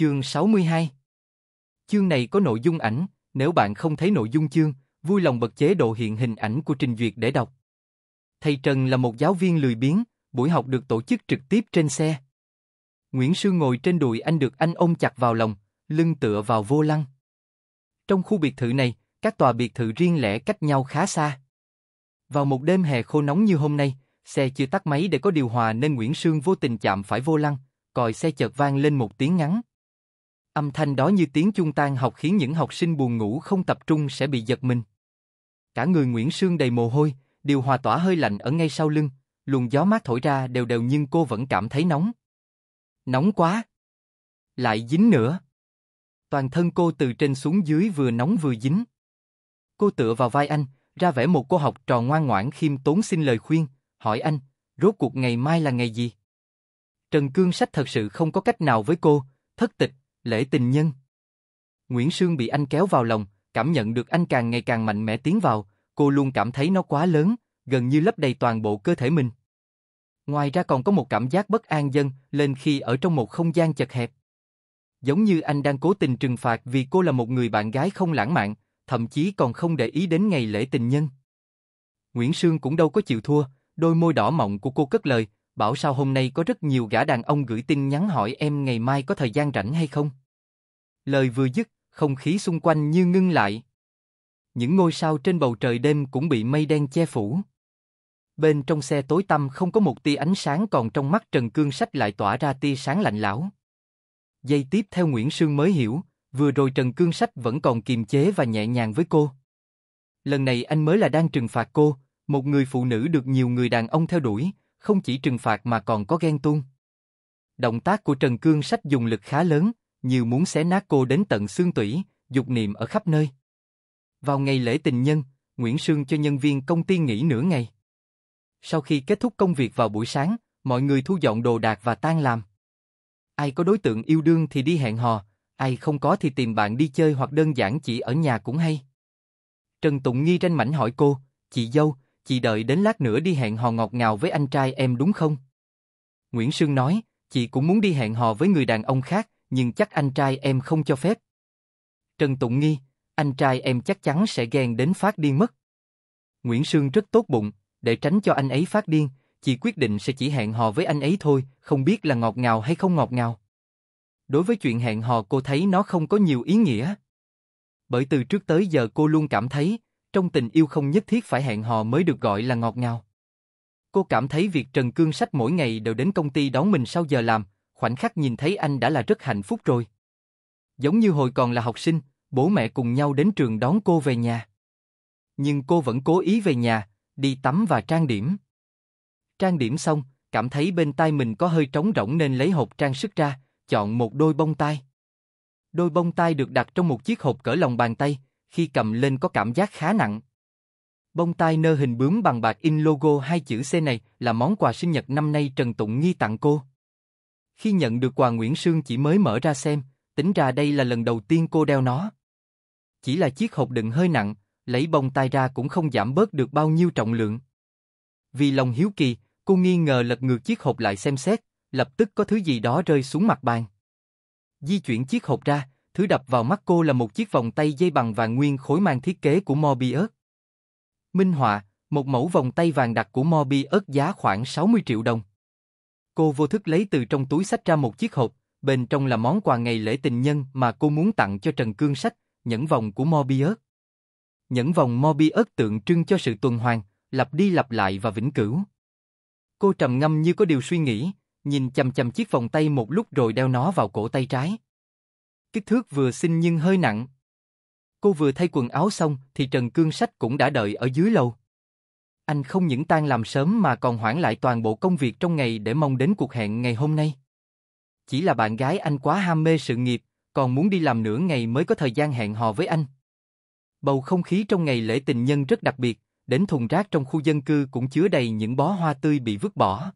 Chương 62 Chương này có nội dung ảnh, nếu bạn không thấy nội dung chương, vui lòng bật chế độ hiện hình ảnh của trình duyệt để đọc. Thầy Trần là một giáo viên lười biếng, buổi học được tổ chức trực tiếp trên xe. Nguyễn Sương ngồi trên đùi anh được anh ôm chặt vào lòng, lưng tựa vào vô lăng. Trong khu biệt thự này, các tòa biệt thự riêng lẻ cách nhau khá xa. Vào một đêm hè khô nóng như hôm nay, xe chưa tắt máy để có điều hòa nên Nguyễn Sương vô tình chạm phải vô lăng, còi xe chợt vang lên một tiếng ngắn. Âm thanh đó như tiếng chung tan học khiến những học sinh buồn ngủ không tập trung sẽ bị giật mình. Cả người Nguyễn Sương đầy mồ hôi, điều hòa tỏa hơi lạnh ở ngay sau lưng, luồng gió mát thổi ra đều đều nhưng cô vẫn cảm thấy nóng. Nóng quá! Lại dính nữa! Toàn thân cô từ trên xuống dưới vừa nóng vừa dính. Cô tựa vào vai anh, ra vẻ một cô học trò ngoan ngoãn khiêm tốn xin lời khuyên, hỏi anh, rốt cuộc ngày mai là ngày gì? Trần Cương Sách thật sự không có cách nào với cô, thất tịch, Lễ tình nhân Nguyễn Sương bị anh kéo vào lòng, cảm nhận được anh càng ngày càng mạnh mẽ tiến vào, cô luôn cảm thấy nó quá lớn, gần như lấp đầy toàn bộ cơ thể mình. Ngoài ra còn có một cảm giác bất an dâng lên khi ở trong một không gian chật hẹp. Giống như anh đang cố tình trừng phạt vì cô là một người bạn gái không lãng mạn, thậm chí còn không để ý đến ngày lễ tình nhân. Nguyễn Sương cũng đâu có chịu thua, đôi môi đỏ mọng của cô cất lời, bảo sao hôm nay có rất nhiều gã đàn ông gửi tin nhắn hỏi em ngày mai có thời gian rảnh hay không. Lời vừa dứt, không khí xung quanh như ngưng lại. Những ngôi sao trên bầu trời đêm cũng bị mây đen che phủ. Bên trong xe tối tăm không có một tia ánh sáng còn trong mắt Trần Cương Sách lại tỏa ra tia sáng lạnh lão. dây tiếp theo Nguyễn Sương mới hiểu, vừa rồi Trần Cương Sách vẫn còn kiềm chế và nhẹ nhàng với cô. Lần này anh mới là đang trừng phạt cô, một người phụ nữ được nhiều người đàn ông theo đuổi, không chỉ trừng phạt mà còn có ghen tuông. Động tác của Trần Cương Sách dùng lực khá lớn, như muốn xé nát cô đến tận xương tủy, dục niệm ở khắp nơi. Vào ngày lễ tình nhân, Nguyễn Sương cho nhân viên công ty nghỉ nửa ngày. Sau khi kết thúc công việc vào buổi sáng, mọi người thu dọn đồ đạc và tan làm. Ai có đối tượng yêu đương thì đi hẹn hò, ai không có thì tìm bạn đi chơi hoặc đơn giản chỉ ở nhà cũng hay. Trần Tụng Nghi tranh mảnh hỏi cô, chị dâu, chị đợi đến lát nữa đi hẹn hò ngọt ngào với anh trai em đúng không? Nguyễn Sương nói, chị cũng muốn đi hẹn hò với người đàn ông khác, nhưng chắc anh trai em không cho phép. Trần Tụng Nghi, anh trai em chắc chắn sẽ ghen đến phát điên mất. Nguyễn Sương rất tốt bụng, để tránh cho anh ấy phát điên, chị quyết định sẽ chỉ hẹn hò với anh ấy thôi, không biết là ngọt ngào hay không ngọt ngào. Đối với chuyện hẹn hò cô thấy nó không có nhiều ý nghĩa. Bởi từ trước tới giờ cô luôn cảm thấy, trong tình yêu không nhất thiết phải hẹn hò mới được gọi là ngọt ngào. Cô cảm thấy việc Trần Cương Sách mỗi ngày đều đến công ty đón mình sau giờ làm, khoảnh khắc nhìn thấy anh đã là rất hạnh phúc rồi. Giống như hồi còn là học sinh, bố mẹ cùng nhau đến trường đón cô về nhà. Nhưng cô vẫn cố ý về nhà, đi tắm và trang điểm. Trang điểm xong, cảm thấy bên tai mình có hơi trống rỗng nên lấy hộp trang sức ra, chọn một đôi bông tai. Đôi bông tai được đặt trong một chiếc hộp cỡ lòng bàn tay, khi cầm lên có cảm giác khá nặng. Bông tai nơ hình bướm bằng bạc in logo hai chữ C này là món quà sinh nhật năm nay Trần Tụng Nghi tặng cô. Khi nhận được quà Nguyễn Sương chỉ mới mở ra xem, tính ra đây là lần đầu tiên cô đeo nó. Chỉ là chiếc hộp đựng hơi nặng, lấy bông tai ra cũng không giảm bớt được bao nhiêu trọng lượng. Vì lòng hiếu kỳ, cô nghi ngờ lật ngược chiếc hộp lại xem xét, lập tức có thứ gì đó rơi xuống mặt bàn. Di chuyển chiếc hộp ra, thứ đập vào mắt cô là một chiếc vòng tay dây bằng vàng nguyên khối mang thiết kế của Morbius. Minh họa, một mẫu vòng tay vàng đặc của Morbius giá khoảng 60 triệu đồng. Cô vô thức lấy từ trong túi sách ra một chiếc hộp, bên trong là món quà ngày lễ tình nhân mà cô muốn tặng cho Trần Cương Sách, nhẫn vòng của Mobius. Nhẫn vòng Mobius tượng trưng cho sự tuần hoàn, lặp đi lặp lại và vĩnh cửu. Cô trầm ngâm như có điều suy nghĩ, nhìn chầm chầm chiếc vòng tay một lúc rồi đeo nó vào cổ tay trái. Kích thước vừa xinh nhưng hơi nặng. Cô vừa thay quần áo xong thì Trần Cương Sách cũng đã đợi ở dưới lầu anh không những tan làm sớm mà còn hoãn lại toàn bộ công việc trong ngày để mong đến cuộc hẹn ngày hôm nay. Chỉ là bạn gái anh quá ham mê sự nghiệp, còn muốn đi làm nửa ngày mới có thời gian hẹn hò với anh. Bầu không khí trong ngày lễ tình nhân rất đặc biệt, đến thùng rác trong khu dân cư cũng chứa đầy những bó hoa tươi bị vứt bỏ.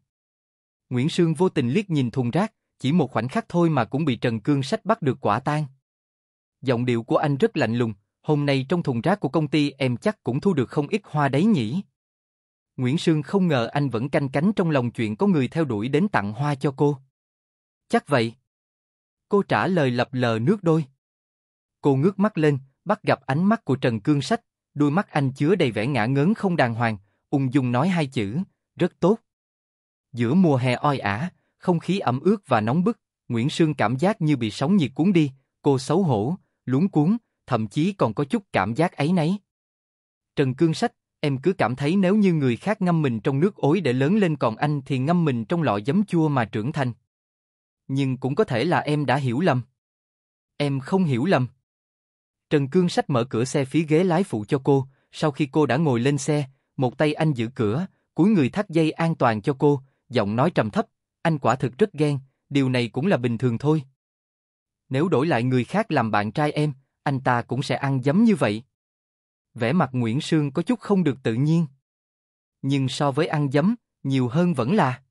Nguyễn Sương vô tình liếc nhìn thùng rác, chỉ một khoảnh khắc thôi mà cũng bị Trần Cương sách bắt được quả tang. Giọng điệu của anh rất lạnh lùng, hôm nay trong thùng rác của công ty em chắc cũng thu được không ít hoa đấy nhỉ. Nguyễn Sương không ngờ anh vẫn canh cánh trong lòng chuyện có người theo đuổi đến tặng hoa cho cô. Chắc vậy. Cô trả lời lập lờ nước đôi. Cô ngước mắt lên, bắt gặp ánh mắt của Trần Cương Sách, đôi mắt anh chứa đầy vẻ ngã ngớn không đàng hoàng, ung dung nói hai chữ, rất tốt. Giữa mùa hè oi ả, không khí ẩm ướt và nóng bức, Nguyễn Sương cảm giác như bị sóng nhiệt cuốn đi, cô xấu hổ, luống cuốn, thậm chí còn có chút cảm giác ấy nấy. Trần Cương Sách, em cứ cảm thấy nếu như người khác ngâm mình trong nước ối để lớn lên còn anh thì ngâm mình trong lọ giấm chua mà trưởng thành. Nhưng cũng có thể là em đã hiểu lầm. Em không hiểu lầm. Trần Cương Sách mở cửa xe phía ghế lái phụ cho cô, sau khi cô đã ngồi lên xe, một tay anh giữ cửa, cúi người thắt dây an toàn cho cô, giọng nói trầm thấp, anh quả thực rất ghen, điều này cũng là bình thường thôi. Nếu đổi lại người khác làm bạn trai em, anh ta cũng sẽ ăn giấm như vậy vẻ mặt Nguyễn Sương có chút không được tự nhiên. Nhưng so với ăn dấm, nhiều hơn vẫn là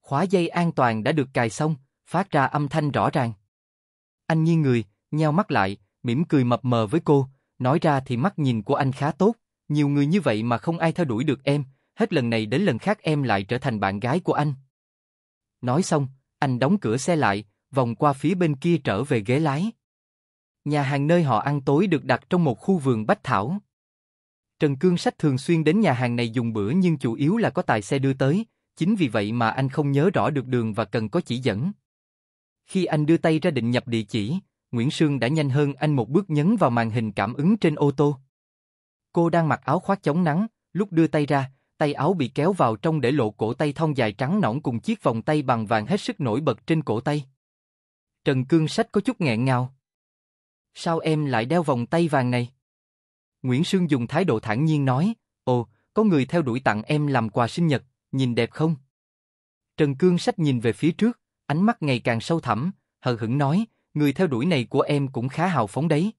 khóa dây an toàn đã được cài xong, phát ra âm thanh rõ ràng. Anh nghiêng người, nheo mắt lại, mỉm cười mập mờ với cô, nói ra thì mắt nhìn của anh khá tốt, nhiều người như vậy mà không ai theo đuổi được em, hết lần này đến lần khác em lại trở thành bạn gái của anh. Nói xong, anh đóng cửa xe lại, vòng qua phía bên kia trở về ghế lái. Nhà hàng nơi họ ăn tối được đặt trong một khu vườn bách thảo. Trần Cương Sách thường xuyên đến nhà hàng này dùng bữa nhưng chủ yếu là có tài xe đưa tới, chính vì vậy mà anh không nhớ rõ được đường và cần có chỉ dẫn. Khi anh đưa tay ra định nhập địa chỉ, Nguyễn Sương đã nhanh hơn anh một bước nhấn vào màn hình cảm ứng trên ô tô. Cô đang mặc áo khoác chống nắng, lúc đưa tay ra, tay áo bị kéo vào trong để lộ cổ tay thon dài trắng nõn cùng chiếc vòng tay bằng vàng hết sức nổi bật trên cổ tay. Trần Cương Sách có chút nghẹn ngào. Sao em lại đeo vòng tay vàng này? Nguyễn Sương dùng thái độ thản nhiên nói, Ồ, có người theo đuổi tặng em làm quà sinh nhật, nhìn đẹp không? Trần Cương Sách nhìn về phía trước, ánh mắt ngày càng sâu thẳm, hờ hững nói, người theo đuổi này của em cũng khá hào phóng đấy.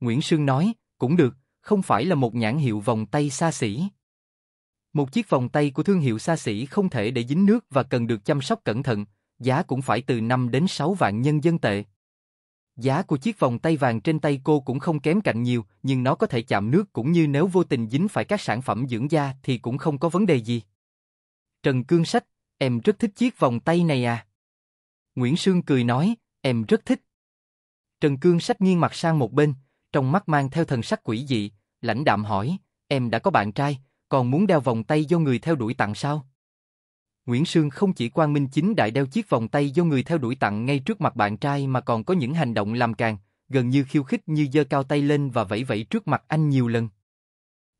Nguyễn Sương nói, cũng được, không phải là một nhãn hiệu vòng tay xa xỉ. Một chiếc vòng tay của thương hiệu xa xỉ không thể để dính nước và cần được chăm sóc cẩn thận, giá cũng phải từ 5 đến 6 vạn nhân dân tệ. Giá của chiếc vòng tay vàng trên tay cô cũng không kém cạnh nhiều, nhưng nó có thể chạm nước cũng như nếu vô tình dính phải các sản phẩm dưỡng da thì cũng không có vấn đề gì. Trần Cương Sách, em rất thích chiếc vòng tay này à? Nguyễn Sương cười nói, em rất thích. Trần Cương Sách nghiêng mặt sang một bên, trong mắt mang theo thần sắc quỷ dị, lãnh đạm hỏi, em đã có bạn trai, còn muốn đeo vòng tay do người theo đuổi tặng sao? Nguyễn Sương không chỉ quang minh chính đại đeo chiếc vòng tay do người theo đuổi tặng ngay trước mặt bạn trai mà còn có những hành động làm càng, gần như khiêu khích như giơ cao tay lên và vẫy vẫy trước mặt anh nhiều lần.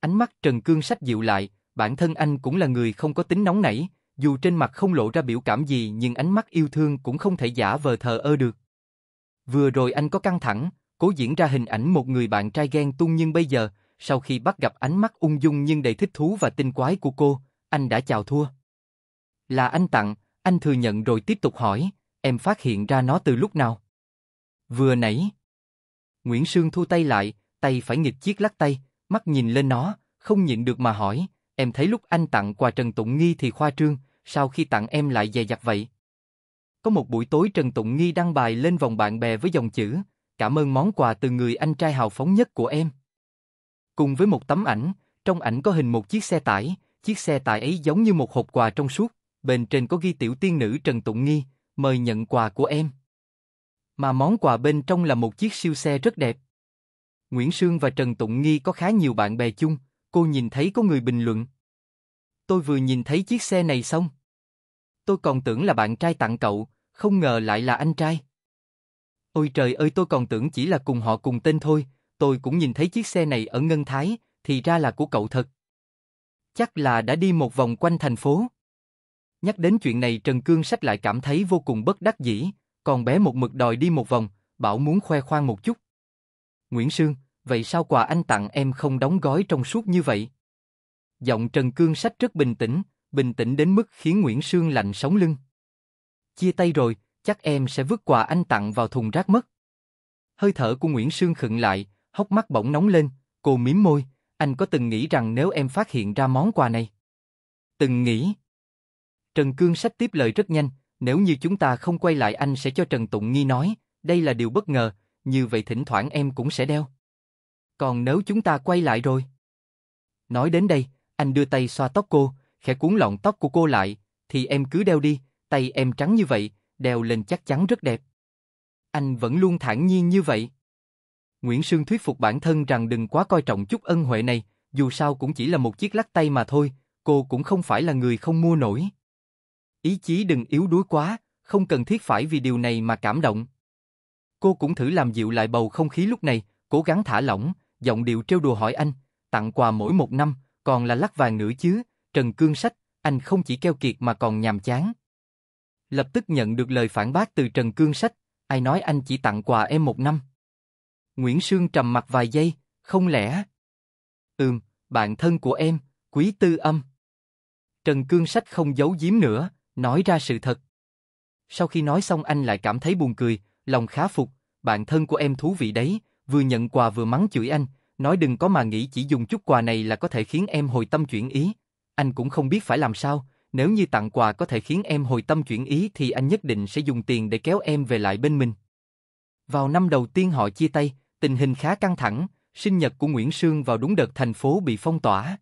Ánh mắt Trần Cương sách dịu lại, bản thân anh cũng là người không có tính nóng nảy, dù trên mặt không lộ ra biểu cảm gì nhưng ánh mắt yêu thương cũng không thể giả vờ thờ ơ được. Vừa rồi anh có căng thẳng, cố diễn ra hình ảnh một người bạn trai ghen tuông nhưng bây giờ, sau khi bắt gặp ánh mắt ung dung nhưng đầy thích thú và tinh quái của cô, anh đã chào thua. Là anh tặng, anh thừa nhận rồi tiếp tục hỏi, em phát hiện ra nó từ lúc nào? Vừa nãy. Nguyễn Sương thu tay lại, tay phải nghịch chiếc lắc tay, mắt nhìn lên nó, không nhịn được mà hỏi, em thấy lúc anh tặng quà Trần Tụng Nghi thì khoa trương, sao khi tặng em lại dè dặt vậy? Có một buổi tối Trần Tụng Nghi đăng bài lên vòng bạn bè với dòng chữ, cảm ơn món quà từ người anh trai hào phóng nhất của em. Cùng với một tấm ảnh, trong ảnh có hình một chiếc xe tải, chiếc xe tải ấy giống như một hộp quà trong suốt bên trên có ghi tiểu tiên nữ Trần Tụng Nghi, mời nhận quà của em. Mà món quà bên trong là một chiếc siêu xe rất đẹp. Nguyễn Sương và Trần Tụng Nghi có khá nhiều bạn bè chung, cô nhìn thấy có người bình luận. Tôi vừa nhìn thấy chiếc xe này xong. Tôi còn tưởng là bạn trai tặng cậu, không ngờ lại là anh trai. Ôi trời ơi tôi còn tưởng chỉ là cùng họ cùng tên thôi, tôi cũng nhìn thấy chiếc xe này ở Ngân Thái, thì ra là của cậu thật. Chắc là đã đi một vòng quanh thành phố. Nhắc đến chuyện này Trần Cương sách lại cảm thấy vô cùng bất đắc dĩ, còn bé một mực đòi đi một vòng, bảo muốn khoe khoang một chút. Nguyễn Sương, vậy sao quà anh tặng em không đóng gói trong suốt như vậy? Giọng Trần Cương sách rất bình tĩnh, bình tĩnh đến mức khiến Nguyễn Sương lạnh sống lưng. Chia tay rồi, chắc em sẽ vứt quà anh tặng vào thùng rác mất. Hơi thở của Nguyễn Sương khựng lại, hốc mắt bỗng nóng lên, cô mím môi, anh có từng nghĩ rằng nếu em phát hiện ra món quà này? Từng nghĩ, Trần Cương Sách tiếp lời rất nhanh, nếu như chúng ta không quay lại anh sẽ cho Trần Tụng Nghi nói, đây là điều bất ngờ, như vậy thỉnh thoảng em cũng sẽ đeo. Còn nếu chúng ta quay lại rồi? Nói đến đây, anh đưa tay xoa tóc cô, khẽ cuốn lọn tóc của cô lại, thì em cứ đeo đi, tay em trắng như vậy, đeo lên chắc chắn rất đẹp. Anh vẫn luôn thản nhiên như vậy. Nguyễn Sương thuyết phục bản thân rằng đừng quá coi trọng chút ân huệ này, dù sao cũng chỉ là một chiếc lắc tay mà thôi, cô cũng không phải là người không mua nổi. Ý chí đừng yếu đuối quá, không cần thiết phải vì điều này mà cảm động. Cô cũng thử làm dịu lại bầu không khí lúc này, cố gắng thả lỏng, giọng điệu trêu đùa hỏi anh, tặng quà mỗi một năm, còn là lắc vàng nữa chứ, Trần Cương Sách, anh không chỉ keo kiệt mà còn nhàm chán. Lập tức nhận được lời phản bác từ Trần Cương Sách, ai nói anh chỉ tặng quà em một năm. Nguyễn Sương trầm mặt vài giây, không lẽ... Ừm, bạn thân của em, quý tư âm. Trần Cương Sách không giấu giếm nữa, nói ra sự thật. Sau khi nói xong anh lại cảm thấy buồn cười, lòng khá phục, bạn thân của em thú vị đấy, vừa nhận quà vừa mắng chửi anh, nói đừng có mà nghĩ chỉ dùng chút quà này là có thể khiến em hồi tâm chuyển ý. Anh cũng không biết phải làm sao, nếu như tặng quà có thể khiến em hồi tâm chuyển ý thì anh nhất định sẽ dùng tiền để kéo em về lại bên mình. Vào năm đầu tiên họ chia tay, tình hình khá căng thẳng, sinh nhật của Nguyễn Sương vào đúng đợt thành phố bị phong tỏa.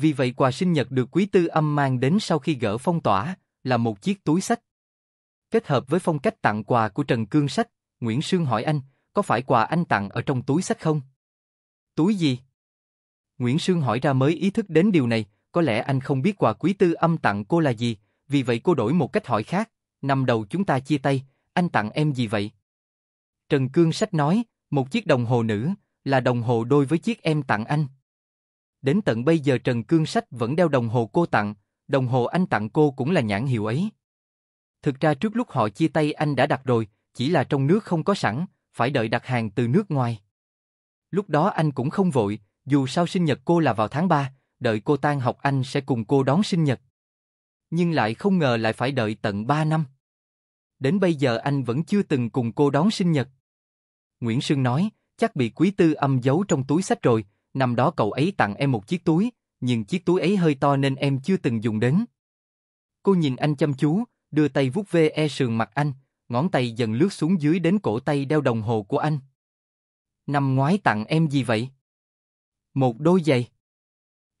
Vì vậy quà sinh nhật được quý tư âm mang đến sau khi gỡ phong tỏa, là một chiếc túi sách. Kết hợp với phong cách tặng quà của Trần Cương Sách, Nguyễn Sương hỏi anh, có phải quà anh tặng ở trong túi sách không? Túi gì? Nguyễn Sương hỏi ra mới ý thức đến điều này, có lẽ anh không biết quà quý tư âm tặng cô là gì, vì vậy cô đổi một cách hỏi khác, năm đầu chúng ta chia tay, anh tặng em gì vậy? Trần Cương Sách nói, một chiếc đồng hồ nữ, là đồng hồ đôi với chiếc em tặng anh. Đến tận bây giờ Trần Cương Sách vẫn đeo đồng hồ cô tặng, đồng hồ anh tặng cô cũng là nhãn hiệu ấy. Thực ra trước lúc họ chia tay anh đã đặt rồi, chỉ là trong nước không có sẵn, phải đợi đặt hàng từ nước ngoài. Lúc đó anh cũng không vội, dù sao sinh nhật cô là vào tháng 3, đợi cô tan học anh sẽ cùng cô đón sinh nhật. Nhưng lại không ngờ lại phải đợi tận 3 năm. Đến bây giờ anh vẫn chưa từng cùng cô đón sinh nhật. Nguyễn Sương nói, chắc bị quý tư âm giấu trong túi sách rồi, năm đó cậu ấy tặng em một chiếc túi, nhưng chiếc túi ấy hơi to nên em chưa từng dùng đến. Cô nhìn anh chăm chú, đưa tay vuốt ve e sườn mặt anh, ngón tay dần lướt xuống dưới đến cổ tay đeo đồng hồ của anh. Năm ngoái tặng em gì vậy? Một đôi giày.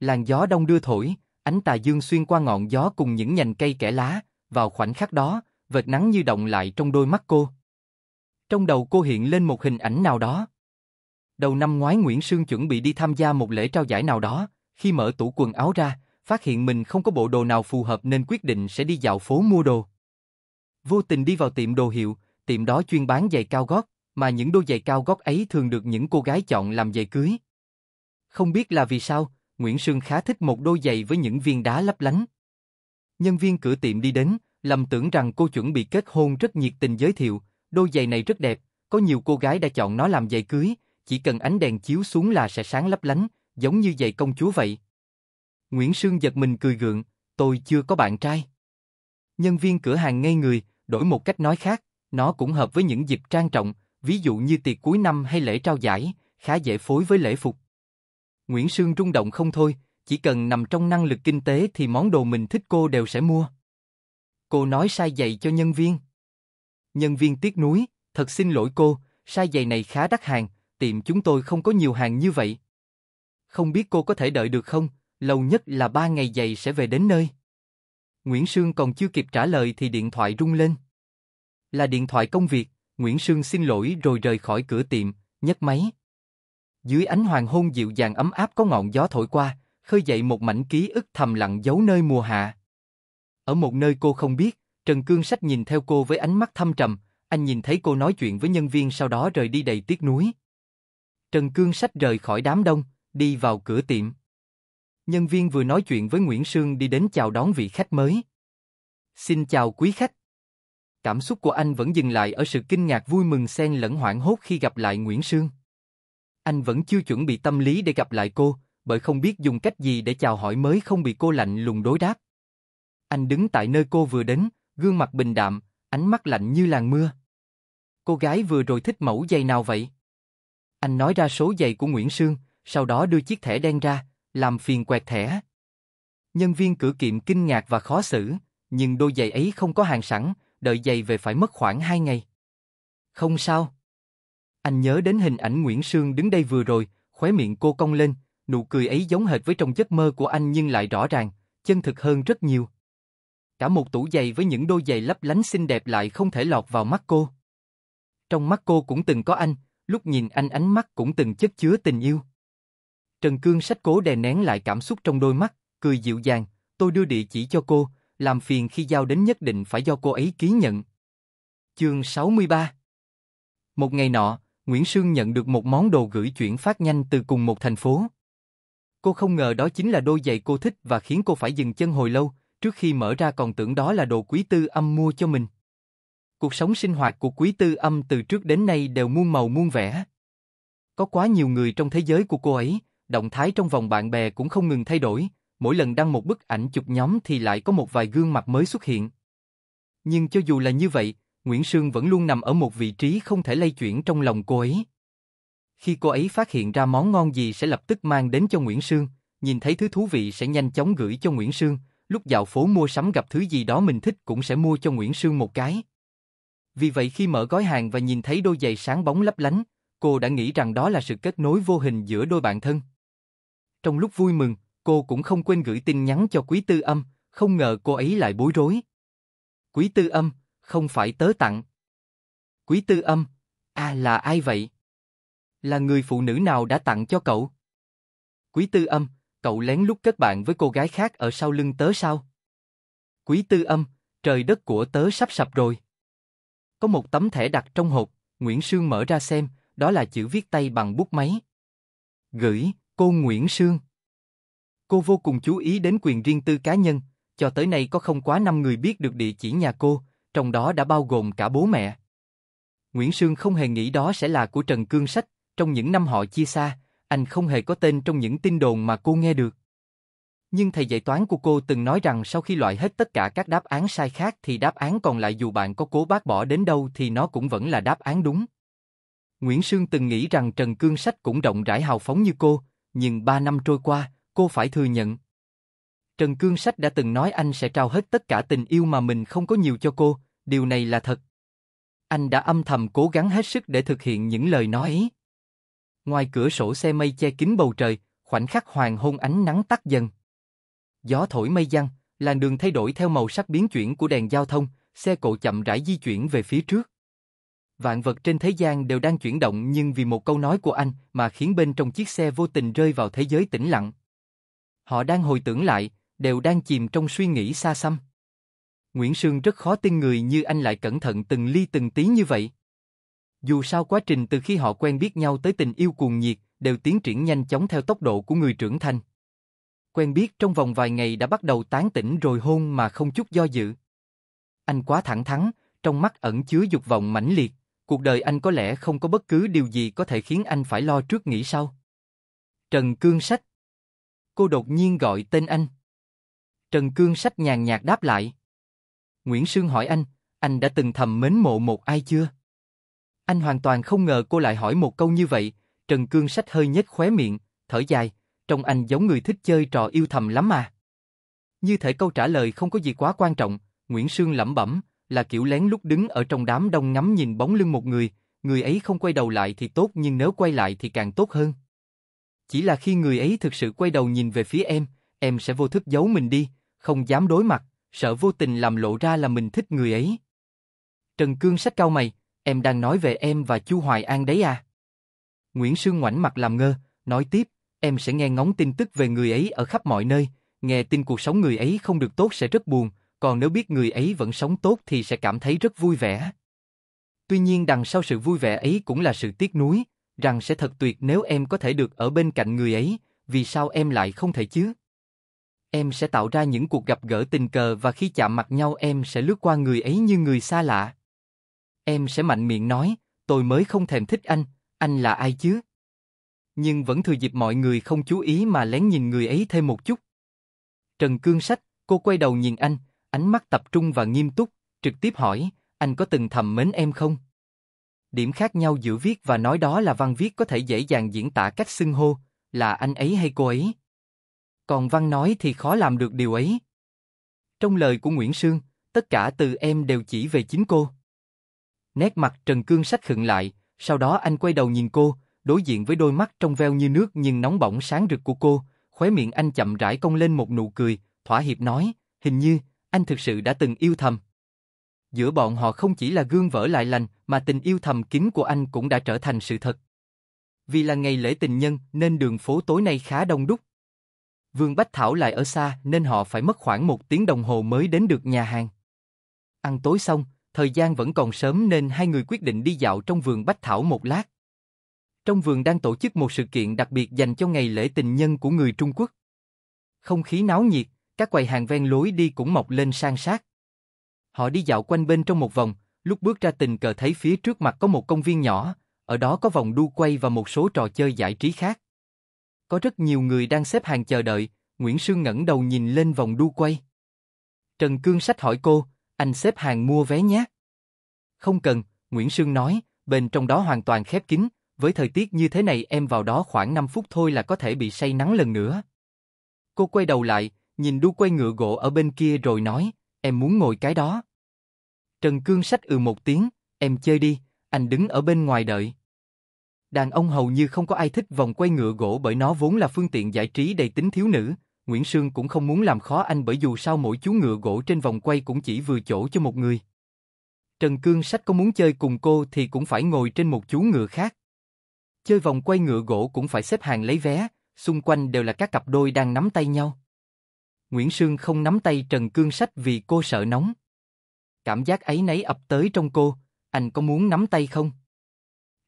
Làn gió đông đưa thổi, ánh tà dương xuyên qua ngọn gió cùng những nhành cây kẻ lá, vào khoảnh khắc đó, vệt nắng như động lại trong đôi mắt cô. Trong đầu cô hiện lên một hình ảnh nào đó. Đầu năm ngoái Nguyễn Sương chuẩn bị đi tham gia một lễ trao giải nào đó, khi mở tủ quần áo ra, phát hiện mình không có bộ đồ nào phù hợp nên quyết định sẽ đi dạo phố mua đồ. Vô tình đi vào tiệm đồ hiệu, tiệm đó chuyên bán giày cao gót, mà những đôi giày cao gót ấy thường được những cô gái chọn làm giày cưới. Không biết là vì sao, Nguyễn Sương khá thích một đôi giày với những viên đá lấp lánh. Nhân viên cửa tiệm đi đến, lầm tưởng rằng cô chuẩn bị kết hôn rất nhiệt tình giới thiệu, đôi giày này rất đẹp, có nhiều cô gái đã chọn nó làm giày cưới, chỉ cần ánh đèn chiếu xuống là sẽ sáng lấp lánh, giống như giày công chúa vậy. Nguyễn Sương giật mình cười gượng, tôi chưa có bạn trai. Nhân viên cửa hàng ngây người, đổi một cách nói khác, nó cũng hợp với những dịp trang trọng, ví dụ như tiệc cuối năm hay lễ trao giải, khá dễ phối với lễ phục. Nguyễn Sương rung động không thôi, chỉ cần nằm trong năng lực kinh tế thì món đồ mình thích cô đều sẽ mua. Cô nói sai giày cho nhân viên. Nhân viên tiếc nuối, thật xin lỗi cô, sai giày này khá đắt hàng, tiệm chúng tôi không có nhiều hàng như vậy. Không biết cô có thể đợi được không, lâu nhất là ba ngày giày sẽ về đến nơi. Nguyễn Sương còn chưa kịp trả lời thì điện thoại rung lên. Là điện thoại công việc, Nguyễn Sương xin lỗi rồi rời khỏi cửa tiệm, nhấc máy. Dưới ánh hoàng hôn dịu dàng ấm áp có ngọn gió thổi qua, khơi dậy một mảnh ký ức thầm lặng giấu nơi mùa hạ. Ở một nơi cô không biết, Trần Cương Sách nhìn theo cô với ánh mắt thâm trầm, anh nhìn thấy cô nói chuyện với nhân viên sau đó rời đi đầy tiếc nuối. Trần Cương sách rời khỏi đám đông, đi vào cửa tiệm. Nhân viên vừa nói chuyện với Nguyễn Sương đi đến chào đón vị khách mới. Xin chào quý khách. Cảm xúc của anh vẫn dừng lại ở sự kinh ngạc vui mừng xen lẫn hoảng hốt khi gặp lại Nguyễn Sương. Anh vẫn chưa chuẩn bị tâm lý để gặp lại cô, bởi không biết dùng cách gì để chào hỏi mới không bị cô lạnh lùng đối đáp. Anh đứng tại nơi cô vừa đến, gương mặt bình đạm, ánh mắt lạnh như làn mưa. Cô gái vừa rồi thích mẫu giày nào vậy? Anh nói ra số giày của Nguyễn Sương, sau đó đưa chiếc thẻ đen ra, làm phiền quẹt thẻ. Nhân viên cửa kiệm kinh ngạc và khó xử, nhưng đôi giày ấy không có hàng sẵn, đợi giày về phải mất khoảng 2 ngày. Không sao. Anh nhớ đến hình ảnh Nguyễn Sương đứng đây vừa rồi, khóe miệng cô cong lên, nụ cười ấy giống hệt với trong giấc mơ của anh nhưng lại rõ ràng, chân thực hơn rất nhiều. Cả một tủ giày với những đôi giày lấp lánh xinh đẹp lại không thể lọt vào mắt cô. Trong mắt cô cũng từng có anh, lúc nhìn anh ánh mắt cũng từng chất chứa tình yêu. Trần Cương sách cố đè nén lại cảm xúc trong đôi mắt, cười dịu dàng, tôi đưa địa chỉ cho cô, làm phiền khi giao đến nhất định phải do cô ấy ký nhận. Chương 63 Một ngày nọ, Nguyễn Sương nhận được một món đồ gửi chuyển phát nhanh từ cùng một thành phố. Cô không ngờ đó chính là đôi giày cô thích và khiến cô phải dừng chân hồi lâu, trước khi mở ra còn tưởng đó là đồ quý tư âm mua cho mình. Cuộc sống sinh hoạt của quý tư âm từ trước đến nay đều muôn màu muôn vẻ. Có quá nhiều người trong thế giới của cô ấy, động thái trong vòng bạn bè cũng không ngừng thay đổi, mỗi lần đăng một bức ảnh chụp nhóm thì lại có một vài gương mặt mới xuất hiện. Nhưng cho dù là như vậy, Nguyễn Sương vẫn luôn nằm ở một vị trí không thể lay chuyển trong lòng cô ấy. Khi cô ấy phát hiện ra món ngon gì sẽ lập tức mang đến cho Nguyễn Sương, nhìn thấy thứ thú vị sẽ nhanh chóng gửi cho Nguyễn Sương, lúc dạo phố mua sắm gặp thứ gì đó mình thích cũng sẽ mua cho Nguyễn Sương một cái. Vì vậy khi mở gói hàng và nhìn thấy đôi giày sáng bóng lấp lánh, cô đã nghĩ rằng đó là sự kết nối vô hình giữa đôi bạn thân. Trong lúc vui mừng, cô cũng không quên gửi tin nhắn cho Quý Tư Âm, không ngờ cô ấy lại bối rối. Quý Tư Âm, không phải tớ tặng. Quý Tư Âm, à là ai vậy? Là người phụ nữ nào đã tặng cho cậu? Quý Tư Âm, cậu lén lút kết bạn với cô gái khác ở sau lưng tớ sao? Quý Tư Âm, trời đất của tớ sắp sập rồi. Có một tấm thẻ đặt trong hộp, Nguyễn Sương mở ra xem, đó là chữ viết tay bằng bút máy. Gửi, cô Nguyễn Sương. Cô vô cùng chú ý đến quyền riêng tư cá nhân, cho tới nay có không quá 5 người biết được địa chỉ nhà cô, trong đó đã bao gồm cả bố mẹ. Nguyễn Sương không hề nghĩ đó sẽ là của Trần Cương Sách, trong những năm họ chia xa, anh không hề có tên trong những tin đồn mà cô nghe được. Nhưng thầy dạy toán của cô từng nói rằng sau khi loại hết tất cả các đáp án sai khác thì đáp án còn lại dù bạn có cố bác bỏ đến đâu thì nó cũng vẫn là đáp án đúng. Nguyễn Sương từng nghĩ rằng Trần Cương Sách cũng rộng rãi hào phóng như cô, nhưng ba năm trôi qua, cô phải thừa nhận. Trần Cương Sách đã từng nói anh sẽ trao hết tất cả tình yêu mà mình không có nhiều cho cô, điều này là thật. Anh đã âm thầm cố gắng hết sức để thực hiện những lời nói Ngoài cửa sổ xe mây che kín bầu trời, khoảnh khắc hoàng hôn ánh nắng tắt dần. Gió thổi mây giăng, làn đường thay đổi theo màu sắc biến chuyển của đèn giao thông, xe cộ chậm rãi di chuyển về phía trước. Vạn vật trên thế gian đều đang chuyển động nhưng vì một câu nói của anh mà khiến bên trong chiếc xe vô tình rơi vào thế giới tĩnh lặng. Họ đang hồi tưởng lại, đều đang chìm trong suy nghĩ xa xăm. Nguyễn Sương rất khó tin người như anh lại cẩn thận từng ly từng tí như vậy. Dù sao quá trình từ khi họ quen biết nhau tới tình yêu cuồng nhiệt đều tiến triển nhanh chóng theo tốc độ của người trưởng thành quen biết trong vòng vài ngày đã bắt đầu tán tỉnh rồi hôn mà không chút do dự. Anh quá thẳng thắn, trong mắt ẩn chứa dục vọng mãnh liệt, cuộc đời anh có lẽ không có bất cứ điều gì có thể khiến anh phải lo trước nghĩ sau. Trần Cương Sách Cô đột nhiên gọi tên anh. Trần Cương Sách nhàn nhạt đáp lại. Nguyễn Sương hỏi anh, anh đã từng thầm mến mộ một ai chưa? Anh hoàn toàn không ngờ cô lại hỏi một câu như vậy, Trần Cương Sách hơi nhếch khóe miệng, thở dài, trông anh giống người thích chơi trò yêu thầm lắm mà. Như thể câu trả lời không có gì quá quan trọng, Nguyễn Sương lẩm bẩm, là kiểu lén lút đứng ở trong đám đông ngắm nhìn bóng lưng một người, người ấy không quay đầu lại thì tốt nhưng nếu quay lại thì càng tốt hơn. Chỉ là khi người ấy thực sự quay đầu nhìn về phía em, em sẽ vô thức giấu mình đi, không dám đối mặt, sợ vô tình làm lộ ra là mình thích người ấy. Trần Cương sách cao mày, em đang nói về em và Chu Hoài An đấy à? Nguyễn Sương ngoảnh mặt làm ngơ, nói tiếp, Em sẽ nghe ngóng tin tức về người ấy ở khắp mọi nơi, nghe tin cuộc sống người ấy không được tốt sẽ rất buồn, còn nếu biết người ấy vẫn sống tốt thì sẽ cảm thấy rất vui vẻ. Tuy nhiên đằng sau sự vui vẻ ấy cũng là sự tiếc nuối, rằng sẽ thật tuyệt nếu em có thể được ở bên cạnh người ấy, vì sao em lại không thể chứ? Em sẽ tạo ra những cuộc gặp gỡ tình cờ và khi chạm mặt nhau em sẽ lướt qua người ấy như người xa lạ. Em sẽ mạnh miệng nói, tôi mới không thèm thích anh, anh là ai chứ? nhưng vẫn thừa dịp mọi người không chú ý mà lén nhìn người ấy thêm một chút. Trần Cương Sách, cô quay đầu nhìn anh, ánh mắt tập trung và nghiêm túc, trực tiếp hỏi, anh có từng thầm mến em không? Điểm khác nhau giữa viết và nói đó là văn viết có thể dễ dàng diễn tả cách xưng hô, là anh ấy hay cô ấy. Còn văn nói thì khó làm được điều ấy. Trong lời của Nguyễn Sương, tất cả từ em đều chỉ về chính cô. Nét mặt Trần Cương Sách khựng lại, sau đó anh quay đầu nhìn cô, đối diện với đôi mắt trong veo như nước nhưng nóng bỏng sáng rực của cô, khóe miệng anh chậm rãi cong lên một nụ cười, thỏa hiệp nói, hình như, anh thực sự đã từng yêu thầm. Giữa bọn họ không chỉ là gương vỡ lại lành, mà tình yêu thầm kín của anh cũng đã trở thành sự thật. Vì là ngày lễ tình nhân nên đường phố tối nay khá đông đúc. Vương Bách Thảo lại ở xa nên họ phải mất khoảng một tiếng đồng hồ mới đến được nhà hàng. Ăn tối xong, thời gian vẫn còn sớm nên hai người quyết định đi dạo trong vườn Bách Thảo một lát. Trong vườn đang tổ chức một sự kiện đặc biệt dành cho ngày lễ tình nhân của người Trung Quốc. Không khí náo nhiệt, các quầy hàng ven lối đi cũng mọc lên sang sát. Họ đi dạo quanh bên trong một vòng, lúc bước ra tình cờ thấy phía trước mặt có một công viên nhỏ, ở đó có vòng đu quay và một số trò chơi giải trí khác. Có rất nhiều người đang xếp hàng chờ đợi, Nguyễn Sương ngẩng đầu nhìn lên vòng đu quay. Trần Cương Sách hỏi cô, anh xếp hàng mua vé nhé. Không cần, Nguyễn Sương nói, bên trong đó hoàn toàn khép kín, với thời tiết như thế này em vào đó khoảng 5 phút thôi là có thể bị say nắng lần nữa. Cô quay đầu lại, nhìn đu quay ngựa gỗ ở bên kia rồi nói, em muốn ngồi cái đó. Trần Cương sách ừ một tiếng, em chơi đi, anh đứng ở bên ngoài đợi. Đàn ông hầu như không có ai thích vòng quay ngựa gỗ bởi nó vốn là phương tiện giải trí đầy tính thiếu nữ. Nguyễn Sương cũng không muốn làm khó anh bởi dù sao mỗi chú ngựa gỗ trên vòng quay cũng chỉ vừa chỗ cho một người. Trần Cương sách có muốn chơi cùng cô thì cũng phải ngồi trên một chú ngựa khác. Chơi vòng quay ngựa gỗ cũng phải xếp hàng lấy vé, xung quanh đều là các cặp đôi đang nắm tay nhau. Nguyễn Sương không nắm tay Trần Cương Sách vì cô sợ nóng. Cảm giác ấy nấy ập tới trong cô, anh có muốn nắm tay không?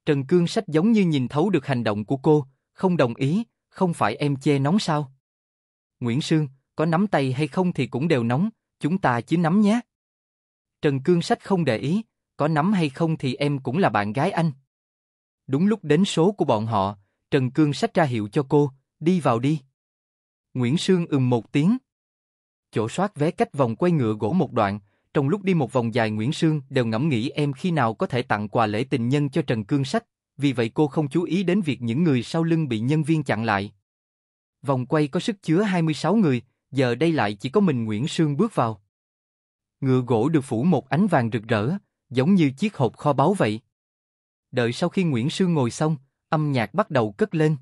Trần Cương Sách giống như nhìn thấu được hành động của cô, không đồng ý, không phải em chê nóng sao? Nguyễn Sương, có nắm tay hay không thì cũng đều nóng, chúng ta chỉ nắm nhé. Trần Cương Sách không để ý, có nắm hay không thì em cũng là bạn gái anh. Đúng lúc đến số của bọn họ, Trần Cương sách ra hiệu cho cô, đi vào đi. Nguyễn Sương ừm một tiếng. Chỗ soát vé cách vòng quay ngựa gỗ một đoạn, trong lúc đi một vòng dài Nguyễn Sương đều ngẫm nghĩ em khi nào có thể tặng quà lễ tình nhân cho Trần Cương sách, vì vậy cô không chú ý đến việc những người sau lưng bị nhân viên chặn lại. Vòng quay có sức chứa 26 người, giờ đây lại chỉ có mình Nguyễn Sương bước vào. Ngựa gỗ được phủ một ánh vàng rực rỡ, giống như chiếc hộp kho báu vậy. Đợi sau khi Nguyễn Sư ngồi xong, âm nhạc bắt đầu cất lên.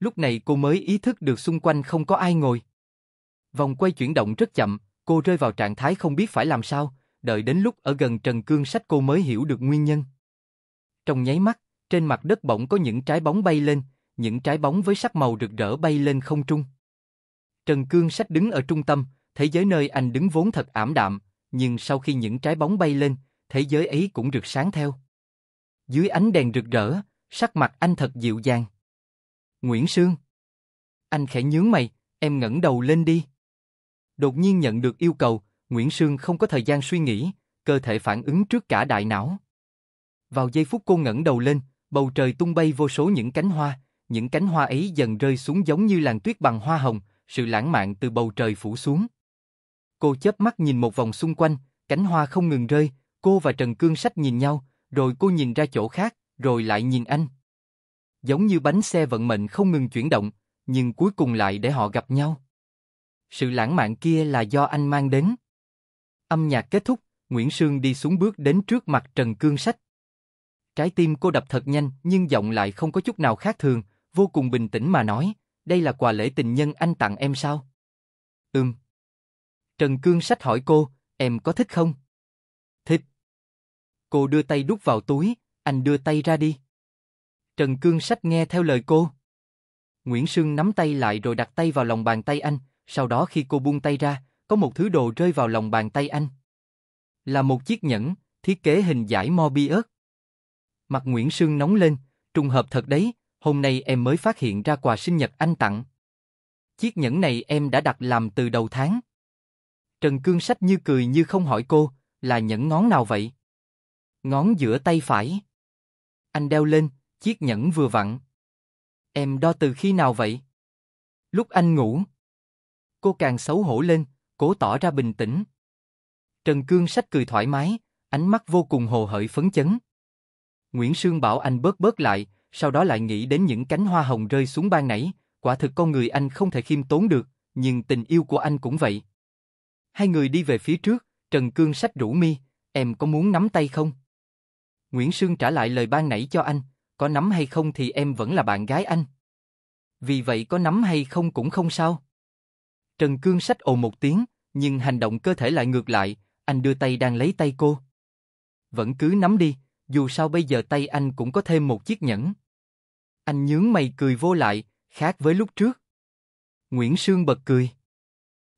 Lúc này cô mới ý thức được xung quanh không có ai ngồi. Vòng quay chuyển động rất chậm, cô rơi vào trạng thái không biết phải làm sao, đợi đến lúc ở gần Trần Cương Sách cô mới hiểu được nguyên nhân. Trong nháy mắt, trên mặt đất bỗng có những trái bóng bay lên, những trái bóng với sắc màu rực rỡ bay lên không trung. Trần Cương Sách đứng ở trung tâm, thế giới nơi anh đứng vốn thật ảm đạm, nhưng sau khi những trái bóng bay lên, thế giới ấy cũng rực sáng theo. Dưới ánh đèn rực rỡ, sắc mặt anh thật dịu dàng. Nguyễn Sương. Anh khẽ nhướng mày, em ngẩng đầu lên đi. Đột nhiên nhận được yêu cầu, Nguyễn Sương không có thời gian suy nghĩ, cơ thể phản ứng trước cả đại não. Vào giây phút cô ngẩng đầu lên, bầu trời tung bay vô số những cánh hoa, những cánh hoa ấy dần rơi xuống giống như làn tuyết bằng hoa hồng, sự lãng mạn từ bầu trời phủ xuống. Cô chớp mắt nhìn một vòng xung quanh, cánh hoa không ngừng rơi, cô và Trần Cương Sách nhìn nhau, rồi cô nhìn ra chỗ khác, rồi lại nhìn anh. Giống như bánh xe vận mệnh không ngừng chuyển động, nhưng cuối cùng lại để họ gặp nhau. Sự lãng mạn kia là do anh mang đến. Âm nhạc kết thúc, Nguyễn Sương đi xuống bước đến trước mặt Trần Cương Sách. Trái tim cô đập thật nhanh nhưng giọng lại không có chút nào khác thường, vô cùng bình tĩnh mà nói, đây là quà lễ tình nhân anh tặng em sao? Ừm. Trần Cương Sách hỏi cô, em có thích không? Thích. Cô đưa tay đút vào túi, anh đưa tay ra đi. Trần Cương Sách nghe theo lời cô. Nguyễn Sương nắm tay lại rồi đặt tay vào lòng bàn tay anh, sau đó khi cô buông tay ra, có một thứ đồ rơi vào lòng bàn tay anh. Là một chiếc nhẫn, thiết kế hình giải Mobius. Mặt Nguyễn Sương nóng lên, trùng hợp thật đấy, hôm nay em mới phát hiện ra quà sinh nhật anh tặng. Chiếc nhẫn này em đã đặt làm từ đầu tháng. Trần Cương Sách như cười như không hỏi cô, là nhẫn ngón nào vậy? ngón giữa tay phải. Anh đeo lên, chiếc nhẫn vừa vặn. Em đo từ khi nào vậy? Lúc anh ngủ. Cô càng xấu hổ lên, cố tỏ ra bình tĩnh. Trần Cương sách cười thoải mái, ánh mắt vô cùng hồ hởi phấn chấn. Nguyễn Sương bảo anh bớt bớt lại, sau đó lại nghĩ đến những cánh hoa hồng rơi xuống ban nãy, quả thực con người anh không thể khiêm tốn được, nhưng tình yêu của anh cũng vậy. Hai người đi về phía trước, Trần Cương sách rủ mi, em có muốn nắm tay không? Nguyễn Sương trả lại lời ban nãy cho anh, có nắm hay không thì em vẫn là bạn gái anh. Vì vậy có nắm hay không cũng không sao. Trần Cương sách ồn một tiếng, nhưng hành động cơ thể lại ngược lại, anh đưa tay đang lấy tay cô. Vẫn cứ nắm đi, dù sao bây giờ tay anh cũng có thêm một chiếc nhẫn. Anh nhướng mày cười vô lại, khác với lúc trước. Nguyễn Sương bật cười.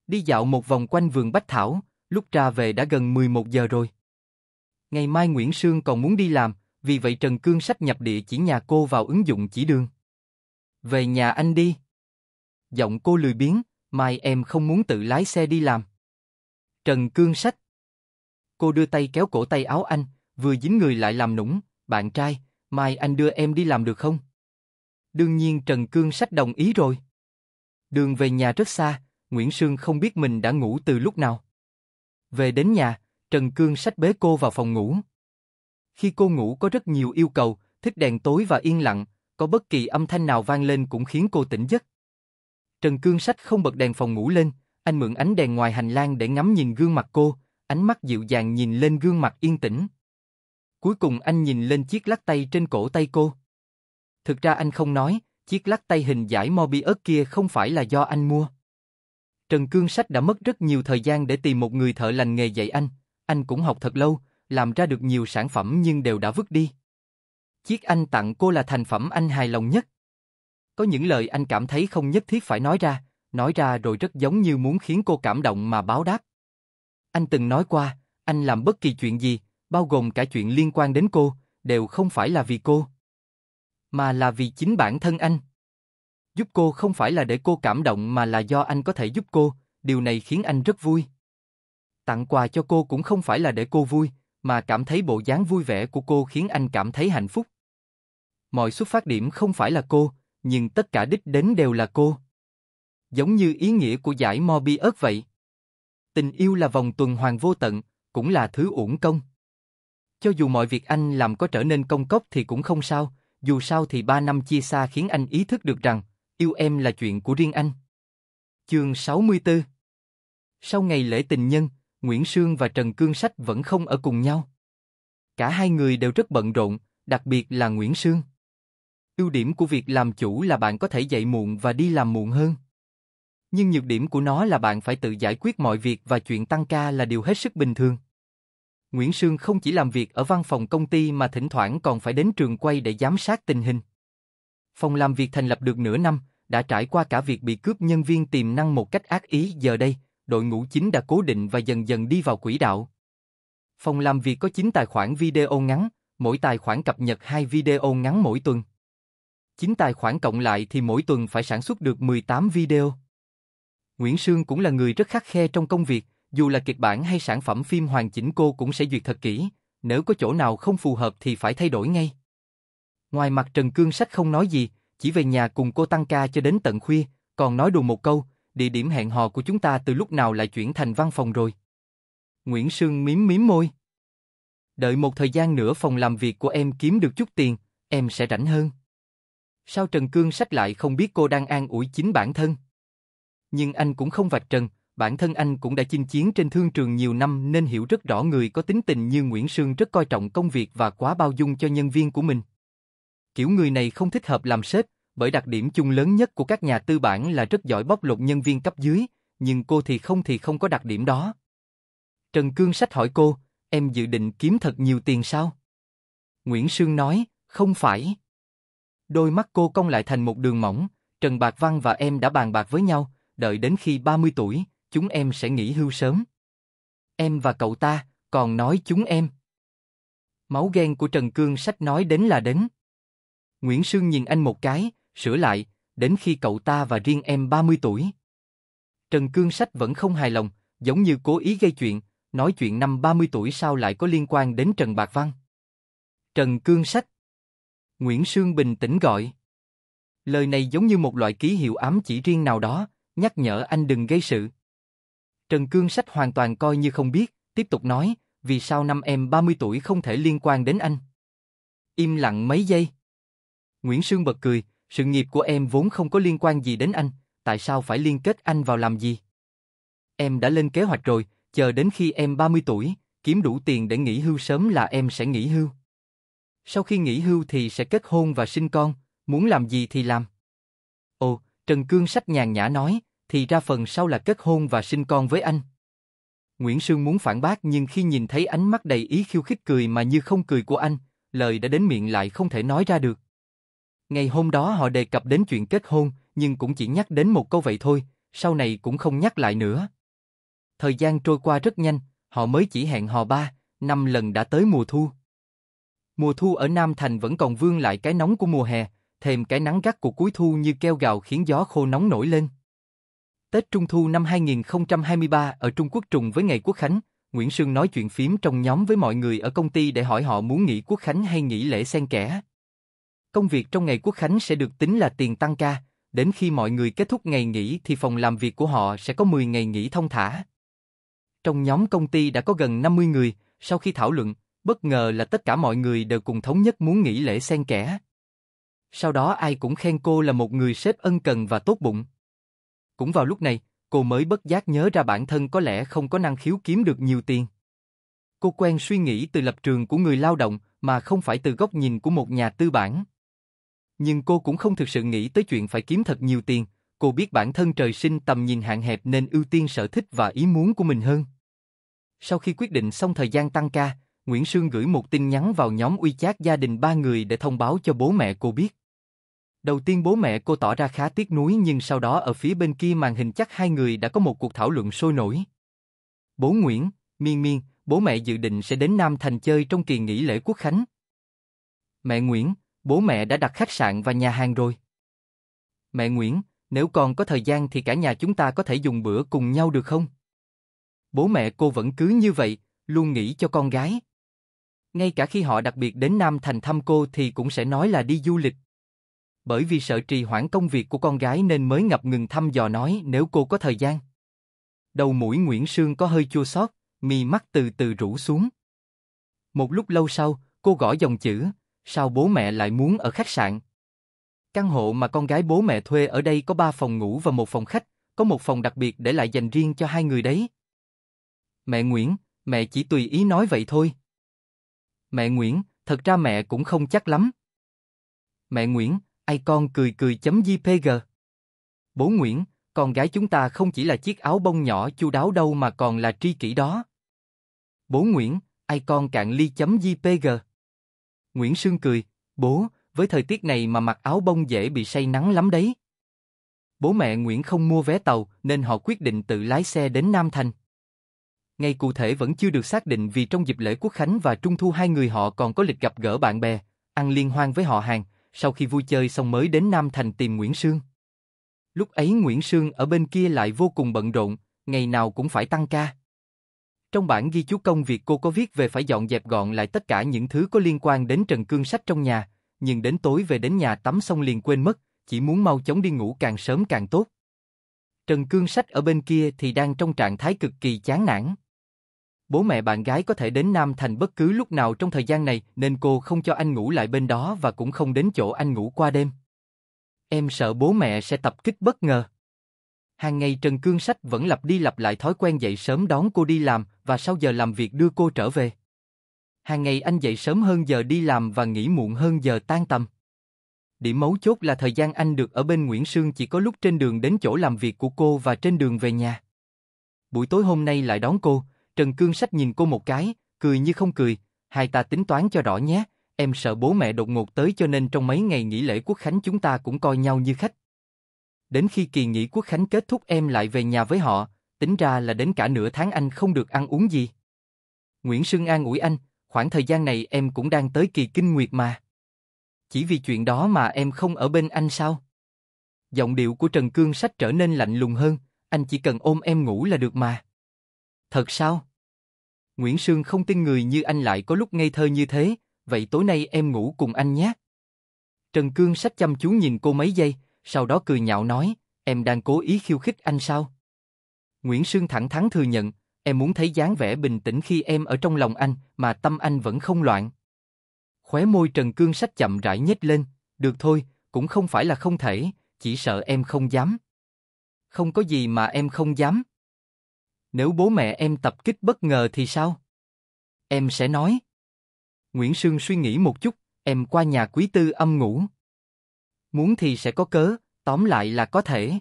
Đi dạo một vòng quanh vườn Bách Thảo, lúc ra về đã gần 11 giờ rồi. Ngày mai Nguyễn Sương còn muốn đi làm, vì vậy Trần Cương sách nhập địa chỉ nhà cô vào ứng dụng chỉ đường. Về nhà anh đi. Giọng cô lười biếng, mai em không muốn tự lái xe đi làm. Trần Cương sách. Cô đưa tay kéo cổ tay áo anh, vừa dính người lại làm nũng, bạn trai, mai anh đưa em đi làm được không? Đương nhiên Trần Cương sách đồng ý rồi. Đường về nhà rất xa, Nguyễn Sương không biết mình đã ngủ từ lúc nào. Về đến nhà, Trần Cương sách bế cô vào phòng ngủ. Khi cô ngủ có rất nhiều yêu cầu, thích đèn tối và yên lặng, có bất kỳ âm thanh nào vang lên cũng khiến cô tỉnh giấc. Trần Cương sách không bật đèn phòng ngủ lên, anh mượn ánh đèn ngoài hành lang để ngắm nhìn gương mặt cô, ánh mắt dịu dàng nhìn lên gương mặt yên tĩnh. Cuối cùng anh nhìn lên chiếc lắc tay trên cổ tay cô. Thực ra anh không nói, chiếc lắc tay hình giải Mobius kia không phải là do anh mua. Trần Cương Sách đã mất rất nhiều thời gian để tìm một người thợ lành nghề dạy anh, anh cũng học thật lâu, làm ra được nhiều sản phẩm nhưng đều đã vứt đi. Chiếc anh tặng cô là thành phẩm anh hài lòng nhất. Có những lời anh cảm thấy không nhất thiết phải nói ra, nói ra rồi rất giống như muốn khiến cô cảm động mà báo đáp. Anh từng nói qua, anh làm bất kỳ chuyện gì, bao gồm cả chuyện liên quan đến cô, đều không phải là vì cô, mà là vì chính bản thân anh. Giúp cô không phải là để cô cảm động mà là do anh có thể giúp cô, điều này khiến anh rất vui. Tặng quà cho cô cũng không phải là để cô vui, mà cảm thấy bộ dáng vui vẻ của cô khiến anh cảm thấy hạnh phúc. Mọi xuất phát điểm không phải là cô, nhưng tất cả đích đến đều là cô. Giống như ý nghĩa của giải Mobius vậy. Tình yêu là vòng tuần hoàn vô tận, cũng là thứ uổng công. Cho dù mọi việc anh làm có trở nên công cốc thì cũng không sao, dù sao thì ba năm chia xa khiến anh ý thức được rằng, yêu em là chuyện của riêng anh. Chương 64 Sau ngày lễ tình nhân, Nguyễn Sương và Trần Cương Sách vẫn không ở cùng nhau. Cả hai người đều rất bận rộn, đặc biệt là Nguyễn Sương. Ưu điểm của việc làm chủ là bạn có thể dậy muộn và đi làm muộn hơn. Nhưng nhược điểm của nó là bạn phải tự giải quyết mọi việc và chuyện tăng ca là điều hết sức bình thường. Nguyễn Sương không chỉ làm việc ở văn phòng công ty mà thỉnh thoảng còn phải đến trường quay để giám sát tình hình. Phòng làm việc thành lập được nửa năm, đã trải qua cả việc bị cướp nhân viên tiềm năng một cách ác ý giờ đây, đội ngũ chính đã cố định và dần dần đi vào quỹ đạo. Phòng làm việc có 9 tài khoản video ngắn, mỗi tài khoản cập nhật 2 video ngắn mỗi tuần. 9 tài khoản cộng lại thì mỗi tuần phải sản xuất được 18 video. Nguyễn Sương cũng là người rất khắc khe trong công việc, dù là kịch bản hay sản phẩm phim hoàn chỉnh cô cũng sẽ duyệt thật kỹ, nếu có chỗ nào không phù hợp thì phải thay đổi ngay. Ngoài mặt Trần Cương Sách không nói gì, chỉ về nhà cùng cô tăng ca cho đến tận khuya, còn nói đùa một câu, địa điểm hẹn hò của chúng ta từ lúc nào lại chuyển thành văn phòng rồi? Nguyễn Sương mím mím môi. Đợi một thời gian nữa phòng làm việc của em kiếm được chút tiền, em sẽ rảnh hơn. Sao Trần Cương sách lại không biết cô đang an ủi chính bản thân? Nhưng anh cũng không vạch trần, bản thân anh cũng đã chinh chiến trên thương trường nhiều năm nên hiểu rất rõ người có tính tình như Nguyễn Sương rất coi trọng công việc và quá bao dung cho nhân viên của mình. Kiểu người này không thích hợp làm sếp, bởi đặc điểm chung lớn nhất của các nhà tư bản là rất giỏi bóc lột nhân viên cấp dưới, nhưng cô thì không thì không có đặc điểm đó. Trần Cương Sách hỏi cô, em dự định kiếm thật nhiều tiền sao? Nguyễn Sương nói, không phải. Đôi mắt cô cong lại thành một đường mỏng, Trần Bạc Văn và em đã bàn bạc với nhau, đợi đến khi 30 tuổi, chúng em sẽ nghỉ hưu sớm. Em và cậu ta, còn nói chúng em. Máu ghen của Trần Cương Sách nói đến là đến. Nguyễn Sương nhìn anh một cái, Sửa lại, đến khi cậu ta và riêng em 30 tuổi. Trần Cương Sách vẫn không hài lòng, giống như cố ý gây chuyện, nói chuyện năm 30 tuổi sao lại có liên quan đến Trần Bạc Văn. Trần Cương Sách Nguyễn Sương bình tĩnh gọi. Lời này giống như một loại ký hiệu ám chỉ riêng nào đó, nhắc nhở anh đừng gây sự. Trần Cương Sách hoàn toàn coi như không biết, tiếp tục nói, vì sao năm em 30 tuổi không thể liên quan đến anh. Im lặng mấy giây. Nguyễn Sương bật cười, sự nghiệp của em vốn không có liên quan gì đến anh, tại sao phải liên kết anh vào làm gì? Em đã lên kế hoạch rồi, chờ đến khi em 30 tuổi, kiếm đủ tiền để nghỉ hưu sớm là em sẽ nghỉ hưu. Sau khi nghỉ hưu thì sẽ kết hôn và sinh con, muốn làm gì thì làm. Ồ, Trần Cương sách nhàn nhã nói, thì ra phần sau là kết hôn và sinh con với anh. Nguyễn Sương muốn phản bác nhưng khi nhìn thấy ánh mắt đầy ý khiêu khích cười mà như không cười của anh, lời đã đến miệng lại không thể nói ra được. Ngày hôm đó họ đề cập đến chuyện kết hôn, nhưng cũng chỉ nhắc đến một câu vậy thôi, sau này cũng không nhắc lại nữa. Thời gian trôi qua rất nhanh, họ mới chỉ hẹn hò ba, năm lần đã tới mùa thu. Mùa thu ở Nam Thành vẫn còn vương lại cái nóng của mùa hè, thêm cái nắng gắt của cuối thu như keo gào khiến gió khô nóng nổi lên. Tết Trung Thu năm 2023 ở Trung Quốc trùng với ngày Quốc Khánh, Nguyễn Sương nói chuyện phím trong nhóm với mọi người ở công ty để hỏi họ muốn nghỉ Quốc Khánh hay nghỉ lễ xen kẽ. Công việc trong ngày Quốc Khánh sẽ được tính là tiền tăng ca, đến khi mọi người kết thúc ngày nghỉ thì phòng làm việc của họ sẽ có 10 ngày nghỉ thông thả. Trong nhóm công ty đã có gần 50 người, sau khi thảo luận, bất ngờ là tất cả mọi người đều cùng thống nhất muốn nghỉ lễ xen kẽ. Sau đó ai cũng khen cô là một người sếp ân cần và tốt bụng. Cũng vào lúc này, cô mới bất giác nhớ ra bản thân có lẽ không có năng khiếu kiếm được nhiều tiền. Cô quen suy nghĩ từ lập trường của người lao động mà không phải từ góc nhìn của một nhà tư bản. Nhưng cô cũng không thực sự nghĩ tới chuyện phải kiếm thật nhiều tiền, cô biết bản thân trời sinh tầm nhìn hạn hẹp nên ưu tiên sở thích và ý muốn của mình hơn. Sau khi quyết định xong thời gian tăng ca, Nguyễn Sương gửi một tin nhắn vào nhóm uy chat gia đình ba người để thông báo cho bố mẹ cô biết. Đầu tiên bố mẹ cô tỏ ra khá tiếc nuối nhưng sau đó ở phía bên kia màn hình chắc hai người đã có một cuộc thảo luận sôi nổi. Bố Nguyễn, Miên Miên, bố mẹ dự định sẽ đến Nam Thành chơi trong kỳ nghỉ lễ quốc khánh. Mẹ Nguyễn, Bố mẹ đã đặt khách sạn và nhà hàng rồi. Mẹ Nguyễn, nếu con có thời gian thì cả nhà chúng ta có thể dùng bữa cùng nhau được không? Bố mẹ cô vẫn cứ như vậy, luôn nghĩ cho con gái. Ngay cả khi họ đặc biệt đến Nam Thành thăm cô thì cũng sẽ nói là đi du lịch. Bởi vì sợ trì hoãn công việc của con gái nên mới ngập ngừng thăm dò nói nếu cô có thời gian. Đầu mũi Nguyễn Sương có hơi chua xót, mi mắt từ từ rũ xuống. Một lúc lâu sau, cô gõ dòng chữ, Sao bố mẹ lại muốn ở khách sạn? Căn hộ mà con gái bố mẹ thuê ở đây có ba phòng ngủ và một phòng khách, có một phòng đặc biệt để lại dành riêng cho hai người đấy. Mẹ Nguyễn, mẹ chỉ tùy ý nói vậy thôi. Mẹ Nguyễn, thật ra mẹ cũng không chắc lắm. Mẹ Nguyễn, ai con cười cười chấm jpg. Bố Nguyễn, con gái chúng ta không chỉ là chiếc áo bông nhỏ chu đáo đâu mà còn là tri kỷ đó. Bố Nguyễn, ai con cạn ly chấm jpg. Nguyễn Sương cười, bố, với thời tiết này mà mặc áo bông dễ bị say nắng lắm đấy. Bố mẹ Nguyễn không mua vé tàu nên họ quyết định tự lái xe đến Nam Thành. Ngay cụ thể vẫn chưa được xác định vì trong dịp lễ Quốc Khánh và Trung Thu hai người họ còn có lịch gặp gỡ bạn bè, ăn liên hoan với họ hàng, sau khi vui chơi xong mới đến Nam Thành tìm Nguyễn Sương. Lúc ấy Nguyễn Sương ở bên kia lại vô cùng bận rộn, ngày nào cũng phải tăng ca. Trong bản ghi chú công việc cô có viết về phải dọn dẹp gọn lại tất cả những thứ có liên quan đến Trần Cương sách trong nhà, nhưng đến tối về đến nhà tắm xong liền quên mất, chỉ muốn mau chóng đi ngủ càng sớm càng tốt. Trần Cương sách ở bên kia thì đang trong trạng thái cực kỳ chán nản. Bố mẹ bạn gái có thể đến Nam Thành bất cứ lúc nào trong thời gian này nên cô không cho anh ngủ lại bên đó và cũng không đến chỗ anh ngủ qua đêm. Em sợ bố mẹ sẽ tập kích bất ngờ. Hàng ngày Trần Cương Sách vẫn lặp đi lặp lại thói quen dậy sớm đón cô đi làm và sau giờ làm việc đưa cô trở về. Hàng ngày anh dậy sớm hơn giờ đi làm và nghỉ muộn hơn giờ tan tầm. Điểm mấu chốt là thời gian anh được ở bên Nguyễn Sương chỉ có lúc trên đường đến chỗ làm việc của cô và trên đường về nhà. Buổi tối hôm nay lại đón cô, Trần Cương Sách nhìn cô một cái, cười như không cười, hai ta tính toán cho rõ nhé, em sợ bố mẹ đột ngột tới cho nên trong mấy ngày nghỉ lễ quốc khánh chúng ta cũng coi nhau như khách đến khi kỳ nghỉ quốc khánh kết thúc em lại về nhà với họ, tính ra là đến cả nửa tháng anh không được ăn uống gì. Nguyễn Sương An ủi anh, khoảng thời gian này em cũng đang tới kỳ kinh nguyệt mà. Chỉ vì chuyện đó mà em không ở bên anh sao? Giọng điệu của Trần Cương sách trở nên lạnh lùng hơn, anh chỉ cần ôm em ngủ là được mà. Thật sao? Nguyễn Sương không tin người như anh lại có lúc ngây thơ như thế, vậy tối nay em ngủ cùng anh nhé. Trần Cương sách chăm chú nhìn cô mấy giây, sau đó cười nhạo nói, em đang cố ý khiêu khích anh sao? Nguyễn Sương thẳng thắn thừa nhận, em muốn thấy dáng vẻ bình tĩnh khi em ở trong lòng anh, mà tâm anh vẫn không loạn. Khóe môi Trần Cương sách chậm rãi nhếch lên, được thôi, cũng không phải là không thể, chỉ sợ em không dám. Không có gì mà em không dám. Nếu bố mẹ em tập kích bất ngờ thì sao? Em sẽ nói. Nguyễn Sương suy nghĩ một chút, em qua nhà quý tư âm ngủ. Muốn thì sẽ có cớ, tóm lại là có thể.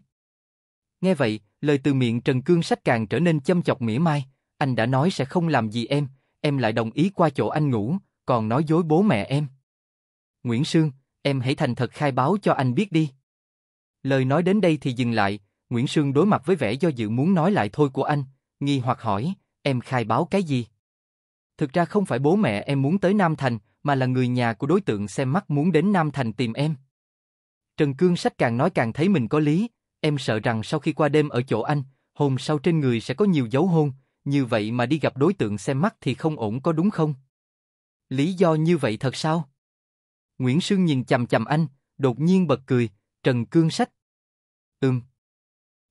Nghe vậy, lời từ miệng Trần Cương sách càng trở nên châm chọc mỉa mai, anh đã nói sẽ không làm gì em, em lại đồng ý qua chỗ anh ngủ, còn nói dối bố mẹ em. Nguyễn Sương, em hãy thành thật khai báo cho anh biết đi. Lời nói đến đây thì dừng lại, Nguyễn Sương đối mặt với vẻ do dự muốn nói lại thôi của anh, nghi hoặc hỏi, em khai báo cái gì? Thực ra không phải bố mẹ em muốn tới Nam Thành, mà là người nhà của đối tượng xem mắt muốn đến Nam Thành tìm em. Trần Cương Sách càng nói càng thấy mình có lý, em sợ rằng sau khi qua đêm ở chỗ anh, hôm sau trên người sẽ có nhiều dấu hôn, như vậy mà đi gặp đối tượng xem mắt thì không ổn có đúng không? Lý do như vậy thật sao? Nguyễn Sương nhìn chầm chầm anh, đột nhiên bật cười, Trần Cương Sách. Ừm.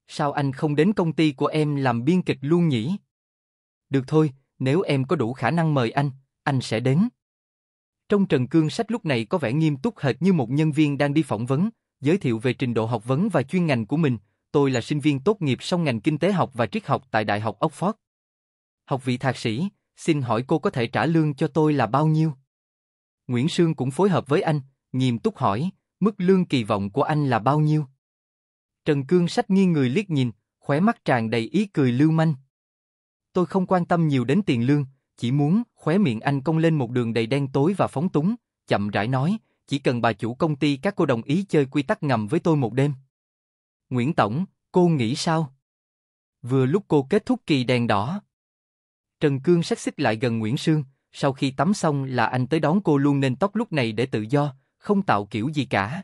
Sao anh không đến công ty của em làm biên kịch luôn nhỉ? Được thôi, nếu em có đủ khả năng mời anh, anh sẽ đến. Trong Trần Cương sách lúc này có vẻ nghiêm túc hệt như một nhân viên đang đi phỏng vấn, giới thiệu về trình độ học vấn và chuyên ngành của mình, tôi là sinh viên tốt nghiệp song ngành kinh tế học và triết học tại Đại học Oxford. Học vị thạc sĩ, xin hỏi cô có thể trả lương cho tôi là bao nhiêu? Nguyễn Sương cũng phối hợp với anh, nghiêm túc hỏi, mức lương kỳ vọng của anh là bao nhiêu? Trần Cương sách nghiêng người liếc nhìn, khóe mắt tràn đầy ý cười lưu manh. Tôi không quan tâm nhiều đến tiền lương, chỉ muốn, khóe miệng anh cong lên một đường đầy đen tối và phóng túng, chậm rãi nói, chỉ cần bà chủ công ty các cô đồng ý chơi quy tắc ngầm với tôi một đêm. Nguyễn Tổng, cô nghĩ sao? Vừa lúc cô kết thúc kỳ đèn đỏ. Trần Cương sách xích lại gần Nguyễn Sương, sau khi tắm xong là anh tới đón cô luôn nên tóc lúc này để tự do, không tạo kiểu gì cả.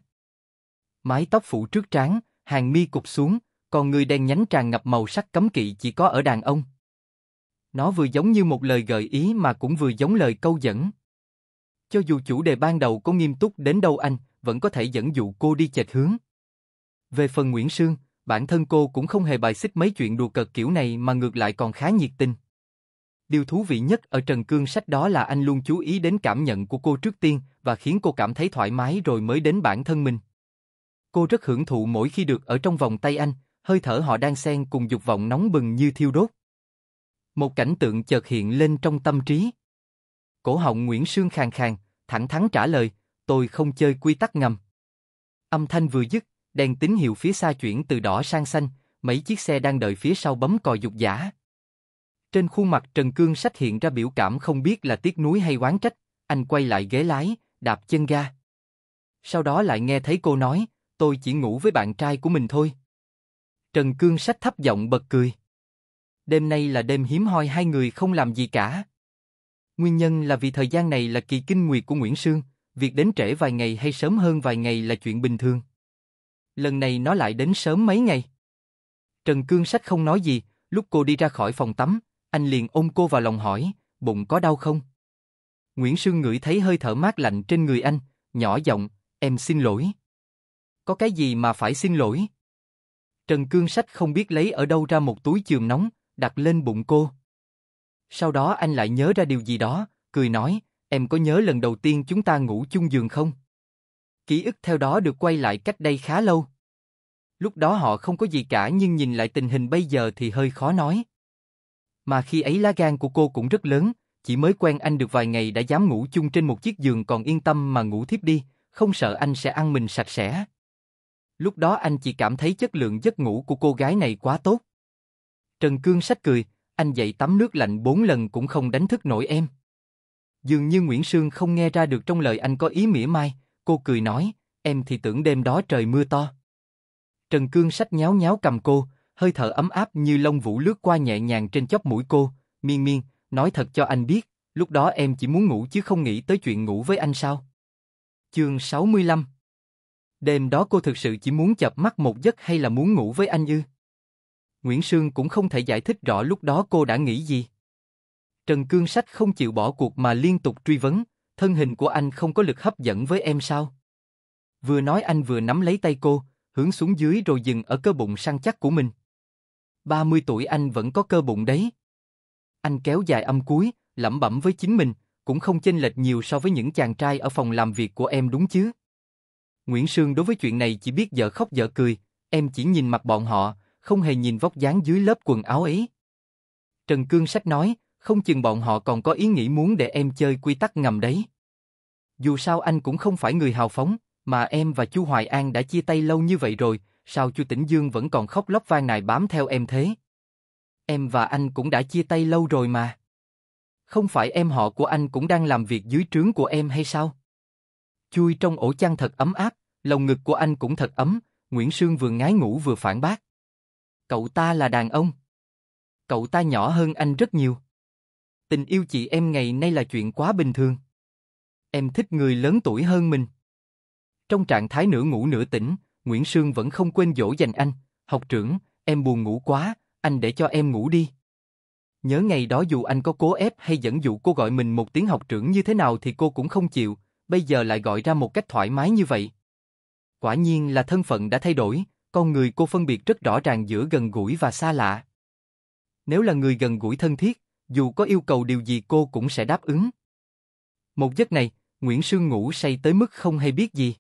Mái tóc phủ trước trán, hàng mi cụp xuống, còn người đen nhánh tràn ngập màu sắc cấm kỵ chỉ có ở đàn ông. Nó vừa giống như một lời gợi ý mà cũng vừa giống lời câu dẫn. Cho dù chủ đề ban đầu có nghiêm túc đến đâu anh, vẫn có thể dẫn dụ cô đi chệch hướng. Về phần Nguyễn Sương, bản thân cô cũng không hề bài xích mấy chuyện đùa cợt kiểu này mà ngược lại còn khá nhiệt tình. Điều thú vị nhất ở Trần Cương sách đó là anh luôn chú ý đến cảm nhận của cô trước tiên và khiến cô cảm thấy thoải mái rồi mới đến bản thân mình. Cô rất hưởng thụ mỗi khi được ở trong vòng tay anh, hơi thở họ đang xen cùng dục vọng nóng bừng như thiêu đốt. Một cảnh tượng chợt hiện lên trong tâm trí. Cổ họng Nguyễn Sương khàn khàn, thẳng thắn trả lời, tôi không chơi quy tắc ngầm. Âm thanh vừa dứt, đèn tín hiệu phía xa chuyển từ đỏ sang xanh, mấy chiếc xe đang đợi phía sau bấm còi dục giả. Trên khuôn mặt Trần Cương sách hiện ra biểu cảm không biết là tiếc nuối hay oán trách, anh quay lại ghế lái, đạp chân ga. Sau đó lại nghe thấy cô nói, tôi chỉ ngủ với bạn trai của mình thôi. Trần Cương sách thấp giọng bật cười. Đêm nay là đêm hiếm hoi hai người không làm gì cả. Nguyên nhân là vì thời gian này là kỳ kinh nguyệt của Nguyễn Sương, việc đến trễ vài ngày hay sớm hơn vài ngày là chuyện bình thường. Lần này nó lại đến sớm mấy ngày. Trần Cương Sách không nói gì, lúc cô đi ra khỏi phòng tắm, anh liền ôm cô vào lòng hỏi, bụng có đau không? Nguyễn Sương ngửi thấy hơi thở mát lạnh trên người anh, nhỏ giọng, em xin lỗi. Có cái gì mà phải xin lỗi? Trần Cương Sách không biết lấy ở đâu ra một túi chườm nóng, đặt lên bụng cô. Sau đó anh lại nhớ ra điều gì đó, cười nói, em có nhớ lần đầu tiên chúng ta ngủ chung giường không? Ký ức theo đó được quay lại cách đây khá lâu. Lúc đó họ không có gì cả nhưng nhìn lại tình hình bây giờ thì hơi khó nói. Mà khi ấy lá gan của cô cũng rất lớn, chỉ mới quen anh được vài ngày đã dám ngủ chung trên một chiếc giường còn yên tâm mà ngủ thiếp đi, không sợ anh sẽ ăn mình sạch sẽ. Lúc đó anh chỉ cảm thấy chất lượng giấc ngủ của cô gái này quá tốt. Trần Cương sách cười, anh dậy tắm nước lạnh bốn lần cũng không đánh thức nổi em. Dường như Nguyễn Sương không nghe ra được trong lời anh có ý mỉa mai, cô cười nói, em thì tưởng đêm đó trời mưa to. Trần Cương sách nháo nháo cầm cô, hơi thở ấm áp như lông vũ lướt qua nhẹ nhàng trên chóp mũi cô, miên miên, nói thật cho anh biết, lúc đó em chỉ muốn ngủ chứ không nghĩ tới chuyện ngủ với anh sao. Chương 65 Đêm đó cô thực sự chỉ muốn chập mắt một giấc hay là muốn ngủ với anh ư? Nguyễn Sương cũng không thể giải thích rõ lúc đó cô đã nghĩ gì. Trần Cương Sách không chịu bỏ cuộc mà liên tục truy vấn, thân hình của anh không có lực hấp dẫn với em sao? Vừa nói anh vừa nắm lấy tay cô, hướng xuống dưới rồi dừng ở cơ bụng săn chắc của mình. 30 tuổi anh vẫn có cơ bụng đấy. Anh kéo dài âm cuối, lẩm bẩm với chính mình, cũng không chênh lệch nhiều so với những chàng trai ở phòng làm việc của em đúng chứ. Nguyễn Sương đối với chuyện này chỉ biết dở khóc dở cười, em chỉ nhìn mặt bọn họ, không hề nhìn vóc dáng dưới lớp quần áo ấy. Trần Cương Sách nói, không chừng bọn họ còn có ý nghĩ muốn để em chơi quy tắc ngầm đấy. Dù sao anh cũng không phải người hào phóng, mà em và Chu Hoài An đã chia tay lâu như vậy rồi, sao Chu Tĩnh Dương vẫn còn khóc lóc van nài bám theo em thế? Em và anh cũng đã chia tay lâu rồi mà. Không phải em họ của anh cũng đang làm việc dưới trướng của em hay sao? Chui trong ổ chăn thật ấm áp, lòng ngực của anh cũng thật ấm, Nguyễn Sương vừa ngái ngủ vừa phản bác. Cậu ta là đàn ông. Cậu ta nhỏ hơn anh rất nhiều. Tình yêu chị em ngày nay là chuyện quá bình thường. Em thích người lớn tuổi hơn mình. Trong trạng thái nửa ngủ nửa tỉnh, Nguyễn Sương vẫn không quên dỗ dành anh. Học trưởng, em buồn ngủ quá, anh để cho em ngủ đi. Nhớ ngày đó dù anh có cố ép hay dẫn dụ cô gọi mình một tiếng học trưởng như thế nào thì cô cũng không chịu, bây giờ lại gọi ra một cách thoải mái như vậy. Quả nhiên là thân phận đã thay đổi, con người cô phân biệt rất rõ ràng giữa gần gũi và xa lạ. Nếu là người gần gũi thân thiết, dù có yêu cầu điều gì cô cũng sẽ đáp ứng. Một giấc này, Nguyễn Sương ngủ say tới mức không hay biết gì.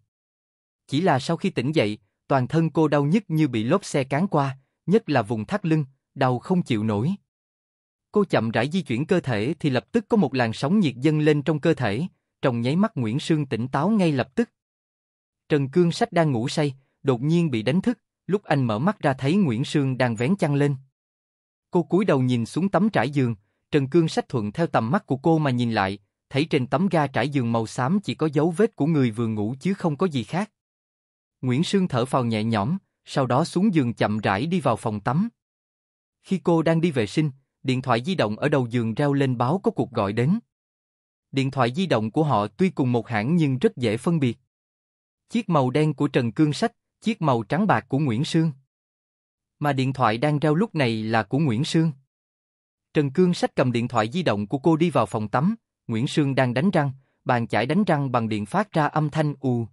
Chỉ là sau khi tỉnh dậy, toàn thân cô đau nhức như bị lốp xe cán qua, nhất là vùng thắt lưng, đau không chịu nổi. Cô chậm rãi di chuyển cơ thể thì lập tức có một làn sóng nhiệt dâng lên trong cơ thể, trong nháy mắt Nguyễn Sương tỉnh táo ngay lập tức. Trần Cương Sách đang ngủ say, đột nhiên bị đánh thức, lúc anh mở mắt ra thấy Nguyễn Sương đang vén chăn lên. Cô cúi đầu nhìn xuống tấm trải giường, Trần Cương sách thuận theo tầm mắt của cô mà nhìn lại, thấy trên tấm ga trải giường màu xám chỉ có dấu vết của người vừa ngủ chứ không có gì khác. Nguyễn Sương thở phào nhẹ nhõm, sau đó xuống giường chậm rãi đi vào phòng tắm. Khi cô đang đi vệ sinh, điện thoại di động ở đầu giường reo lên báo có cuộc gọi đến. Điện thoại di động của họ tuy cùng một hãng nhưng rất dễ phân biệt. Chiếc màu đen của Trần Cương Sách chiếc màu trắng bạc của Nguyễn Sương. Mà điện thoại đang reo lúc này là của Nguyễn Sương. Trần Cương sách cầm điện thoại di động của cô đi vào phòng tắm, Nguyễn Sương đang đánh răng, bàn chải đánh răng bằng điện phát ra âm thanh u.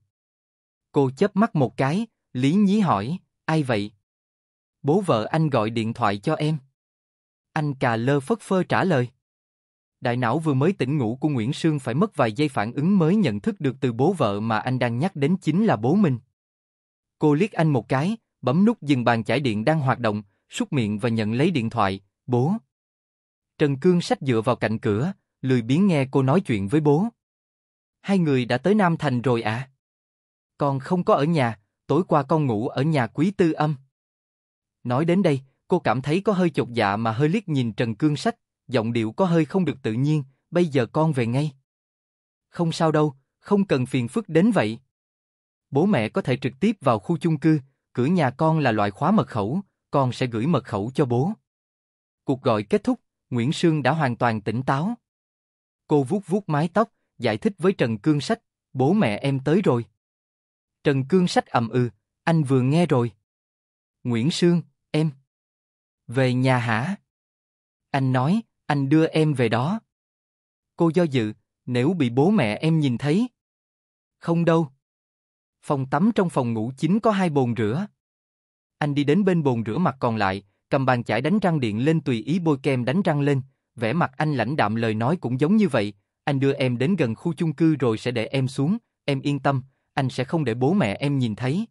Cô chớp mắt một cái, Lý Nhí hỏi, ai vậy? Bố vợ anh gọi điện thoại cho em. Anh cà lơ phất phơ trả lời. Đại não vừa mới tỉnh ngủ của Nguyễn Sương phải mất vài giây phản ứng mới nhận thức được từ bố vợ mà anh đang nhắc đến chính là bố mình. Cô liếc anh một cái, bấm nút dừng bàn chải điện đang hoạt động, súc miệng và nhận lấy điện thoại, bố. Trần Cương sách dựa vào cạnh cửa, lười biếng nghe cô nói chuyện với bố. Hai người đã tới Nam Thành rồi à? Con không có ở nhà, tối qua con ngủ ở nhà quý tư âm. Nói đến đây, cô cảm thấy có hơi chột dạ mà hơi liếc nhìn Trần Cương sách, giọng điệu có hơi không được tự nhiên, bây giờ con về ngay. Không sao đâu, không cần phiền phức đến vậy bố mẹ có thể trực tiếp vào khu chung cư, cửa nhà con là loại khóa mật khẩu, con sẽ gửi mật khẩu cho bố. Cuộc gọi kết thúc, Nguyễn Sương đã hoàn toàn tỉnh táo. Cô vuốt vuốt mái tóc, giải thích với Trần Cương Sách, bố mẹ em tới rồi. Trần Cương Sách ầm ừ, anh vừa nghe rồi. Nguyễn Sương, em. Về nhà hả? Anh nói, anh đưa em về đó. Cô do dự, nếu bị bố mẹ em nhìn thấy. Không đâu. Phòng tắm trong phòng ngủ chính có hai bồn rửa. Anh đi đến bên bồn rửa mặt còn lại, cầm bàn chải đánh răng điện lên tùy ý bôi kem đánh răng lên, vẻ mặt anh lãnh đạm lời nói cũng giống như vậy, anh đưa em đến gần khu chung cư rồi sẽ để em xuống, em yên tâm, anh sẽ không để bố mẹ em nhìn thấy.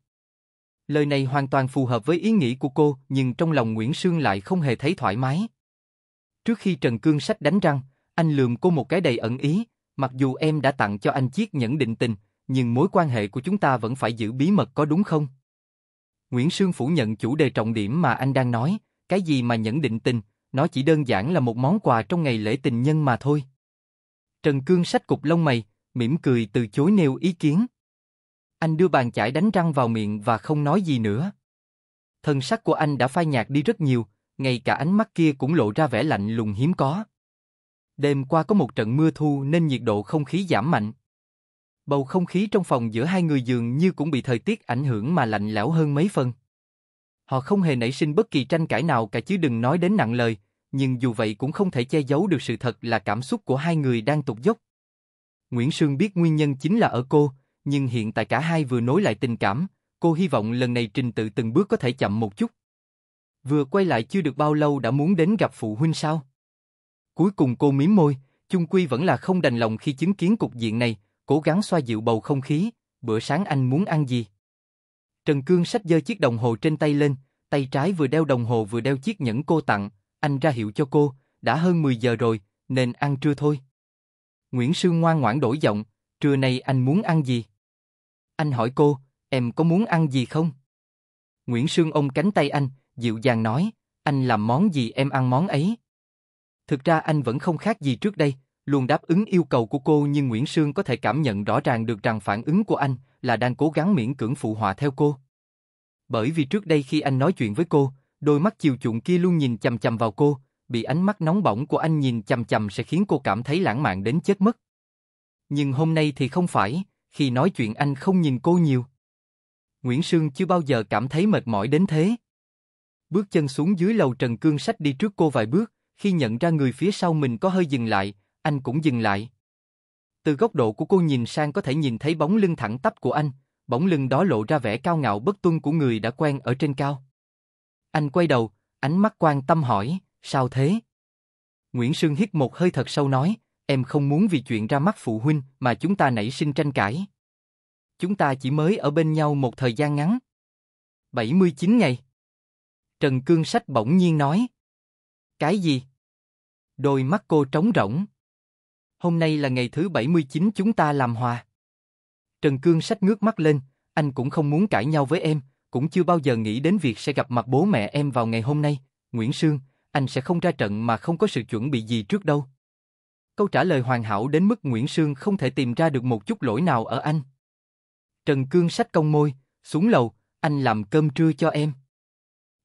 Lời này hoàn toàn phù hợp với ý nghĩ của cô, nhưng trong lòng Nguyễn Sương lại không hề thấy thoải mái. Trước khi Trần Cương Sách đánh răng, anh lườm cô một cái đầy ẩn ý, mặc dù em đã tặng cho anh chiếc nhẫn định tình, nhưng mối quan hệ của chúng ta vẫn phải giữ bí mật có đúng không? Nguyễn Sương phủ nhận chủ đề trọng điểm mà anh đang nói, cái gì mà nhận định tình, nó chỉ đơn giản là một món quà trong ngày lễ tình nhân mà thôi. Trần Cương sách cục lông mày, mỉm cười từ chối nêu ý kiến. Anh đưa bàn chải đánh răng vào miệng và không nói gì nữa. Thần sắc của anh đã phai nhạt đi rất nhiều, ngay cả ánh mắt kia cũng lộ ra vẻ lạnh lùng hiếm có. Đêm qua có một trận mưa thu nên nhiệt độ không khí giảm mạnh bầu không khí trong phòng giữa hai người dường như cũng bị thời tiết ảnh hưởng mà lạnh lẽo hơn mấy phần. Họ không hề nảy sinh bất kỳ tranh cãi nào cả chứ đừng nói đến nặng lời, nhưng dù vậy cũng không thể che giấu được sự thật là cảm xúc của hai người đang tụt dốc. Nguyễn Sương biết nguyên nhân chính là ở cô, nhưng hiện tại cả hai vừa nối lại tình cảm, cô hy vọng lần này trình tự từng bước có thể chậm một chút. Vừa quay lại chưa được bao lâu đã muốn đến gặp phụ huynh sao? Cuối cùng cô mím môi, chung quy vẫn là không đành lòng khi chứng kiến cục diện này, cố gắng xoa dịu bầu không khí, bữa sáng anh muốn ăn gì? Trần Cương sách giơ chiếc đồng hồ trên tay lên, tay trái vừa đeo đồng hồ vừa đeo chiếc nhẫn cô tặng, anh ra hiệu cho cô, đã hơn 10 giờ rồi, nên ăn trưa thôi. Nguyễn Sương ngoan ngoãn đổi giọng, trưa nay anh muốn ăn gì? Anh hỏi cô, em có muốn ăn gì không? Nguyễn Sương ôm cánh tay anh, dịu dàng nói, anh làm món gì em ăn món ấy. Thực ra anh vẫn không khác gì trước đây, luôn đáp ứng yêu cầu của cô nhưng Nguyễn Sương có thể cảm nhận rõ ràng được rằng phản ứng của anh là đang cố gắng miễn cưỡng phụ họa theo cô. Bởi vì trước đây khi anh nói chuyện với cô, đôi mắt chiều chuộng kia luôn nhìn chằm chằm vào cô, bị ánh mắt nóng bỏng của anh nhìn chằm chằm sẽ khiến cô cảm thấy lãng mạn đến chết mất. Nhưng hôm nay thì không phải, khi nói chuyện anh không nhìn cô nhiều. Nguyễn Sương chưa bao giờ cảm thấy mệt mỏi đến thế. Bước chân xuống dưới lầu Trần Cương sách đi trước cô vài bước, khi nhận ra người phía sau mình có hơi dừng lại, anh cũng dừng lại. Từ góc độ của cô nhìn sang có thể nhìn thấy bóng lưng thẳng tắp của anh, bóng lưng đó lộ ra vẻ cao ngạo bất tuân của người đã quen ở trên cao. Anh quay đầu, ánh mắt quan tâm hỏi, sao thế? Nguyễn Sương hít một hơi thật sâu nói, em không muốn vì chuyện ra mắt phụ huynh mà chúng ta nảy sinh tranh cãi. Chúng ta chỉ mới ở bên nhau một thời gian ngắn. 79 ngày. Trần Cương Sách bỗng nhiên nói. Cái gì? Đôi mắt cô trống rỗng hôm nay là ngày thứ 79 chúng ta làm hòa. Trần Cương sách ngước mắt lên, anh cũng không muốn cãi nhau với em, cũng chưa bao giờ nghĩ đến việc sẽ gặp mặt bố mẹ em vào ngày hôm nay, Nguyễn Sương, anh sẽ không ra trận mà không có sự chuẩn bị gì trước đâu. Câu trả lời hoàn hảo đến mức Nguyễn Sương không thể tìm ra được một chút lỗi nào ở anh. Trần Cương sách công môi, xuống lầu, anh làm cơm trưa cho em.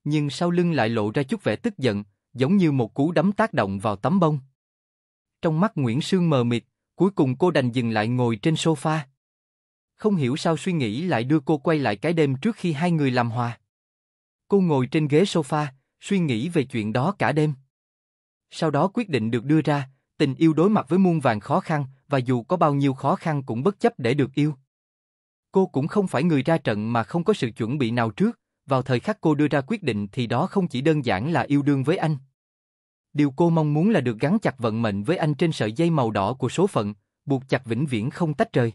Nhưng sau lưng lại lộ ra chút vẻ tức giận, giống như một cú đấm tác động vào tấm bông trong mắt Nguyễn Sương mờ mịt, cuối cùng cô đành dừng lại ngồi trên sofa. Không hiểu sao suy nghĩ lại đưa cô quay lại cái đêm trước khi hai người làm hòa. Cô ngồi trên ghế sofa, suy nghĩ về chuyện đó cả đêm. Sau đó quyết định được đưa ra, tình yêu đối mặt với muôn vàng khó khăn, và dù có bao nhiêu khó khăn cũng bất chấp để được yêu. Cô cũng không phải người ra trận mà không có sự chuẩn bị nào trước, vào thời khắc cô đưa ra quyết định thì đó không chỉ đơn giản là yêu đương với anh. Điều cô mong muốn là được gắn chặt vận mệnh với anh trên sợi dây màu đỏ của số phận, buộc chặt vĩnh viễn không tách rời.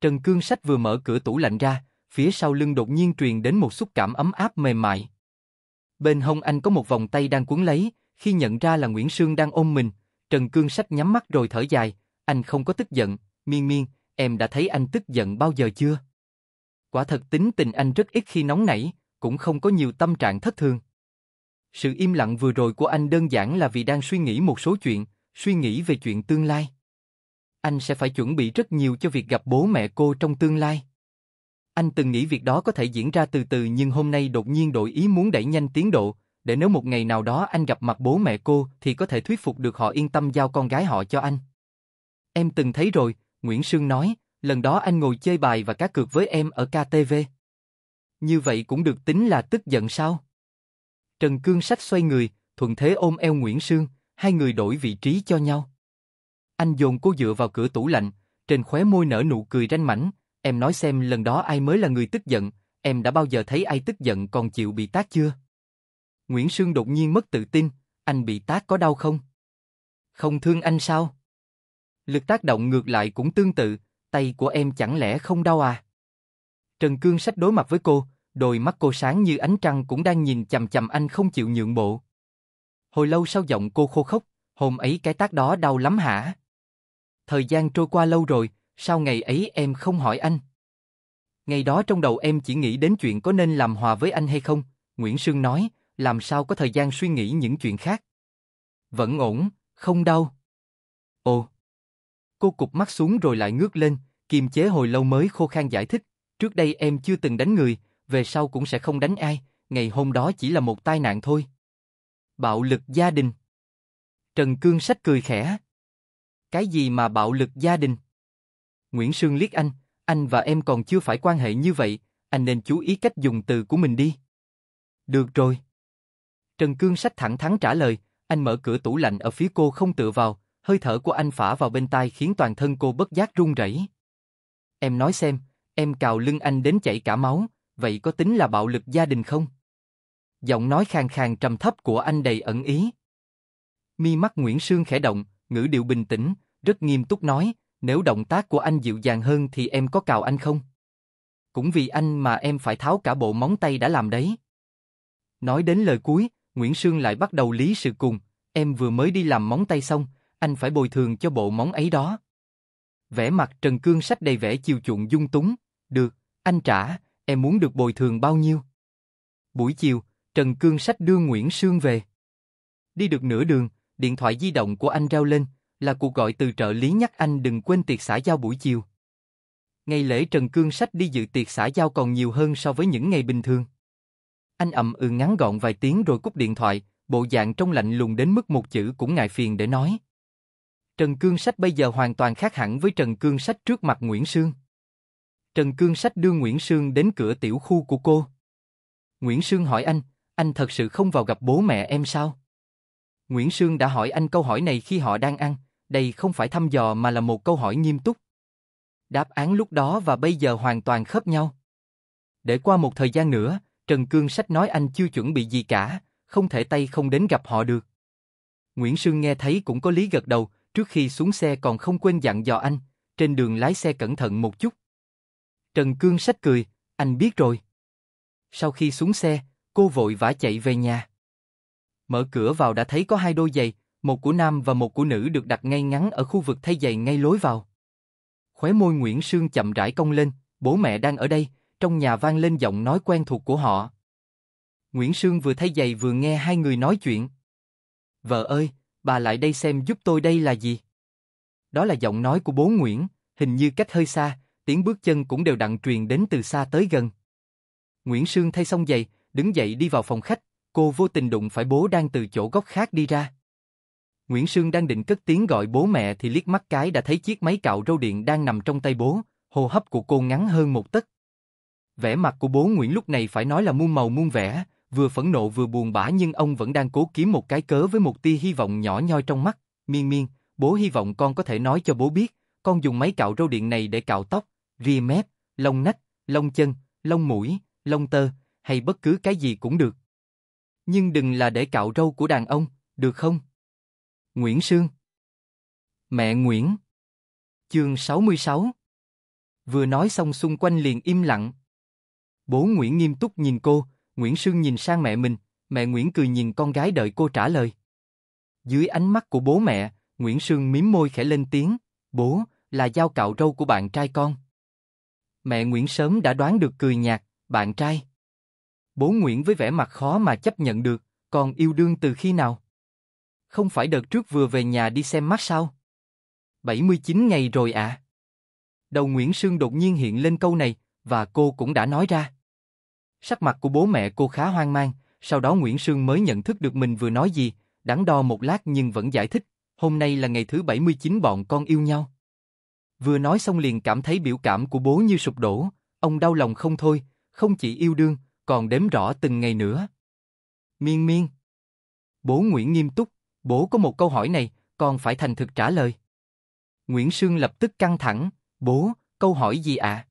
Trần Cương Sách vừa mở cửa tủ lạnh ra, phía sau lưng đột nhiên truyền đến một xúc cảm ấm áp mềm mại. Bên hông anh có một vòng tay đang cuốn lấy, khi nhận ra là Nguyễn Sương đang ôm mình, Trần Cương Sách nhắm mắt rồi thở dài, anh không có tức giận, miên miên, em đã thấy anh tức giận bao giờ chưa? Quả thật tính tình anh rất ít khi nóng nảy, cũng không có nhiều tâm trạng thất thường. Sự im lặng vừa rồi của anh đơn giản là vì đang suy nghĩ một số chuyện, suy nghĩ về chuyện tương lai. Anh sẽ phải chuẩn bị rất nhiều cho việc gặp bố mẹ cô trong tương lai. Anh từng nghĩ việc đó có thể diễn ra từ từ nhưng hôm nay đột nhiên đổi ý muốn đẩy nhanh tiến độ, để nếu một ngày nào đó anh gặp mặt bố mẹ cô thì có thể thuyết phục được họ yên tâm giao con gái họ cho anh. Em từng thấy rồi, Nguyễn Sương nói, lần đó anh ngồi chơi bài và cá cược với em ở KTV. Như vậy cũng được tính là tức giận sao? Trần Cương Sách xoay người, thuận thế ôm eo Nguyễn Sương, hai người đổi vị trí cho nhau. Anh dồn cô dựa vào cửa tủ lạnh, trên khóe môi nở nụ cười ranh mảnh, em nói xem lần đó ai mới là người tức giận, em đã bao giờ thấy ai tức giận còn chịu bị tác chưa? Nguyễn Sương đột nhiên mất tự tin, anh bị tác có đau không? Không thương anh sao? Lực tác động ngược lại cũng tương tự, tay của em chẳng lẽ không đau à? Trần Cương Sách đối mặt với cô, đôi mắt cô sáng như ánh trăng cũng đang nhìn chằm chằm anh không chịu nhượng bộ. Hồi lâu sau giọng cô khô khốc, hôm ấy cái tác đó đau lắm hả? Thời gian trôi qua lâu rồi, sao ngày ấy em không hỏi anh? Ngày đó trong đầu em chỉ nghĩ đến chuyện có nên làm hòa với anh hay không, Nguyễn Sương nói, làm sao có thời gian suy nghĩ những chuyện khác. Vẫn ổn, không đau. Ồ. Cô cụp mắt xuống rồi lại ngước lên, kiềm chế hồi lâu mới khô khan giải thích, trước đây em chưa từng đánh người, về sau cũng sẽ không đánh ai, ngày hôm đó chỉ là một tai nạn thôi. Bạo lực gia đình Trần Cương Sách cười khẽ. Cái gì mà bạo lực gia đình? Nguyễn Sương liếc anh, anh và em còn chưa phải quan hệ như vậy, anh nên chú ý cách dùng từ của mình đi. Được rồi. Trần Cương Sách thẳng thắn trả lời, anh mở cửa tủ lạnh ở phía cô không tựa vào, hơi thở của anh phả vào bên tai khiến toàn thân cô bất giác run rẩy. Em nói xem, em cào lưng anh đến chảy cả máu, vậy có tính là bạo lực gia đình không? Giọng nói khang khang trầm thấp của anh đầy ẩn ý. Mi mắt Nguyễn Sương khẽ động, ngữ điệu bình tĩnh, rất nghiêm túc nói, nếu động tác của anh dịu dàng hơn thì em có cào anh không? Cũng vì anh mà em phải tháo cả bộ móng tay đã làm đấy. Nói đến lời cuối, Nguyễn Sương lại bắt đầu lý sự cùng, em vừa mới đi làm móng tay xong, anh phải bồi thường cho bộ móng ấy đó. Vẻ mặt Trần Cương sách đầy vẻ chiều chuộng dung túng, được, anh trả, em muốn được bồi thường bao nhiêu? Buổi chiều, Trần Cương Sách đưa Nguyễn Sương về. Đi được nửa đường, điện thoại di động của anh reo lên, là cuộc gọi từ trợ lý nhắc anh đừng quên tiệc xã giao buổi chiều. Ngày lễ Trần Cương Sách đi dự tiệc xã giao còn nhiều hơn so với những ngày bình thường. Anh ậm ừ ngắn gọn vài tiếng rồi cúp điện thoại, bộ dạng trong lạnh lùng đến mức một chữ cũng ngại phiền để nói. Trần Cương Sách bây giờ hoàn toàn khác hẳn với Trần Cương Sách trước mặt Nguyễn Sương. Trần Cương Sách đưa Nguyễn Sương đến cửa tiểu khu của cô. Nguyễn Sương hỏi anh, anh thật sự không vào gặp bố mẹ em sao? Nguyễn Sương đã hỏi anh câu hỏi này khi họ đang ăn, đây không phải thăm dò mà là một câu hỏi nghiêm túc. Đáp án lúc đó và bây giờ hoàn toàn khớp nhau. Để qua một thời gian nữa, Trần Cương Sách nói anh chưa chuẩn bị gì cả, không thể tay không đến gặp họ được. Nguyễn Sương nghe thấy cũng có lý gật đầu, trước khi xuống xe còn không quên dặn dò anh, trên đường lái xe cẩn thận một chút. Trần Cương sách cười, anh biết rồi. Sau khi xuống xe, cô vội vã chạy về nhà. Mở cửa vào đã thấy có hai đôi giày, một của nam và một của nữ được đặt ngay ngắn ở khu vực thay giày ngay lối vào. Khóe môi Nguyễn Sương chậm rãi cong lên, bố mẹ đang ở đây, trong nhà vang lên giọng nói quen thuộc của họ. Nguyễn Sương vừa thay giày vừa nghe hai người nói chuyện. Vợ ơi, bà lại đây xem giúp tôi đây là gì? Đó là giọng nói của bố Nguyễn, hình như cách hơi xa, tiếng bước chân cũng đều đặn truyền đến từ xa tới gần. Nguyễn Sương thay xong giày, đứng dậy đi vào phòng khách, cô vô tình đụng phải bố đang từ chỗ góc khác đi ra. Nguyễn Sương đang định cất tiếng gọi bố mẹ thì liếc mắt cái đã thấy chiếc máy cạo râu điện đang nằm trong tay bố, hô hấp của cô ngắn hơn một tấc. Vẻ mặt của bố Nguyễn lúc này phải nói là muôn màu muôn vẻ, vừa phẫn nộ vừa buồn bã nhưng ông vẫn đang cố kiếm một cái cớ với một tia hy vọng nhỏ nhoi trong mắt. Miên miên, bố hy vọng con có thể nói cho bố biết, con dùng máy cạo râu điện này để cạo tóc, ria mép, lông nách, lông chân, lông mũi, lông tơ, hay bất cứ cái gì cũng được. Nhưng đừng là để cạo râu của đàn ông, được không? Nguyễn Sương Mẹ Nguyễn Chương 66 Vừa nói xong xung quanh liền im lặng. Bố Nguyễn nghiêm túc nhìn cô, Nguyễn Sương nhìn sang mẹ mình, mẹ Nguyễn cười nhìn con gái đợi cô trả lời. Dưới ánh mắt của bố mẹ, Nguyễn Sương mím môi khẽ lên tiếng, bố, là dao cạo râu của bạn trai con. Mẹ Nguyễn sớm đã đoán được cười nhạt, bạn trai. Bố Nguyễn với vẻ mặt khó mà chấp nhận được, còn yêu đương từ khi nào? Không phải đợt trước vừa về nhà đi xem mắt sao? 79 ngày rồi ạ. À? Đầu Nguyễn Sương đột nhiên hiện lên câu này, và cô cũng đã nói ra. Sắc mặt của bố mẹ cô khá hoang mang, sau đó Nguyễn Sương mới nhận thức được mình vừa nói gì, đắn đo một lát nhưng vẫn giải thích, hôm nay là ngày thứ 79 bọn con yêu nhau. Vừa nói xong liền cảm thấy biểu cảm của bố như sụp đổ, ông đau lòng không thôi, không chỉ yêu đương, còn đếm rõ từng ngày nữa. Miên miên. Bố Nguyễn nghiêm túc, bố có một câu hỏi này, con phải thành thực trả lời. Nguyễn Sương lập tức căng thẳng, bố, câu hỏi gì ạ?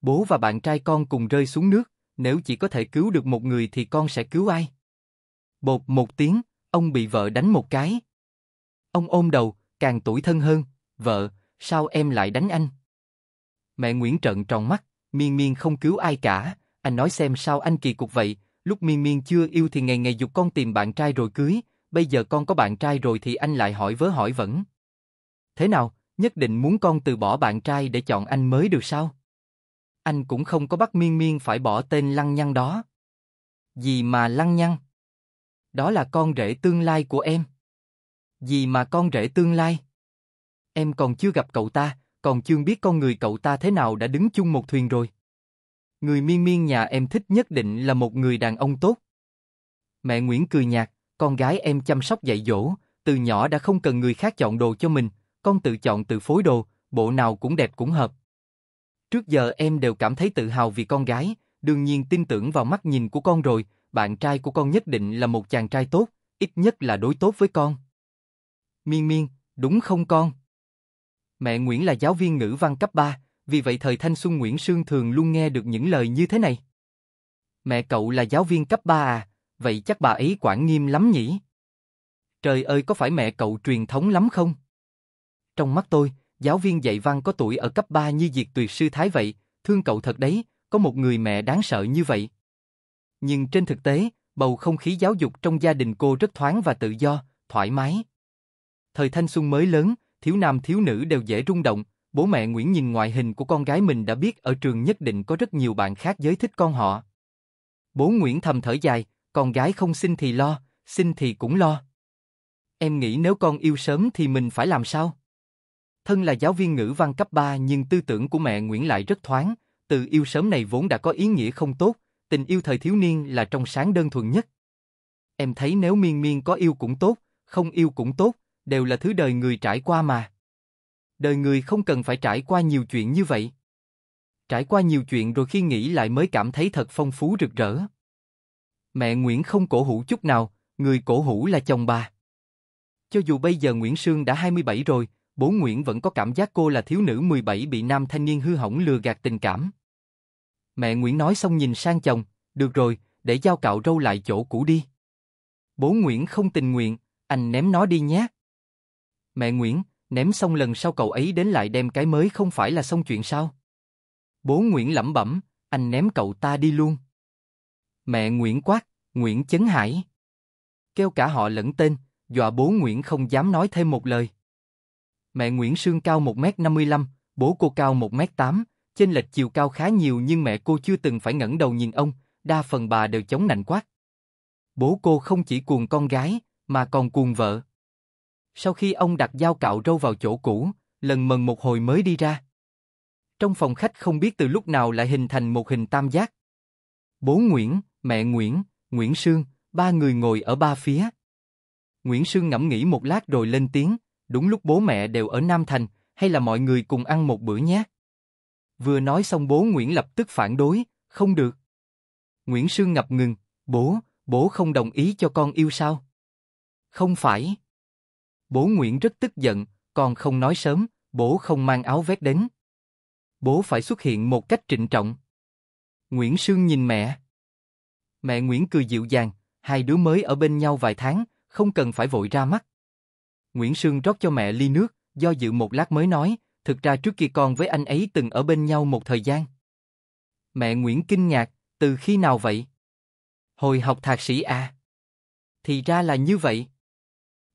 Bố và bạn trai con cùng rơi xuống nước, nếu chỉ có thể cứu được một người thì con sẽ cứu ai? Bột một tiếng, ông bị vợ đánh một cái. Ông ôm đầu, càng tủi thân hơn, vợ, Sao em lại đánh anh? Mẹ Nguyễn trợn tròn mắt, Miên Miên không cứu ai cả, anh nói xem sao anh kỳ cục vậy, lúc Miên Miên chưa yêu thì ngày ngày dục con tìm bạn trai rồi cưới, bây giờ con có bạn trai rồi thì anh lại hỏi vớ hỏi vẫn. Thế nào, nhất định muốn con từ bỏ bạn trai để chọn anh mới được sao? Anh cũng không có bắt Miên Miên phải bỏ tên lăng nhăng đó. Gì mà lăng nhăng? Đó là con rể tương lai của em. Gì mà con rể tương lai? Em còn chưa gặp cậu ta, còn chưa biết con người cậu ta thế nào đã đứng chung một thuyền rồi. Người miên miên nhà em thích nhất định là một người đàn ông tốt. Mẹ Nguyễn cười nhạt, con gái em chăm sóc dạy dỗ, từ nhỏ đã không cần người khác chọn đồ cho mình, con tự chọn tự phối đồ, bộ nào cũng đẹp cũng hợp. Trước giờ em đều cảm thấy tự hào vì con gái, đương nhiên tin tưởng vào mắt nhìn của con rồi, bạn trai của con nhất định là một chàng trai tốt, ít nhất là đối tốt với con. Miên miên, đúng không con? Mẹ Nguyễn là giáo viên ngữ văn cấp 3, vì vậy thời thanh xuân Nguyễn Sương thường luôn nghe được những lời như thế này. Mẹ cậu là giáo viên cấp 3 à, vậy chắc bà ấy quản nghiêm lắm nhỉ? Trời ơi có phải mẹ cậu truyền thống lắm không? Trong mắt tôi, giáo viên dạy văn có tuổi ở cấp 3 như diệt tuyệt sư Thái vậy, thương cậu thật đấy, có một người mẹ đáng sợ như vậy. Nhưng trên thực tế, bầu không khí giáo dục trong gia đình cô rất thoáng và tự do, thoải mái. Thời thanh xuân mới lớn, thiếu nam thiếu nữ đều dễ rung động, bố mẹ Nguyễn nhìn ngoại hình của con gái mình đã biết ở trường nhất định có rất nhiều bạn khác giới thích con họ. Bố Nguyễn thầm thở dài, con gái không sinh thì lo, sinh thì cũng lo. Em nghĩ nếu con yêu sớm thì mình phải làm sao? Thân là giáo viên ngữ văn cấp 3 nhưng tư tưởng của mẹ Nguyễn lại rất thoáng, từ yêu sớm này vốn đã có ý nghĩa không tốt, tình yêu thời thiếu niên là trong sáng đơn thuần nhất. Em thấy nếu miên miên có yêu cũng tốt, không yêu cũng tốt, đều là thứ đời người trải qua mà. Đời người không cần phải trải qua nhiều chuyện như vậy. Trải qua nhiều chuyện rồi khi nghĩ lại mới cảm thấy thật phong phú rực rỡ. Mẹ Nguyễn không cổ hủ chút nào, người cổ hủ là chồng bà. Cho dù bây giờ Nguyễn Sương đã 27 rồi, bố Nguyễn vẫn có cảm giác cô là thiếu nữ 17 bị nam thanh niên hư hỏng lừa gạt tình cảm. Mẹ Nguyễn nói xong nhìn sang chồng, được rồi, để giao cạo râu lại chỗ cũ đi. Bố Nguyễn không tình nguyện, anh ném nó đi nhé. Mẹ Nguyễn, ném xong lần sau cậu ấy đến lại đem cái mới không phải là xong chuyện sao? Bố Nguyễn lẩm bẩm, anh ném cậu ta đi luôn. Mẹ Nguyễn quát, Nguyễn Chấn Hải. Kêu cả họ lẫn tên, dọa bố Nguyễn không dám nói thêm một lời. Mẹ Nguyễn Sương cao 1m55, bố cô cao 1m8, trên lệch chiều cao khá nhiều nhưng mẹ cô chưa từng phải ngẩng đầu nhìn ông, đa phần bà đều chống nạnh quát. Bố cô không chỉ cuồng con gái, mà còn cuồng vợ. Sau khi ông đặt dao cạo râu vào chỗ cũ, lần mần một hồi mới đi ra. Trong phòng khách không biết từ lúc nào lại hình thành một hình tam giác. Bố Nguyễn, mẹ Nguyễn, Nguyễn Sương, ba người ngồi ở ba phía. Nguyễn Sương ngẫm nghĩ một lát rồi lên tiếng, đúng lúc bố mẹ đều ở Nam Thành, hay là mọi người cùng ăn một bữa nhé. Vừa nói xong bố Nguyễn lập tức phản đối, không được. Nguyễn Sương ngập ngừng, bố, bố không đồng ý cho con yêu sao? Không phải. Bố Nguyễn rất tức giận, còn không nói sớm, bố không mang áo vét đến. Bố phải xuất hiện một cách trịnh trọng. Nguyễn Sương nhìn mẹ. Mẹ Nguyễn cười dịu dàng, hai đứa mới ở bên nhau vài tháng, không cần phải vội ra mắt. Nguyễn Sương rót cho mẹ ly nước, do dự một lát mới nói, thực ra trước kia con với anh ấy từng ở bên nhau một thời gian. Mẹ Nguyễn kinh ngạc, từ khi nào vậy? Hồi học thạc sĩ à? Thì ra là như vậy.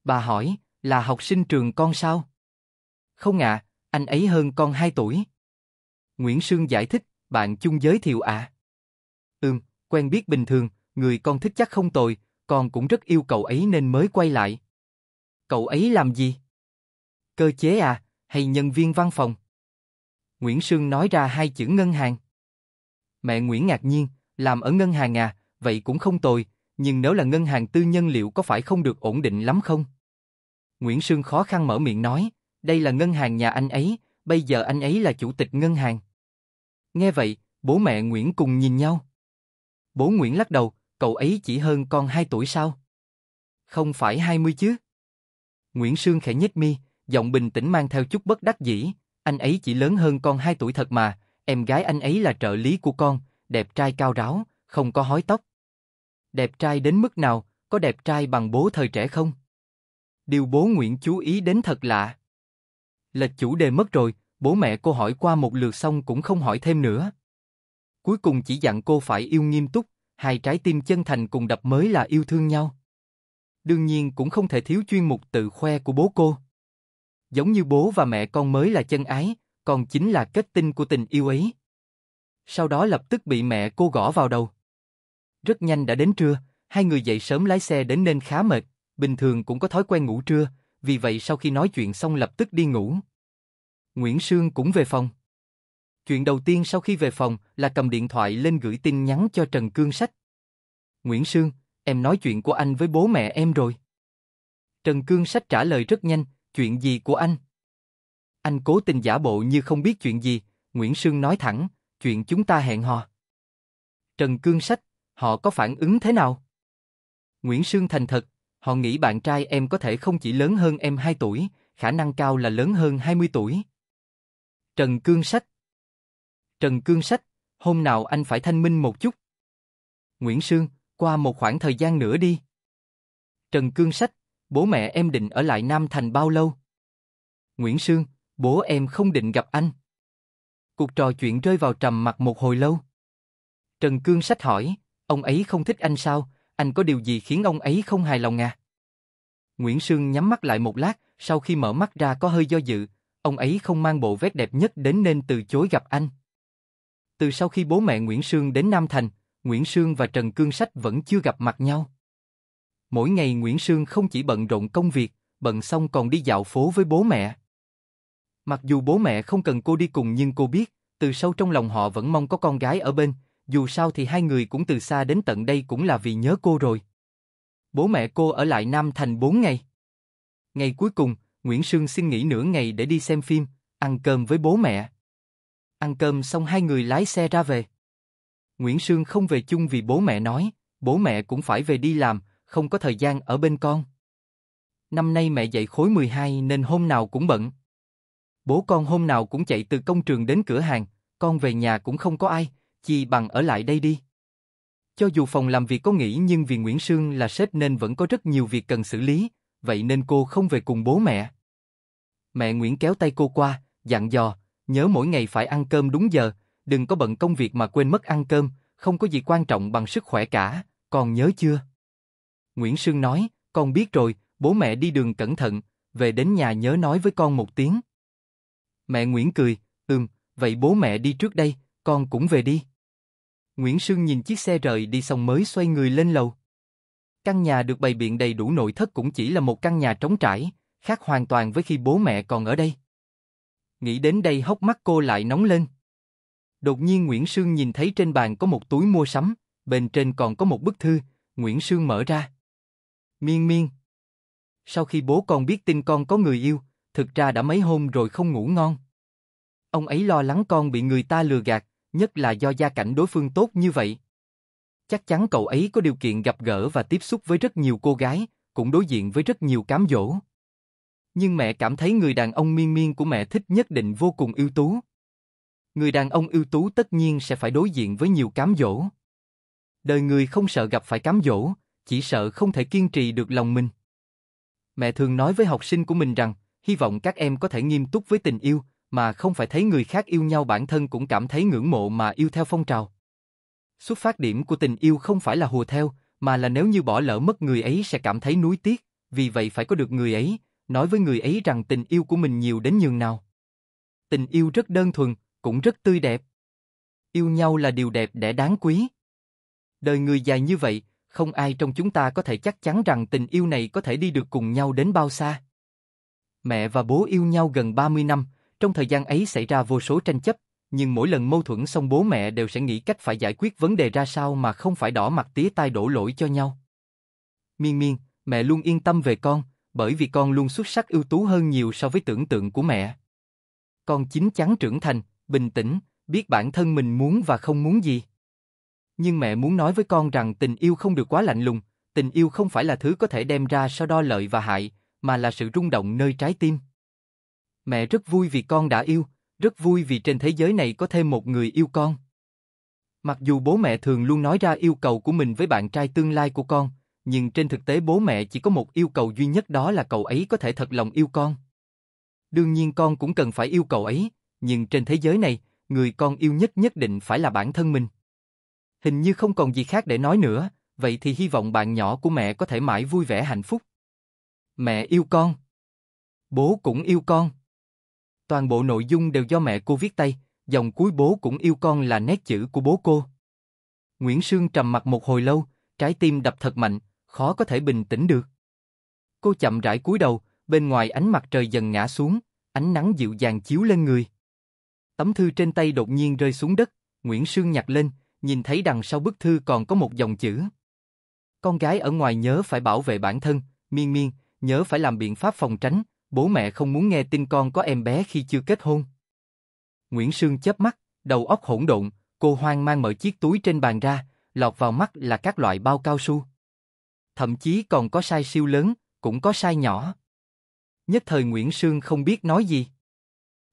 Bà hỏi, là học sinh trường con sao? Không ạ, à, anh ấy hơn con 2 tuổi. Nguyễn Sương giải thích, bạn chung giới thiệu ạ. À. Ừm, quen biết bình thường, người con thích chắc không tồi, con cũng rất yêu cậu ấy nên mới quay lại. Cậu ấy làm gì? Cơ chế à, hay nhân viên văn phòng? Nguyễn Sương nói ra hai chữ ngân hàng. Mẹ Nguyễn ngạc nhiên, làm ở ngân hàng à, vậy cũng không tồi, nhưng nếu là ngân hàng tư nhân liệu có phải không được ổn định lắm không? Nguyễn Sương khó khăn mở miệng nói, đây là ngân hàng nhà anh ấy, bây giờ anh ấy là chủ tịch ngân hàng. Nghe vậy, bố mẹ Nguyễn cùng nhìn nhau. Bố Nguyễn lắc đầu, cậu ấy chỉ hơn con 2 tuổi sao? Không phải 20 chứ? Nguyễn Sương khẽ nhếch mi, giọng bình tĩnh mang theo chút bất đắc dĩ, anh ấy chỉ lớn hơn con 2 tuổi thật mà, em gái anh ấy là trợ lý của con, đẹp trai cao ráo, không có hói tóc. Đẹp trai đến mức nào, có đẹp trai bằng bố thời trẻ không? Điều bố Nguyễn chú ý đến thật lạ. Lệch chủ đề mất rồi, bố mẹ cô hỏi qua một lượt xong cũng không hỏi thêm nữa. Cuối cùng chỉ dặn cô phải yêu nghiêm túc, hai trái tim chân thành cùng đập mới là yêu thương nhau. Đương nhiên cũng không thể thiếu chuyên mục tự khoe của bố cô. Giống như bố và mẹ con mới là chân ái, còn chính là kết tinh của tình yêu ấy. Sau đó lập tức bị mẹ cô gõ vào đầu. Rất nhanh đã đến trưa, hai người dậy sớm lái xe đến nên khá mệt, bình thường cũng có thói quen ngủ trưa, vì vậy sau khi nói chuyện xong lập tức đi ngủ. Nguyễn Sương cũng về phòng. Chuyện đầu tiên sau khi về phòng là cầm điện thoại lên gửi tin nhắn cho Trần Cương Sách. Nguyễn Sương, em nói chuyện của anh với bố mẹ em rồi. Trần Cương Sách trả lời rất nhanh, chuyện gì của anh? Anh cố tình giả bộ như không biết chuyện gì, Nguyễn Sương nói thẳng, chuyện chúng ta hẹn hò. Trần Cương Sách, họ có phản ứng thế nào? Nguyễn Sương thành thật, Họ nghĩ bạn trai em có thể không chỉ lớn hơn em 2 tuổi, khả năng cao là lớn hơn 20 tuổi. Trần Cương Sách Trần Cương Sách, hôm nào anh phải thanh minh một chút. Nguyễn Sương, qua một khoảng thời gian nữa đi. Trần Cương Sách, bố mẹ em định ở lại Nam Thành bao lâu? Nguyễn Sương, bố em không định gặp anh. Cuộc trò chuyện rơi vào trầm mặc một hồi lâu. Trần Cương Sách hỏi, ông ấy không thích anh sao, anh có điều gì khiến ông ấy không hài lòng à? Nguyễn Sương nhắm mắt lại một lát, sau khi mở mắt ra có hơi do dự, ông ấy không mang bộ vest đẹp nhất đến nên từ chối gặp anh. Từ sau khi bố mẹ Nguyễn Sương đến Nam Thành, Nguyễn Sương và Trần Cương Sách vẫn chưa gặp mặt nhau. Mỗi ngày Nguyễn Sương không chỉ bận rộn công việc, bận xong còn đi dạo phố với bố mẹ. Mặc dù bố mẹ không cần cô đi cùng nhưng cô biết, từ sâu trong lòng họ vẫn mong có con gái ở bên, dù sao thì hai người cũng từ xa đến tận đây cũng là vì nhớ cô rồi. Bố mẹ cô ở lại Nam Thành 4 ngày. Ngày cuối cùng, Nguyễn Sương xin nghỉ nửa ngày để đi xem phim, ăn cơm với bố mẹ. Ăn cơm xong hai người lái xe ra về. Nguyễn Sương không về chung vì bố mẹ nói, bố mẹ cũng phải về đi làm, không có thời gian ở bên con. Năm nay mẹ dạy khối 12 nên hôm nào cũng bận. Bố con hôm nào cũng chạy từ công trường đến cửa hàng, con về nhà cũng không có ai, chi bằng ở lại đây đi. Cho dù phòng làm việc có nghỉ nhưng vì Nguyễn Sương là sếp nên vẫn có rất nhiều việc cần xử lý, vậy nên cô không về cùng bố mẹ. Mẹ Nguyễn kéo tay cô qua, dặn dò, nhớ mỗi ngày phải ăn cơm đúng giờ, đừng có bận công việc mà quên mất ăn cơm, không có gì quan trọng bằng sức khỏe cả, còn nhớ chưa? Nguyễn Sương nói, con biết rồi, bố mẹ đi đường cẩn thận, về đến nhà nhớ nói với con một tiếng. Mẹ Nguyễn cười, ừm, vậy bố mẹ đi trước đây, con cũng về đi. Nguyễn Sương nhìn chiếc xe rời đi xong mới xoay người lên lầu. Căn nhà được bày biện đầy đủ nội thất cũng chỉ là một căn nhà trống trải, khác hoàn toàn với khi bố mẹ còn ở đây. Nghĩ đến đây hốc mắt cô lại nóng lên. Đột nhiên Nguyễn Sương nhìn thấy trên bàn có một túi mua sắm, bên trên còn có một bức thư, Nguyễn Sương mở ra. Miên miên. Sau khi bố con biết tin con có người yêu, thực ra đã mấy hôm rồi không ngủ ngon. Ông ấy lo lắng con bị người ta lừa gạt, nhất là do gia cảnh đối phương tốt như vậy. Chắc chắn cậu ấy có điều kiện gặp gỡ và tiếp xúc với rất nhiều cô gái, cũng đối diện với rất nhiều cám dỗ. Nhưng mẹ cảm thấy người đàn ông miên miên của mẹ thích nhất định vô cùng ưu tú. Người đàn ông ưu tú tất nhiên sẽ phải đối diện với nhiều cám dỗ. Đời người không sợ gặp phải cám dỗ, chỉ sợ không thể kiên trì được lòng mình. Mẹ thường nói với học sinh của mình rằng, hy vọng các em có thể nghiêm túc với tình yêu, mà không phải thấy người khác yêu nhau bản thân cũng cảm thấy ngưỡng mộ mà yêu theo phong trào. Xuất phát điểm của tình yêu không phải là hùa theo, mà là nếu như bỏ lỡ mất người ấy sẽ cảm thấy nuối tiếc, vì vậy phải có được người ấy, nói với người ấy rằng tình yêu của mình nhiều đến nhường nào. Tình yêu rất đơn thuần, cũng rất tươi đẹp. Yêu nhau là điều đẹp để đáng quý. Đời người dài như vậy, không ai trong chúng ta có thể chắc chắn rằng tình yêu này có thể đi được cùng nhau đến bao xa. Mẹ và bố yêu nhau gần 30 năm, trong thời gian ấy xảy ra vô số tranh chấp, nhưng mỗi lần mâu thuẫn xong bố mẹ đều sẽ nghĩ cách phải giải quyết vấn đề ra sao mà không phải đỏ mặt tía tai đổ lỗi cho nhau. Miên miên, mẹ luôn yên tâm về con, bởi vì con luôn xuất sắc ưu tú hơn nhiều so với tưởng tượng của mẹ. Con chín chắn trưởng thành, bình tĩnh, biết bản thân mình muốn và không muốn gì. Nhưng mẹ muốn nói với con rằng tình yêu không được quá lạnh lùng, tình yêu không phải là thứ có thể đem ra so đo lợi và hại, mà là sự rung động nơi trái tim. Mẹ rất vui vì con đã yêu, rất vui vì trên thế giới này có thêm một người yêu con. Mặc dù bố mẹ thường luôn nói ra yêu cầu của mình với bạn trai tương lai của con, nhưng trên thực tế bố mẹ chỉ có một yêu cầu duy nhất đó là cậu ấy có thể thật lòng yêu con. Đương nhiên con cũng cần phải yêu cậu ấy, nhưng trên thế giới này, người con yêu nhất nhất định phải là bản thân mình. Hình như không còn gì khác để nói nữa, vậy thì hy vọng bạn nhỏ của mẹ có thể mãi vui vẻ hạnh phúc. Mẹ yêu con. Bố cũng yêu con. Toàn bộ nội dung đều do mẹ cô viết tay, dòng cuối bố cũng yêu con là nét chữ của bố cô. Nguyễn Sương trầm mặt một hồi lâu, trái tim đập thật mạnh, khó có thể bình tĩnh được. Cô chậm rãi cúi đầu, bên ngoài ánh mặt trời dần ngã xuống, ánh nắng dịu dàng chiếu lên người. Tấm thư trên tay đột nhiên rơi xuống đất, Nguyễn Sương nhặt lên, nhìn thấy đằng sau bức thư còn có một dòng chữ. Con gái ở ngoài nhớ phải bảo vệ bản thân, miên miên, nhớ phải làm biện pháp phòng tránh, bố mẹ không muốn nghe tin con có em bé khi chưa kết hôn. Nguyễn Sương chớp mắt, đầu óc hỗn độn, cô hoang mang mở chiếc túi trên bàn ra, lọt vào mắt là các loại bao cao su. Thậm chí còn có sai siêu lớn, cũng có sai nhỏ. Nhất thời Nguyễn Sương không biết nói gì.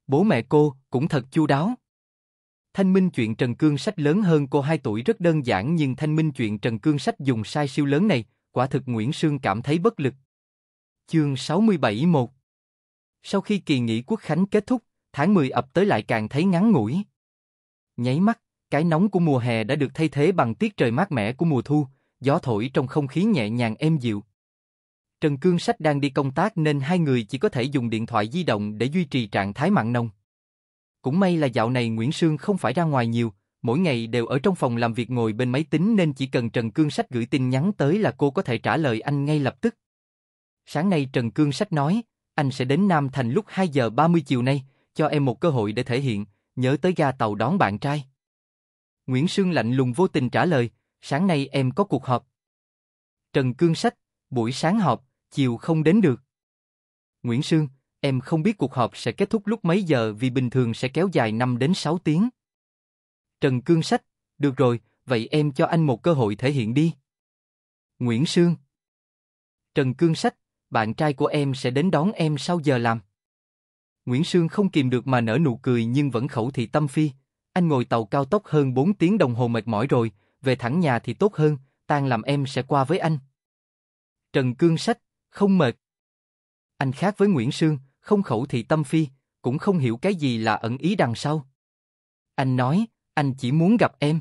Bố mẹ cô cũng thật chu đáo. Thanh minh chuyện Trần Cương Sách lớn hơn cô 2 tuổi rất đơn giản nhưng thanh minh chuyện Trần Cương Sách dùng sai siêu lớn này, quả thực Nguyễn Sương cảm thấy bất lực. Chương 67 1 sau khi kỳ nghỉ quốc khánh kết thúc, tháng 10 ập tới lại càng thấy ngắn ngủi. Nháy mắt, cái nóng của mùa hè đã được thay thế bằng tiết trời mát mẻ của mùa thu, gió thổi trong không khí nhẹ nhàng êm dịu. Trần Cương Sách đang đi công tác nên hai người chỉ có thể dùng điện thoại di động để duy trì trạng thái mạng nông. Cũng may là dạo này Nguyễn Sương không phải ra ngoài nhiều, mỗi ngày đều ở trong phòng làm việc ngồi bên máy tính nên chỉ cần Trần Cương Sách gửi tin nhắn tới là cô có thể trả lời anh ngay lập tức. Sáng nay Trần Cương Sách nói, anh sẽ đến Nam Thành lúc 2 giờ 30 chiều nay, cho em một cơ hội để thể hiện, nhớ tới ga tàu đón bạn trai. Nguyễn Sương lạnh lùng vô tình trả lời, sáng nay em có cuộc họp. Trần Cương Sách, buổi sáng họp, chiều không đến được. Nguyễn Sương, em không biết cuộc họp sẽ kết thúc lúc mấy giờ vì bình thường sẽ kéo dài 5 đến 6 tiếng. Trần Cương Sách, được rồi, vậy em cho anh một cơ hội thể hiện đi. Nguyễn Sương Trần Cương Sách, bạn trai của em sẽ đến đón em sau giờ làm. Nguyễn Sương không kìm được mà nở nụ cười nhưng vẫn khẩu thị tâm phi. Anh ngồi tàu cao tốc hơn 4 tiếng đồng hồ mệt mỏi rồi, về thẳng nhà thì tốt hơn, tan làm em sẽ qua với anh. Trần Cương Sách, không mệt. Anh khác với Nguyễn Sương, không khẩu thị tâm phi, cũng không hiểu cái gì là ẩn ý đằng sau. Anh nói, anh chỉ muốn gặp em.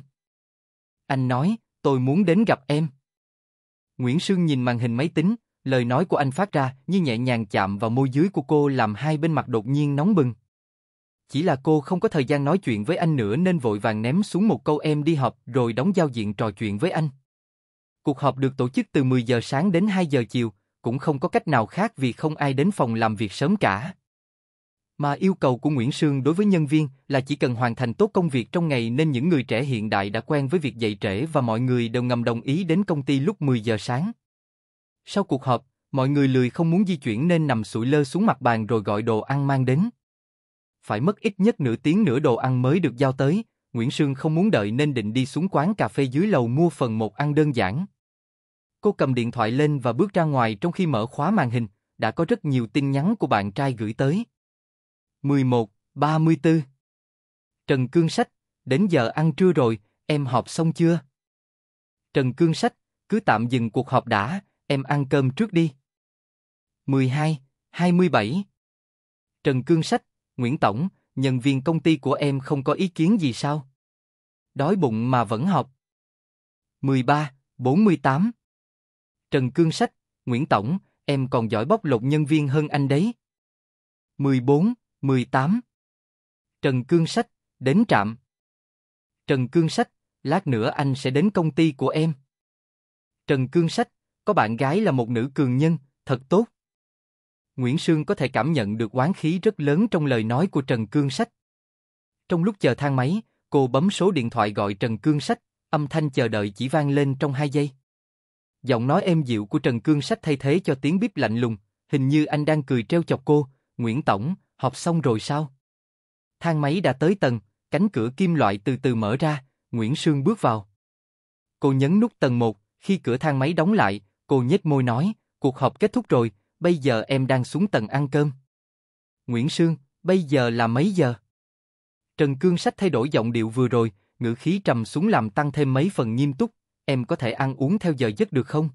Anh nói, tôi muốn đến gặp em. Nguyễn Sương nhìn màn hình máy tính, Lời nói của anh phát ra như nhẹ nhàng chạm vào môi dưới của cô làm hai bên mặt đột nhiên nóng bừng. Chỉ là cô không có thời gian nói chuyện với anh nữa nên vội vàng ném xuống một câu em đi họp rồi đóng giao diện trò chuyện với anh. Cuộc họp được tổ chức từ 10 giờ sáng đến 2 giờ chiều, cũng không có cách nào khác vì không ai đến phòng làm việc sớm cả. Mà yêu cầu của Nguyễn Sương đối với nhân viên là chỉ cần hoàn thành tốt công việc trong ngày nên những người trẻ hiện đại đã quen với việc dậy trễ và mọi người đều ngầm đồng ý đến công ty lúc 10 giờ sáng. Sau cuộc họp, mọi người lười không muốn di chuyển nên nằm sụi lơ xuống mặt bàn rồi gọi đồ ăn mang đến. Phải mất ít nhất nửa tiếng nữa đồ ăn mới được giao tới, Nguyễn Sương không muốn đợi nên định đi xuống quán cà phê dưới lầu mua phần một ăn đơn giản. Cô cầm điện thoại lên và bước ra ngoài trong khi mở khóa màn hình, đã có rất nhiều tin nhắn của bạn trai gửi tới. 11, 34 Trần Cương Sách, đến giờ ăn trưa rồi, em họp xong chưa? Trần Cương Sách, cứ tạm dừng cuộc họp đã, Em ăn cơm trước đi. 12, 27 Trần Cương Sách, Nguyễn Tổng, nhân viên công ty của em không có ý kiến gì sao? Đói bụng mà vẫn học. 13, 48 Trần Cương Sách, Nguyễn Tổng, em còn giỏi bóc lột nhân viên hơn anh đấy. 14, 18 Trần Cương Sách, đến trạm. Trần Cương Sách, lát nữa anh sẽ đến công ty của em. Trần Cương Sách, có bạn gái là một nữ cường nhân, thật tốt. Nguyễn Sương có thể cảm nhận được oán khí rất lớn trong lời nói của Trần Cương Sách. Trong lúc chờ thang máy, cô bấm số điện thoại gọi Trần Cương Sách, âm thanh chờ đợi chỉ vang lên trong hai giây. Giọng nói êm dịu của Trần Cương Sách thay thế cho tiếng bíp lạnh lùng, hình như anh đang cười treo chọc cô, Nguyễn Tổng, học xong rồi sao? Thang máy đã tới tầng, cánh cửa kim loại từ từ mở ra, Nguyễn Sương bước vào. Cô nhấn nút tầng 1, khi cửa thang máy đóng lại, Cô nhếch môi nói, cuộc họp kết thúc rồi, bây giờ em đang xuống tầng ăn cơm. Nguyễn Sương, bây giờ là mấy giờ? Trần Cương Sách thay đổi giọng điệu vừa rồi, ngữ khí trầm xuống làm tăng thêm mấy phần nghiêm túc, em có thể ăn uống theo giờ giấc được không?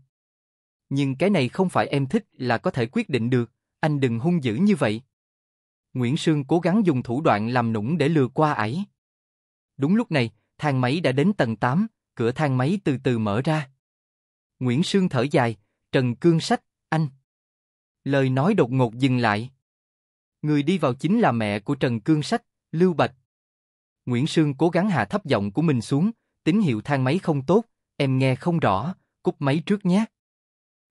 Nhưng cái này không phải em thích là có thể quyết định được, anh đừng hung dữ như vậy. Nguyễn Sương cố gắng dùng thủ đoạn làm nũng để lừa qua ấy. Đúng lúc này, thang máy đã đến tầng 8, cửa thang máy từ từ mở ra. Nguyễn Sương thở dài, Trần Cương Sách, anh. Lời nói đột ngột dừng lại. Người đi vào chính là mẹ của Trần Cương Sách, Lưu Bạch. Nguyễn Sương cố gắng hạ thấp giọng của mình xuống, tín hiệu thang máy không tốt, em nghe không rõ, cúp máy trước nhé.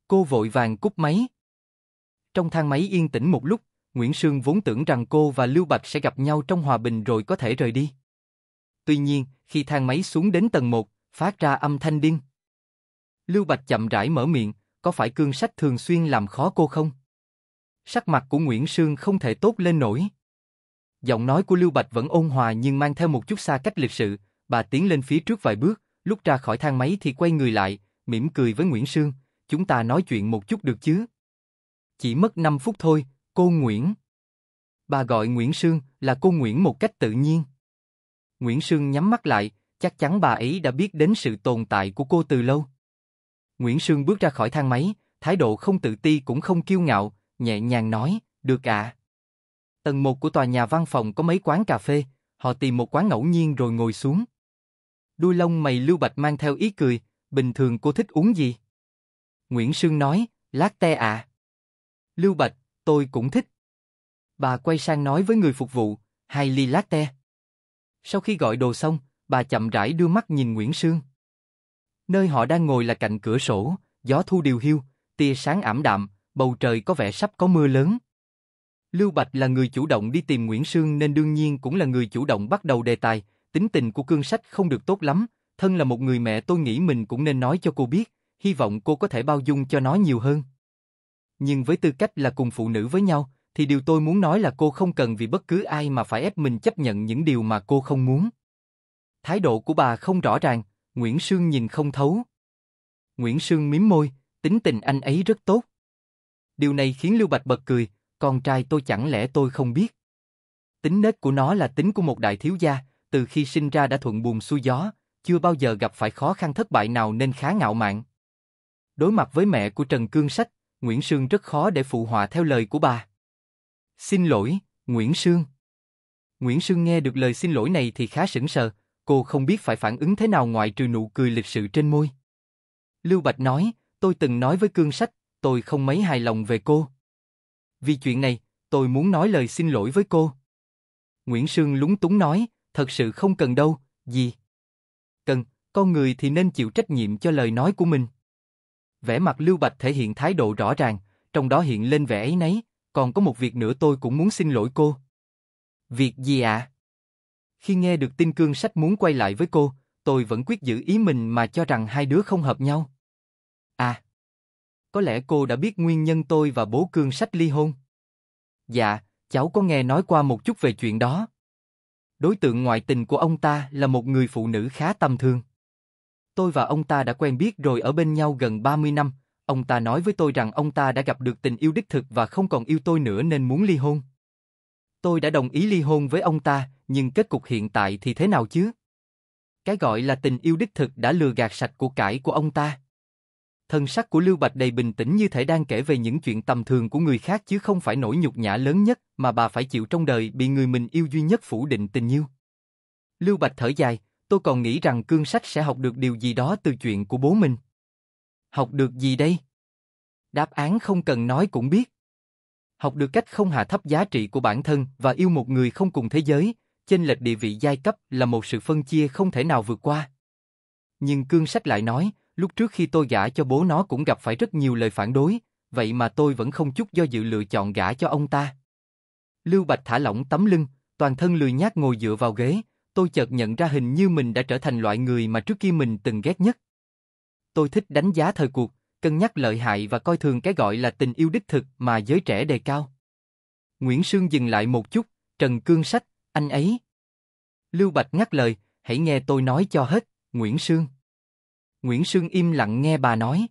Cô vội vàng cúp máy. Trong thang máy yên tĩnh một lúc, Nguyễn Sương vốn tưởng rằng cô và Lưu Bạch sẽ gặp nhau trong hòa bình rồi có thể rời đi. Tuy nhiên, khi thang máy xuống đến tầng 1, phát ra âm thanh điên. Lưu Bạch chậm rãi mở miệng, có phải cương sách thường xuyên làm khó cô không? Sắc mặt của Nguyễn Sương không thể tốt lên nổi. Giọng nói của Lưu Bạch vẫn ôn hòa nhưng mang theo một chút xa cách lịch sự, bà tiến lên phía trước vài bước, lúc ra khỏi thang máy thì quay người lại, mỉm cười với Nguyễn Sương, chúng ta nói chuyện một chút được chứ? Chỉ mất 5 phút thôi, cô Nguyễn. Bà gọi Nguyễn Sương là cô Nguyễn một cách tự nhiên. Nguyễn Sương nhắm mắt lại, chắc chắn bà ấy đã biết đến sự tồn tại của cô từ lâu. Nguyễn Sương bước ra khỏi thang máy, thái độ không tự ti cũng không kiêu ngạo, nhẹ nhàng nói, được ạ. Tầng 1 của tòa nhà văn phòng có mấy quán cà phê, họ tìm một quán ngẫu nhiên rồi ngồi xuống. Đuôi lông mày Lưu Bạch mang theo ý cười, bình thường cô thích uống gì? Nguyễn Sương nói, latte ạ. À. Lưu Bạch, tôi cũng thích. Bà quay sang nói với người phục vụ, hai ly latte. Sau khi gọi đồ xong, bà chậm rãi đưa mắt nhìn Nguyễn Sương. Nơi họ đang ngồi là cạnh cửa sổ, gió thu điều hiu, tia sáng ảm đạm, bầu trời có vẻ sắp có mưa lớn. Lưu Bạch là người chủ động đi tìm Nguyễn Sương nên đương nhiên cũng là người chủ động bắt đầu đề tài, tính tình của cương sách không được tốt lắm, thân là một người mẹ tôi nghĩ mình cũng nên nói cho cô biết, hy vọng cô có thể bao dung cho nó nhiều hơn. Nhưng với tư cách là cùng phụ nữ với nhau, thì điều tôi muốn nói là cô không cần vì bất cứ ai mà phải ép mình chấp nhận những điều mà cô không muốn. Thái độ của bà không rõ ràng, Nguyễn Sương nhìn không thấu. Nguyễn Sương mím môi, tính tình anh ấy rất tốt. Điều này khiến Lưu Bạch bật cười, con trai tôi chẳng lẽ tôi không biết. Tính nết của nó là tính của một đại thiếu gia, từ khi sinh ra đã thuận buồm xuôi gió, chưa bao giờ gặp phải khó khăn thất bại nào nên khá ngạo mạn. Đối mặt với mẹ của Trần Cương Sách, Nguyễn Sương rất khó để phụ họa theo lời của bà. Xin lỗi, Nguyễn Sương. Nguyễn Sương nghe được lời xin lỗi này thì khá sững sờ, cô không biết phải phản ứng thế nào ngoại trừ nụ cười lịch sự trên môi. Lưu Bạch nói, tôi từng nói với Cương Sách, tôi không mấy hài lòng về cô. Vì chuyện này, tôi muốn nói lời xin lỗi với cô. Nguyễn Sương lúng túng nói, thật sự không cần đâu, gì. Cần, con người thì nên chịu trách nhiệm cho lời nói của mình. Vẻ mặt Lưu Bạch thể hiện thái độ rõ ràng, trong đó hiện lên vẻ ấy nấy, còn có một việc nữa tôi cũng muốn xin lỗi cô. Việc gì ạ? À? Khi nghe được tin cương sách muốn quay lại với cô, tôi vẫn quyết giữ ý mình mà cho rằng hai đứa không hợp nhau. À, có lẽ cô đã biết nguyên nhân tôi và bố cương sách ly hôn. Dạ, cháu có nghe nói qua một chút về chuyện đó. Đối tượng ngoại tình của ông ta là một người phụ nữ khá tâm thương. Tôi và ông ta đã quen biết rồi ở bên nhau gần 30 năm, ông ta nói với tôi rằng ông ta đã gặp được tình yêu đích thực và không còn yêu tôi nữa nên muốn ly hôn. Tôi đã đồng ý ly hôn với ông ta, nhưng kết cục hiện tại thì thế nào chứ? Cái gọi là tình yêu đích thực đã lừa gạt sạch của cải của ông ta. Thân sắc của Lưu Bạch đầy bình tĩnh như thể đang kể về những chuyện tầm thường của người khác chứ không phải nỗi nhục nhã lớn nhất mà bà phải chịu trong đời bị người mình yêu duy nhất phủ định tình yêu. Lưu Bạch thở dài, tôi còn nghĩ rằng cương sách sẽ học được điều gì đó từ chuyện của bố mình. Học được gì đây? Đáp án không cần nói cũng biết học được cách không hạ thấp giá trị của bản thân và yêu một người không cùng thế giới, chênh lệch địa vị giai cấp là một sự phân chia không thể nào vượt qua. Nhưng cương sách lại nói, lúc trước khi tôi gả cho bố nó cũng gặp phải rất nhiều lời phản đối, vậy mà tôi vẫn không chút do dự lựa chọn gả cho ông ta. Lưu Bạch thả lỏng tấm lưng, toàn thân lười nhác ngồi dựa vào ghế, tôi chợt nhận ra hình như mình đã trở thành loại người mà trước kia mình từng ghét nhất. Tôi thích đánh giá thời cuộc, cân nhắc lợi hại và coi thường cái gọi là tình yêu đích thực mà giới trẻ đề cao. Nguyễn Sương dừng lại một chút, Trần Cương Sách, anh ấy. Lưu Bạch ngắt lời, hãy nghe tôi nói cho hết, Nguyễn Sương. Nguyễn Sương im lặng nghe bà nói.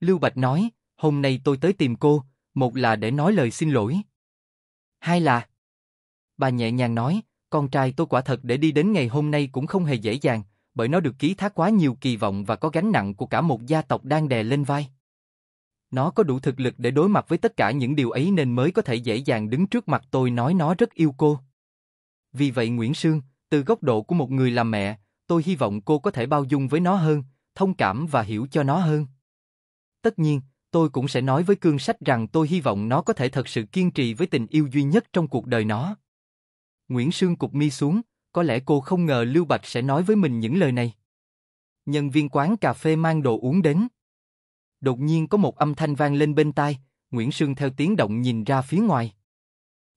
Lưu Bạch nói, hôm nay tôi tới tìm cô, một là để nói lời xin lỗi. Hai là... Bà nhẹ nhàng nói, con trai tôi quả thật để đi đến ngày hôm nay cũng không hề dễ dàng, bởi nó được ký thác quá nhiều kỳ vọng và có gánh nặng của cả một gia tộc đang đè lên vai. Nó có đủ thực lực để đối mặt với tất cả những điều ấy nên mới có thể dễ dàng đứng trước mặt tôi nói nó rất yêu cô. Vì vậy Nguyễn Sương, từ góc độ của một người làm mẹ, tôi hy vọng cô có thể bao dung với nó hơn, thông cảm và hiểu cho nó hơn. Tất nhiên, tôi cũng sẽ nói với cương sách rằng tôi hy vọng nó có thể thật sự kiên trì với tình yêu duy nhất trong cuộc đời nó. Nguyễn Sương cục mi xuống, có lẽ cô không ngờ Lưu Bạch sẽ nói với mình những lời này. Nhân viên quán cà phê mang đồ uống đến. Đột nhiên có một âm thanh vang lên bên tai, Nguyễn Sương theo tiếng động nhìn ra phía ngoài.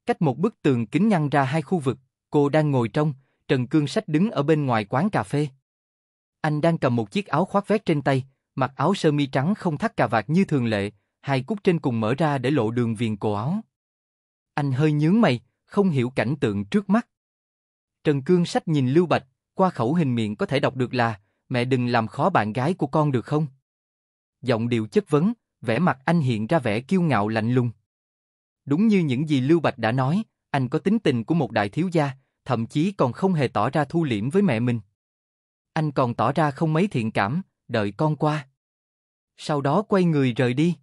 Cách một bức tường kính ngăn ra hai khu vực, cô đang ngồi trong, Trần Cương Sách đứng ở bên ngoài quán cà phê. Anh đang cầm một chiếc áo khoác vét trên tay, mặc áo sơ mi trắng không thắt cà vạt như thường lệ, hai cúc trên cùng mở ra để lộ đường viền cổ áo. Anh hơi nhướng mày, không hiểu cảnh tượng trước mắt. Trần Cương Sách nhìn Lưu Bạch, qua khẩu hình miệng có thể đọc được là Mẹ đừng làm khó bạn gái của con được không? Giọng điệu chất vấn, vẻ mặt anh hiện ra vẻ kiêu ngạo lạnh lùng. Đúng như những gì Lưu Bạch đã nói, anh có tính tình của một đại thiếu gia, thậm chí còn không hề tỏ ra thu liễm với mẹ mình. Anh còn tỏ ra không mấy thiện cảm, đợi con qua. Sau đó quay người rời đi.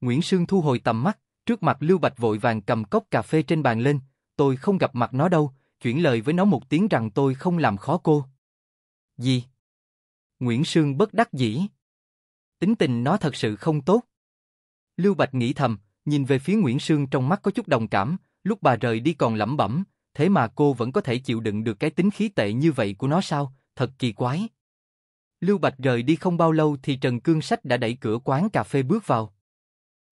Nguyễn Sương thu hồi tầm mắt, trước mặt Lưu Bạch vội vàng cầm cốc cà phê trên bàn lên, tôi không gặp mặt nó đâu, chuyển lời với nó một tiếng rằng tôi không làm khó cô. Gì? Nguyễn Sương bất đắc dĩ. Tính tình nó thật sự không tốt. Lưu Bạch nghĩ thầm, nhìn về phía Nguyễn Sương trong mắt có chút đồng cảm, lúc bà rời đi còn lẩm bẩm, thế mà cô vẫn có thể chịu đựng được cái tính khí tệ như vậy của nó sao, thật kỳ quái. Lưu Bạch rời đi không bao lâu thì Trần Cương Sách đã đẩy cửa quán cà phê bước vào.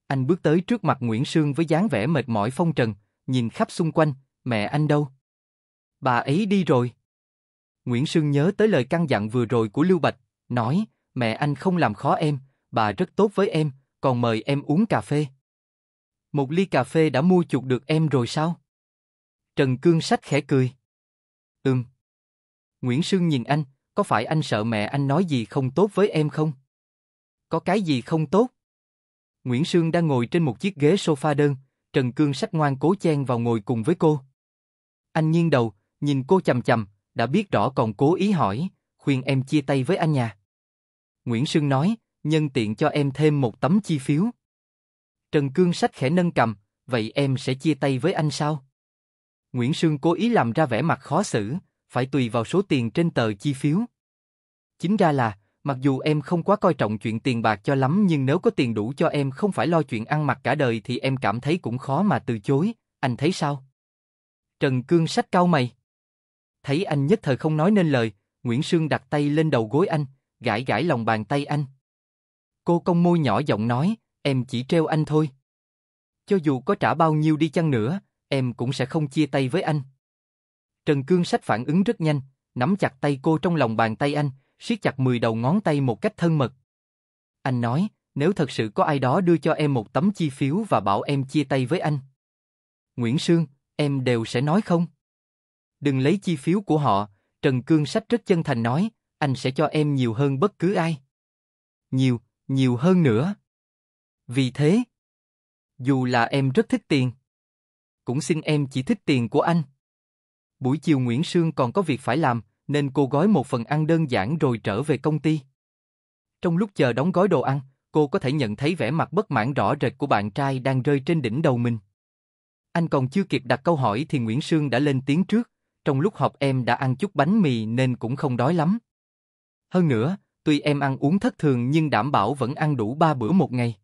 Anh bước tới trước mặt Nguyễn Sương với dáng vẻ mệt mỏi phong trần, nhìn khắp xung quanh, mẹ anh đâu? bà ấy đi rồi. Nguyễn Sương nhớ tới lời căn dặn vừa rồi của Lưu Bạch, nói, mẹ anh không làm khó em, bà rất tốt với em, còn mời em uống cà phê. Một ly cà phê đã mua chuộc được em rồi sao? Trần Cương Sách khẽ cười. Ừm. Nguyễn Sương nhìn anh, có phải anh sợ mẹ anh nói gì không tốt với em không? Có cái gì không tốt? Nguyễn Sương đang ngồi trên một chiếc ghế sofa đơn, Trần Cương Sách ngoan cố chen vào ngồi cùng với cô. Anh nghiêng đầu, nhìn cô chầm chầm, đã biết rõ còn cố ý hỏi, khuyên em chia tay với anh nhà. Nguyễn Sương nói, nhân tiện cho em thêm một tấm chi phiếu. Trần Cương sách khẽ nâng cầm, vậy em sẽ chia tay với anh sao? Nguyễn Sương cố ý làm ra vẻ mặt khó xử, phải tùy vào số tiền trên tờ chi phiếu. Chính ra là, mặc dù em không quá coi trọng chuyện tiền bạc cho lắm nhưng nếu có tiền đủ cho em không phải lo chuyện ăn mặc cả đời thì em cảm thấy cũng khó mà từ chối, anh thấy sao? Trần Cương sách cao mày. Thấy anh nhất thời không nói nên lời, Nguyễn Sương đặt tay lên đầu gối anh, gãi gãi lòng bàn tay anh. Cô cong môi nhỏ giọng nói, em chỉ treo anh thôi. Cho dù có trả bao nhiêu đi chăng nữa, em cũng sẽ không chia tay với anh. Trần Cương Sách phản ứng rất nhanh, nắm chặt tay cô trong lòng bàn tay anh, siết chặt 10 đầu ngón tay một cách thân mật. Anh nói, nếu thật sự có ai đó đưa cho em một tấm chi phiếu và bảo em chia tay với anh. Nguyễn Sương, em đều sẽ nói không? đừng lấy chi phiếu của họ, Trần Cương Sách rất chân thành nói, anh sẽ cho em nhiều hơn bất cứ ai. Nhiều, nhiều hơn nữa. Vì thế, dù là em rất thích tiền, cũng xin em chỉ thích tiền của anh. Buổi chiều Nguyễn Sương còn có việc phải làm, nên cô gói một phần ăn đơn giản rồi trở về công ty. Trong lúc chờ đóng gói đồ ăn, cô có thể nhận thấy vẻ mặt bất mãn rõ rệt của bạn trai đang rơi trên đỉnh đầu mình. Anh còn chưa kịp đặt câu hỏi thì Nguyễn Sương đã lên tiếng trước, trong lúc học em đã ăn chút bánh mì nên cũng không đói lắm. Hơn nữa, tuy em ăn uống thất thường nhưng đảm bảo vẫn ăn đủ ba bữa một ngày.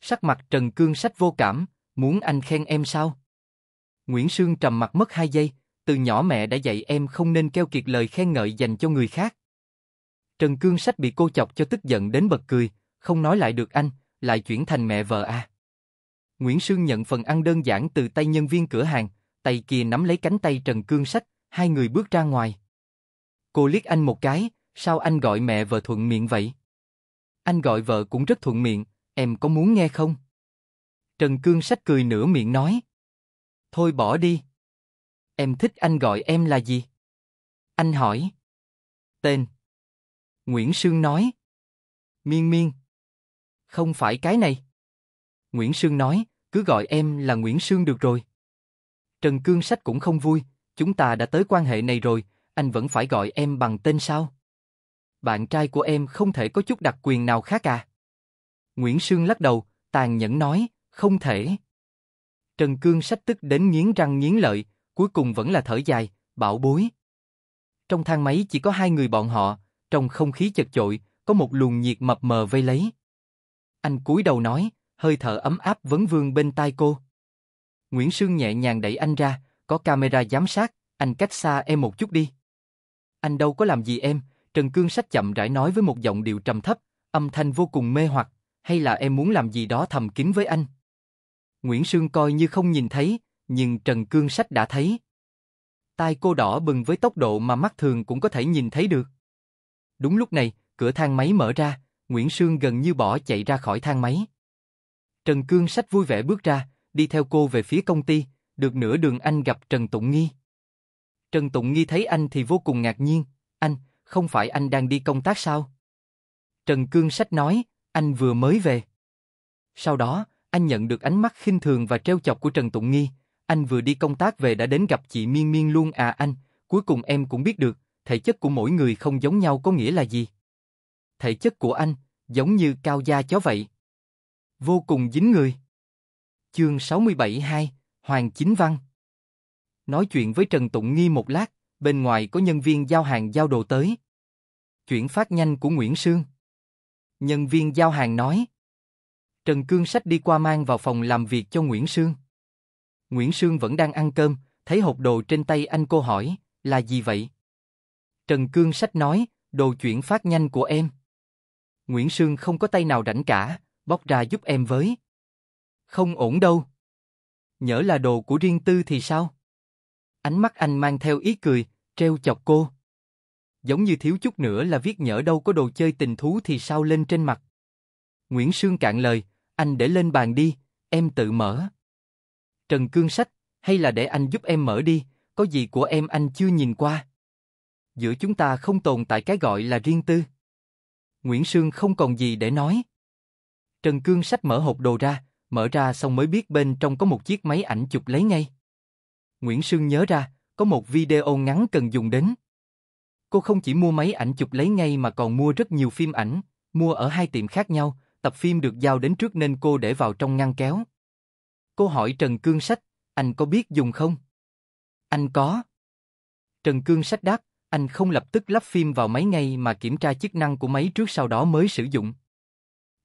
Sắc mặt Trần Cương sách vô cảm, muốn anh khen em sao? Nguyễn Sương trầm mặt mất hai giây, từ nhỏ mẹ đã dạy em không nên keo kiệt lời khen ngợi dành cho người khác. Trần Cương sách bị cô chọc cho tức giận đến bật cười, không nói lại được anh, lại chuyển thành mẹ vợ à. Nguyễn Sương nhận phần ăn đơn giản từ tay nhân viên cửa hàng, tay kia nắm lấy cánh tay Trần Cương Sách, hai người bước ra ngoài. Cô liếc anh một cái, sao anh gọi mẹ vợ thuận miệng vậy? Anh gọi vợ cũng rất thuận miệng, em có muốn nghe không? Trần Cương Sách cười nửa miệng nói. Thôi bỏ đi. Em thích anh gọi em là gì? Anh hỏi. Tên. Nguyễn Sương nói. Miên miên. Không phải cái này. Nguyễn Sương nói, cứ gọi em là Nguyễn Sương được rồi. Trần Cương Sách cũng không vui, chúng ta đã tới quan hệ này rồi, anh vẫn phải gọi em bằng tên sao? Bạn trai của em không thể có chút đặc quyền nào khác à? Nguyễn Sương lắc đầu, tàn nhẫn nói, không thể. Trần Cương Sách tức đến nghiến răng nghiến lợi, cuối cùng vẫn là thở dài, bảo bối. Trong thang máy chỉ có hai người bọn họ, trong không khí chật chội, có một luồng nhiệt mập mờ vây lấy. Anh cúi đầu nói, hơi thở ấm áp vấn vương bên tai cô. Nguyễn Sương nhẹ nhàng đẩy anh ra, có camera giám sát, anh cách xa em một chút đi. Anh đâu có làm gì em, Trần Cương Sách chậm rãi nói với một giọng điệu trầm thấp, âm thanh vô cùng mê hoặc, hay là em muốn làm gì đó thầm kín với anh. Nguyễn Sương coi như không nhìn thấy, nhưng Trần Cương Sách đã thấy. Tai cô đỏ bừng với tốc độ mà mắt thường cũng có thể nhìn thấy được. Đúng lúc này, cửa thang máy mở ra, Nguyễn Sương gần như bỏ chạy ra khỏi thang máy. Trần Cương Sách vui vẻ bước ra, đi theo cô về phía công ty, được nửa đường anh gặp Trần Tụng Nghi. Trần Tụng Nghi thấy anh thì vô cùng ngạc nhiên, anh, không phải anh đang đi công tác sao? Trần Cương Sách nói, anh vừa mới về. Sau đó, anh nhận được ánh mắt khinh thường và treo chọc của Trần Tụng Nghi, anh vừa đi công tác về đã đến gặp chị Miên Miên luôn à anh, cuối cùng em cũng biết được, thể chất của mỗi người không giống nhau có nghĩa là gì. Thể chất của anh, giống như cao da chó vậy. Vô cùng dính người. Chương 67-2, Hoàng Chính Văn Nói chuyện với Trần Tụng Nghi một lát, bên ngoài có nhân viên giao hàng giao đồ tới. Chuyển phát nhanh của Nguyễn Sương. Nhân viên giao hàng nói. Trần Cương Sách đi qua mang vào phòng làm việc cho Nguyễn Sương. Nguyễn Sương vẫn đang ăn cơm, thấy hộp đồ trên tay anh cô hỏi, là gì vậy? Trần Cương Sách nói, đồ chuyển phát nhanh của em. Nguyễn Sương không có tay nào rảnh cả, bóc ra giúp em với. Không ổn đâu. Nhỡ là đồ của riêng tư thì sao? Ánh mắt anh mang theo ý cười, treo chọc cô. Giống như thiếu chút nữa là viết nhỡ đâu có đồ chơi tình thú thì sao lên trên mặt. Nguyễn Sương cạn lời, anh để lên bàn đi, em tự mở. Trần Cương sách, hay là để anh giúp em mở đi, có gì của em anh chưa nhìn qua. Giữa chúng ta không tồn tại cái gọi là riêng tư. Nguyễn Sương không còn gì để nói. Trần Cương sách mở hộp đồ ra, mở ra xong mới biết bên trong có một chiếc máy ảnh chụp lấy ngay. Nguyễn Sương nhớ ra, có một video ngắn cần dùng đến. Cô không chỉ mua máy ảnh chụp lấy ngay mà còn mua rất nhiều phim ảnh, mua ở hai tiệm khác nhau, tập phim được giao đến trước nên cô để vào trong ngăn kéo. Cô hỏi Trần Cương Sách, anh có biết dùng không? Anh có. Trần Cương Sách đáp, anh không lập tức lắp phim vào máy ngay mà kiểm tra chức năng của máy trước sau đó mới sử dụng.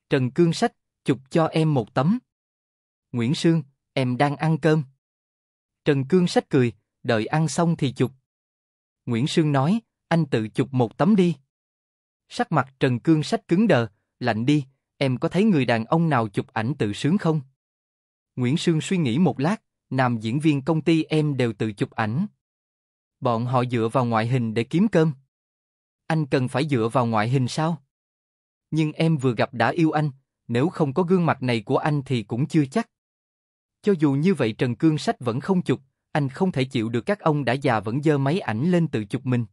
Trần Cương Sách, chụp cho em một tấm. Nguyễn Sương, em đang ăn cơm. Trần Cương sách cười, đợi ăn xong thì chụp. Nguyễn Sương nói, anh tự chụp một tấm đi. Sắc mặt Trần Cương sách cứng đờ, lạnh đi, em có thấy người đàn ông nào chụp ảnh tự sướng không? Nguyễn Sương suy nghĩ một lát, nam diễn viên công ty em đều tự chụp ảnh. Bọn họ dựa vào ngoại hình để kiếm cơm. Anh cần phải dựa vào ngoại hình sao? Nhưng em vừa gặp đã yêu anh, nếu không có gương mặt này của anh thì cũng chưa chắc. Cho dù như vậy Trần Cương Sách vẫn không chụp, anh không thể chịu được các ông đã già vẫn dơ máy ảnh lên tự chụp mình.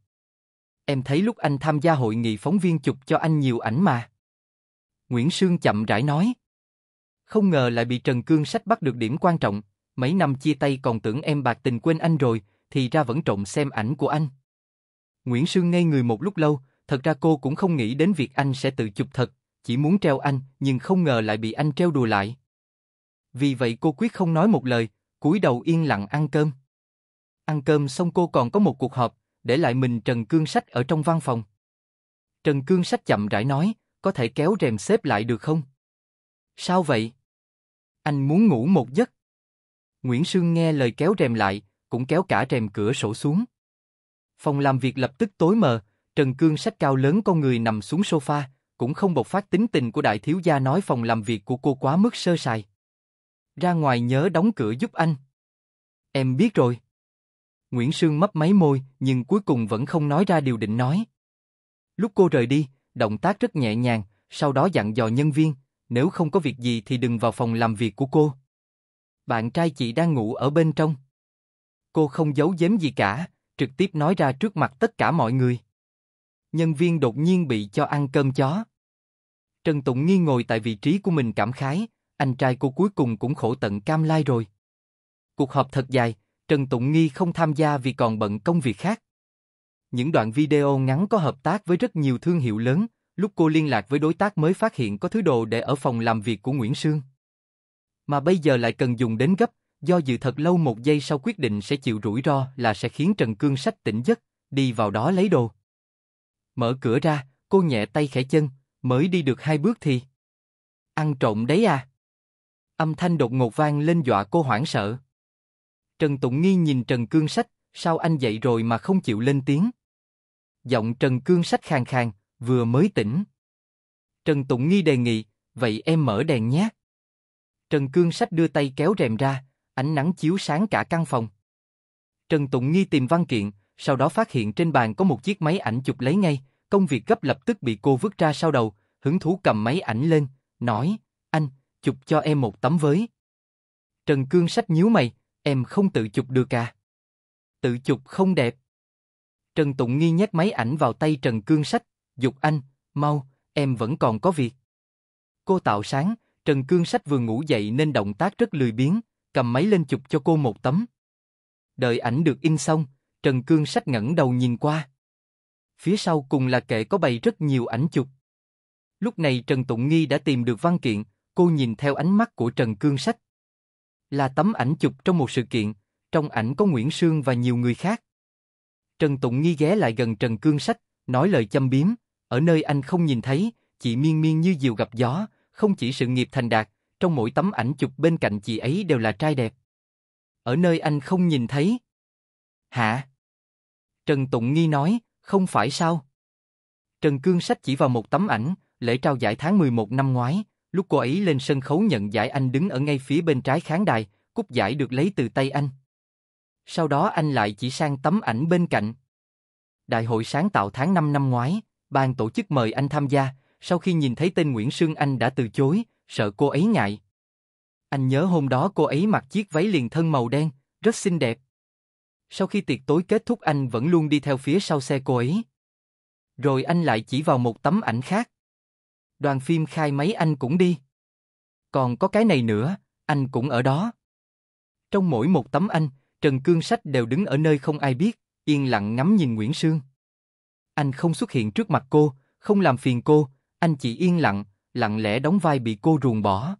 Em thấy lúc anh tham gia hội nghị phóng viên chụp cho anh nhiều ảnh mà. Nguyễn Sương chậm rãi nói. Không ngờ lại bị Trần Cương Sách bắt được điểm quan trọng, mấy năm chia tay còn tưởng em bạc tình quên anh rồi, thì ra vẫn trộm xem ảnh của anh. Nguyễn Sương ngây người một lúc lâu, thật ra cô cũng không nghĩ đến việc anh sẽ tự chụp thật, chỉ muốn treo anh, nhưng không ngờ lại bị anh treo đùa lại. Vì vậy cô quyết không nói một lời, cúi đầu yên lặng ăn cơm. Ăn cơm xong cô còn có một cuộc họp, để lại mình Trần Cương Sách ở trong văn phòng. Trần Cương Sách chậm rãi nói, có thể kéo rèm xếp lại được không? Sao vậy? Anh muốn ngủ một giấc. Nguyễn Sương nghe lời kéo rèm lại, cũng kéo cả rèm cửa sổ xuống. Phòng làm việc lập tức tối mờ, Trần Cương Sách cao lớn con người nằm xuống sofa, cũng không bộc phát tính tình của đại thiếu gia nói phòng làm việc của cô quá mức sơ sài. Ra ngoài nhớ đóng cửa giúp anh. Em biết rồi. Nguyễn Sương mấp máy môi, nhưng cuối cùng vẫn không nói ra điều định nói. Lúc cô rời đi, động tác rất nhẹ nhàng, sau đó dặn dò nhân viên, nếu không có việc gì thì đừng vào phòng làm việc của cô. Bạn trai chị đang ngủ ở bên trong. Cô không giấu giếm gì cả, trực tiếp nói ra trước mặt tất cả mọi người. Nhân viên đột nhiên bị cho ăn cơm chó. Trần Tụng Nghi ngồi tại vị trí của mình cảm khái, anh trai cô cuối cùng cũng khổ tận cam lai rồi. Cuộc họp thật dài, Trần Tụng Nghi không tham gia vì còn bận công việc khác. Những đoạn video ngắn có hợp tác với rất nhiều thương hiệu lớn, lúc cô liên lạc với đối tác mới phát hiện có thứ đồ để ở phòng làm việc của Nguyễn Sương. Mà bây giờ lại cần dùng đến gấp, do dự thật lâu một giây sau quyết định sẽ chịu rủi ro là sẽ khiến Trần Cương sách tỉnh giấc, đi vào đó lấy đồ. Mở cửa ra, cô nhẹ tay khẽ chân, mới đi được hai bước thì... Ăn trộm đấy à? Âm thanh đột ngột vang lên dọa cô hoảng sợ. Trần Tụng Nghi nhìn Trần Cương Sách, sao anh dậy rồi mà không chịu lên tiếng? Giọng Trần Cương Sách khàn khàn, vừa mới tỉnh. Trần Tụng Nghi đề nghị, vậy em mở đèn nhé. Trần Cương Sách đưa tay kéo rèm ra, ánh nắng chiếu sáng cả căn phòng. Trần Tụng Nghi tìm văn kiện, sau đó phát hiện trên bàn có một chiếc máy ảnh chụp lấy ngay, công việc gấp lập tức bị cô vứt ra sau đầu, hứng thú cầm máy ảnh lên, nói, anh, chụp cho em một tấm với. Trần Cương sách nhíu mày, em không tự chụp được à? Tự chụp không đẹp. Trần Tụng Nghi nhét máy ảnh vào tay Trần Cương sách, dục anh, mau, em vẫn còn có việc. Cô tạo sáng, Trần Cương sách vừa ngủ dậy nên động tác rất lười biếng, cầm máy lên chụp cho cô một tấm. Đợi ảnh được in xong, Trần Cương sách ngẩng đầu nhìn qua. Phía sau cùng là kệ có bày rất nhiều ảnh chụp. Lúc này Trần Tụng Nghi đã tìm được văn kiện, cô nhìn theo ánh mắt của Trần Cương Sách. Là tấm ảnh chụp trong một sự kiện, trong ảnh có Nguyễn Sương và nhiều người khác. Trần Tụng Nghi ghé lại gần Trần Cương Sách, nói lời châm biếm, ở nơi anh không nhìn thấy, chị miên miên như diều gặp gió, không chỉ sự nghiệp thành đạt, trong mỗi tấm ảnh chụp bên cạnh chị ấy đều là trai đẹp. Ở nơi anh không nhìn thấy. Hả? Trần Tụng Nghi nói, không phải sao? Trần Cương Sách chỉ vào một tấm ảnh, lễ trao giải tháng 11 năm ngoái, Lúc cô ấy lên sân khấu nhận giải anh đứng ở ngay phía bên trái khán đài, cúp giải được lấy từ tay anh. Sau đó anh lại chỉ sang tấm ảnh bên cạnh. Đại hội sáng tạo tháng 5 năm ngoái, ban tổ chức mời anh tham gia, sau khi nhìn thấy tên Nguyễn Sương Anh đã từ chối, sợ cô ấy ngại. Anh nhớ hôm đó cô ấy mặc chiếc váy liền thân màu đen, rất xinh đẹp. Sau khi tiệc tối kết thúc anh vẫn luôn đi theo phía sau xe cô ấy. Rồi anh lại chỉ vào một tấm ảnh khác. Đoàn phim khai máy anh cũng đi. Còn có cái này nữa, anh cũng ở đó. Trong mỗi một tấm anh, Trần Cương Sách đều đứng ở nơi không ai biết, yên lặng ngắm nhìn Nguyễn Sương. Anh không xuất hiện trước mặt cô, không làm phiền cô, anh chỉ yên lặng, lặng lẽ đóng vai bị cô ruồng bỏ.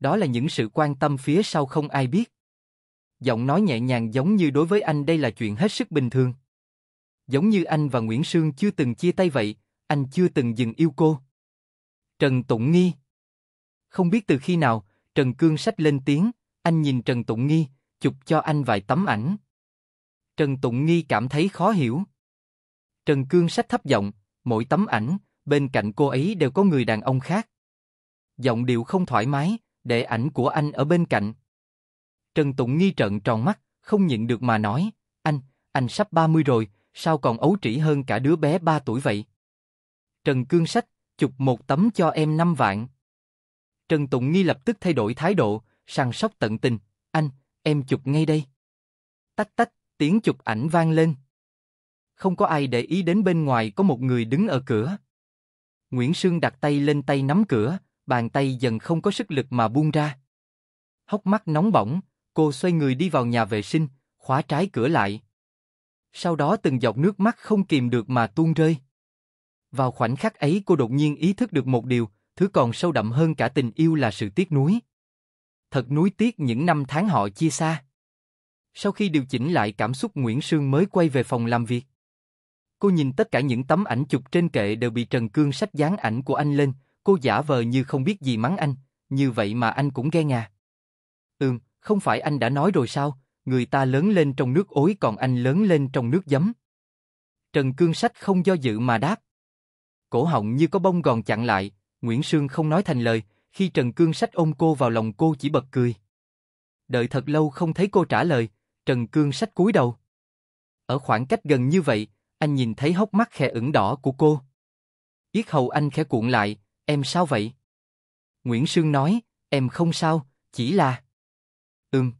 Đó là những sự quan tâm phía sau không ai biết. Giọng nói nhẹ nhàng giống như đối với anh đây là chuyện hết sức bình thường. Giống như anh và Nguyễn Sương chưa từng chia tay vậy, anh chưa từng dừng yêu cô. Trần Tụng Nghi. Không biết từ khi nào, Trần Cương sách lên tiếng, anh nhìn Trần Tụng Nghi, chụp cho anh vài tấm ảnh. Trần Tụng Nghi cảm thấy khó hiểu. Trần Cương sách thấp giọng, mỗi tấm ảnh, bên cạnh cô ấy đều có người đàn ông khác. Giọng điệu không thoải mái, để ảnh của anh ở bên cạnh. Trần Tụng Nghi trợn tròn mắt, không nhịn được mà nói, anh, anh sắp 30 rồi, sao còn ấu trĩ hơn cả đứa bé 3 tuổi vậy? Trần Cương Sách, chụp một tấm cho em 5 vạn. Trần Tụng Nghi lập tức thay đổi thái độ, săn sóc tận tình, anh, em chụp ngay đây. Tách tách, tiếng chụp ảnh vang lên. Không có ai để ý đến bên ngoài có một người đứng ở cửa. Nguyễn Sương đặt tay lên tay nắm cửa, bàn tay dần không có sức lực mà buông ra. Hốc mắt nóng bỏng, cô xoay người đi vào nhà vệ sinh, khóa trái cửa lại. Sau đó từng giọt nước mắt không kìm được mà tuôn rơi. Vào khoảnh khắc ấy cô đột nhiên ý thức được một điều, thứ còn sâu đậm hơn cả tình yêu là sự tiếc nuối. Thật nuối tiếc những năm tháng họ chia xa. Sau khi điều chỉnh lại cảm xúc Nguyễn Sương mới quay về phòng làm việc. Cô nhìn tất cả những tấm ảnh chụp trên kệ đều bị Trần Cương sách dán ảnh của anh lên, cô giả vờ như không biết gì mắng anh, như vậy mà anh cũng ghen à. Ừm, không phải anh đã nói rồi sao, người ta lớn lên trong nước ối còn anh lớn lên trong nước giấm. Trần Cương Sách không do dự mà đáp cổ họng như có bông gòn chặn lại, Nguyễn Sương không nói thành lời, khi Trần Cương sách ôm cô vào lòng cô chỉ bật cười. Đợi thật lâu không thấy cô trả lời, Trần Cương sách cúi đầu. Ở khoảng cách gần như vậy, anh nhìn thấy hốc mắt khẽ ửng đỏ của cô. Yết hầu anh khẽ cuộn lại, em sao vậy? Nguyễn Sương nói, em không sao, chỉ là... Ừm.